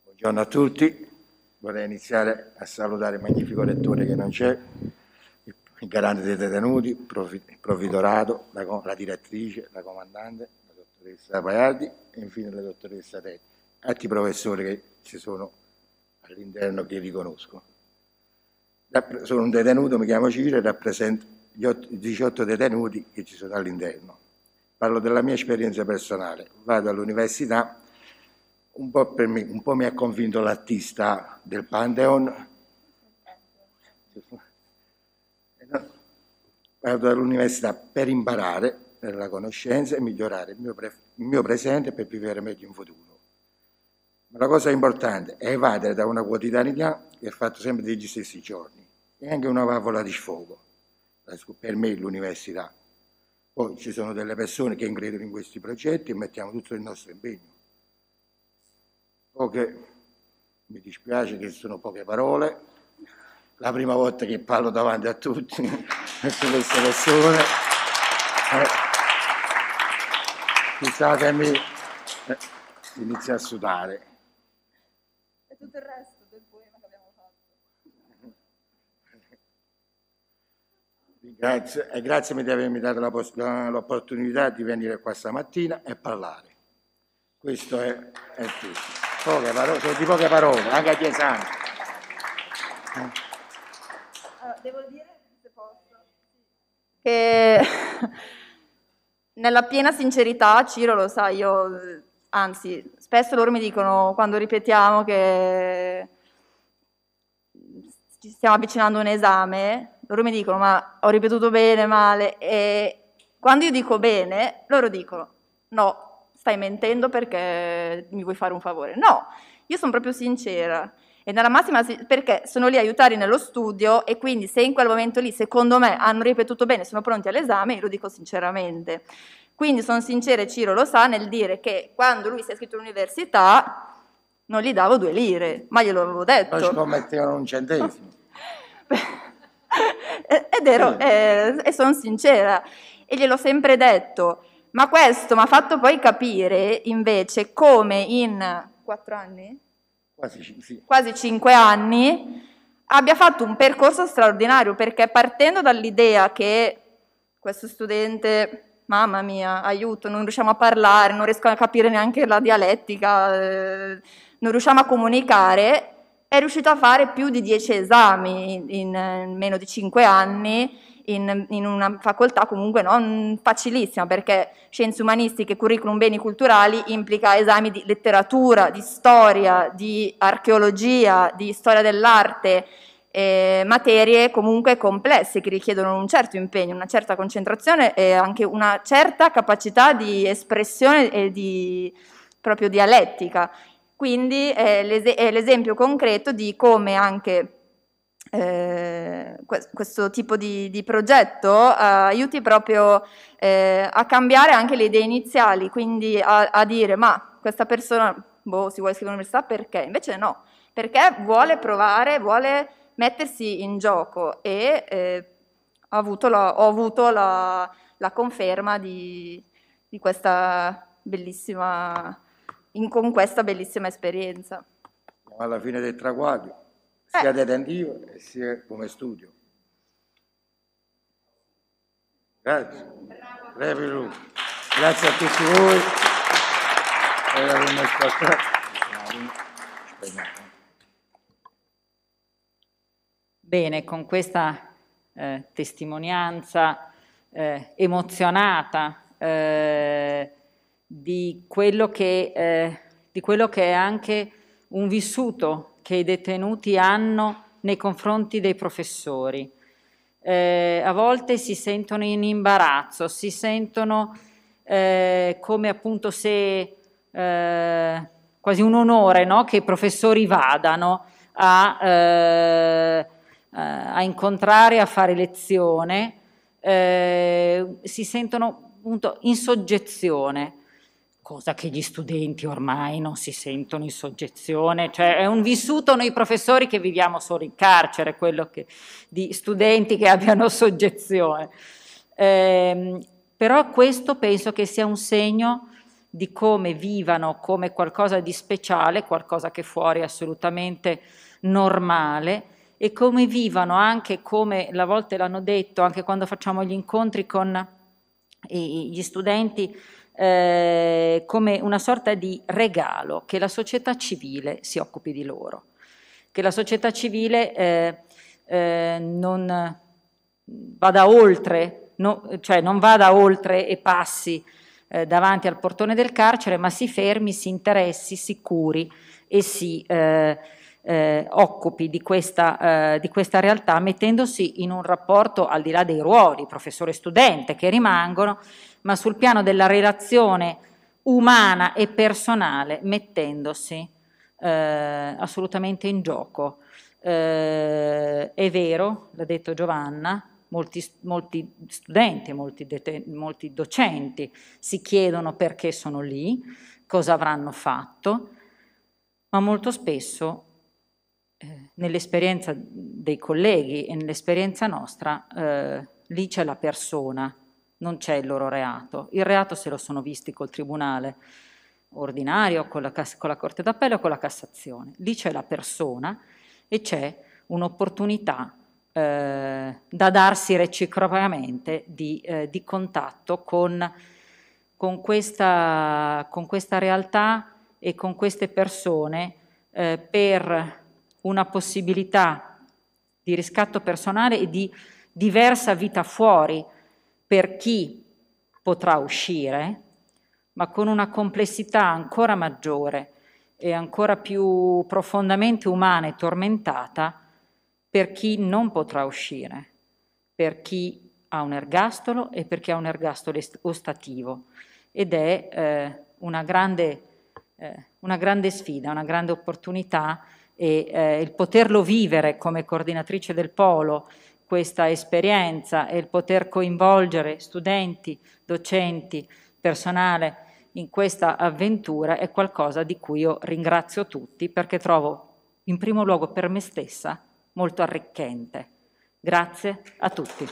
Buongiorno a tutti, vorrei iniziare a salutare il magnifico lettore che non c'è, il garante dei detenuti, il provvidorato, la, la, direttrice, la comandante, la dottoressa Paiardi e infine la dottoressa Tetti, altri professori che ci sono all'interno che riconosco. Sono un detenuto, mi chiamo Cile, rappresento gli 18 detenuti che ci sono all'interno. Parlo della mia esperienza personale. Vado all'università un po', me, un po mi ha convinto l'artista del Pantheon, vado all'università per imparare per la conoscenza e migliorare il mio, pre il mio presente per vivere meglio in futuro. Ma la cosa importante è evadere da una quotidianità che è fatta sempre degli stessi giorni. È anche una valvola di sfogo, per me l'università. Poi ci sono delle persone che credono in questi progetti e mettiamo tutto il nostro impegno. Poche, mi dispiace che sono poche parole, la prima volta che parlo davanti a tutti, a queste persone. Eh, scusatemi, eh, inizio a sudare. E tutto il resto del poema che abbiamo fatto. Grazie, e grazie di avermi dato l'opportunità di venire qua stamattina e parlare. Questo è, è tutto. Poche parole, sono cioè, di poche parole, anche a esami. Allora, devo dire, se posso, che nella piena sincerità, Ciro lo sa, io anzi, spesso loro mi dicono quando ripetiamo che ci stiamo avvicinando a un esame, loro mi dicono ma ho ripetuto bene, male e quando io dico bene, loro dicono no, stai mentendo perché mi vuoi fare un favore. No, io sono proprio sincera. E nella massima, perché sono lì a aiutare nello studio e quindi se in quel momento lì, secondo me, hanno ripetuto bene, sono pronti all'esame, io lo dico sinceramente. Quindi sono sincera e Ciro lo sa nel dire che quando lui si è iscritto all'università non gli davo due lire, ma glielo avevo detto. Poi scommettevano un centesimo. Ed ero, eh, e sono sincera, e gliel'ho sempre detto. Ma questo mi ha fatto poi capire invece come in quattro anni? Quasi, sì. quasi 5 anni abbia fatto un percorso straordinario perché partendo dall'idea che questo studente, mamma mia, aiuto, non riusciamo a parlare, non riesco a capire neanche la dialettica, eh, non riusciamo a comunicare, è riuscito a fare più di dieci esami in, in meno di cinque anni in, in una facoltà comunque non facilissima, perché scienze umanistiche, curriculum beni culturali implica esami di letteratura, di storia, di archeologia, di storia dell'arte, eh, materie comunque complesse che richiedono un certo impegno, una certa concentrazione e anche una certa capacità di espressione e di proprio dialettica. Quindi eh, l'es- è l'esempio concreto di come anche eh, questo tipo di, di progetto eh, aiuti proprio eh, a cambiare anche le idee iniziali, quindi a, a dire ma questa persona boh, si vuole iscrivere all'università perché? Invece no, perché vuole provare, vuole mettersi in gioco e eh, ho avuto la, ho avuto la, la conferma di, di, questa bellissima, in, con questa bellissima esperienza. Alla fine del traguardo. Eh. sia detentivo sia come studio. Grazie. Grazie a tutti voi Bene, con questa eh, testimonianza eh, emozionata eh, di, quello che, eh, di quello che è anche un vissuto che i detenuti hanno nei confronti dei professori. Eh, a volte si sentono in imbarazzo, si sentono eh, come appunto se eh, quasi un onore no? che i professori vadano a, eh, eh, a incontrare, a fare lezione, eh, si sentono appunto in soggezione cosa che gli studenti ormai non si sentono in soggezione, cioè è un vissuto noi professori che viviamo solo in carcere, quello che, di studenti che abbiano soggezione. Eh, però questo penso che sia un segno di come vivano come qualcosa di speciale, qualcosa che fuori è assolutamente normale e come vivano anche come la volte l'hanno detto anche quando facciamo gli incontri con gli studenti eh, come una sorta di regalo che la società civile si occupi di loro, che la società civile eh, eh, non vada oltre, no, cioè non vada oltre e passi eh, davanti al portone del carcere, ma si fermi, si interessi, si curi e si eh, eh, occupi di questa, eh, di questa, realtà mettendosi in un rapporto al di là dei ruoli, professore e studente, che rimangono, ma sul piano della relazione umana e personale, mettendosi eh, assolutamente in gioco. Eh, è vero, l'ha detto Giovanna, molti, molti studenti, molti, molti docenti si chiedono perché sono lì, cosa avranno fatto, ma molto spesso eh, nell'esperienza dei colleghi e nell'esperienza nostra eh, lì c'è la persona, non c'è il loro reato. Il reato se lo sono visti col tribunale ordinario, con la, con la Corte d'Appello con la Cassazione. Lì c'è la persona e c'è un'opportunità eh, da darsi reciprocamente di, eh, di contatto con, con, questa, con, questa, realtà e con queste persone eh, per una possibilità di riscatto personale e di diversa vita fuori per chi potrà uscire, ma con una complessità ancora maggiore e ancora più profondamente umana e tormentata per chi non potrà uscire, per chi ha un ergastolo e per chi ha un ergastolo ostativo. Ed è eh, una, grande, eh, una, grande, sfida, una grande opportunità e eh, il poterlo vivere come coordinatrice del polo questa esperienza e il poter coinvolgere studenti, docenti, personale in questa avventura è qualcosa di cui io ringrazio tutti perché trovo in primo luogo per me stessa molto arricchente. Grazie a tutti.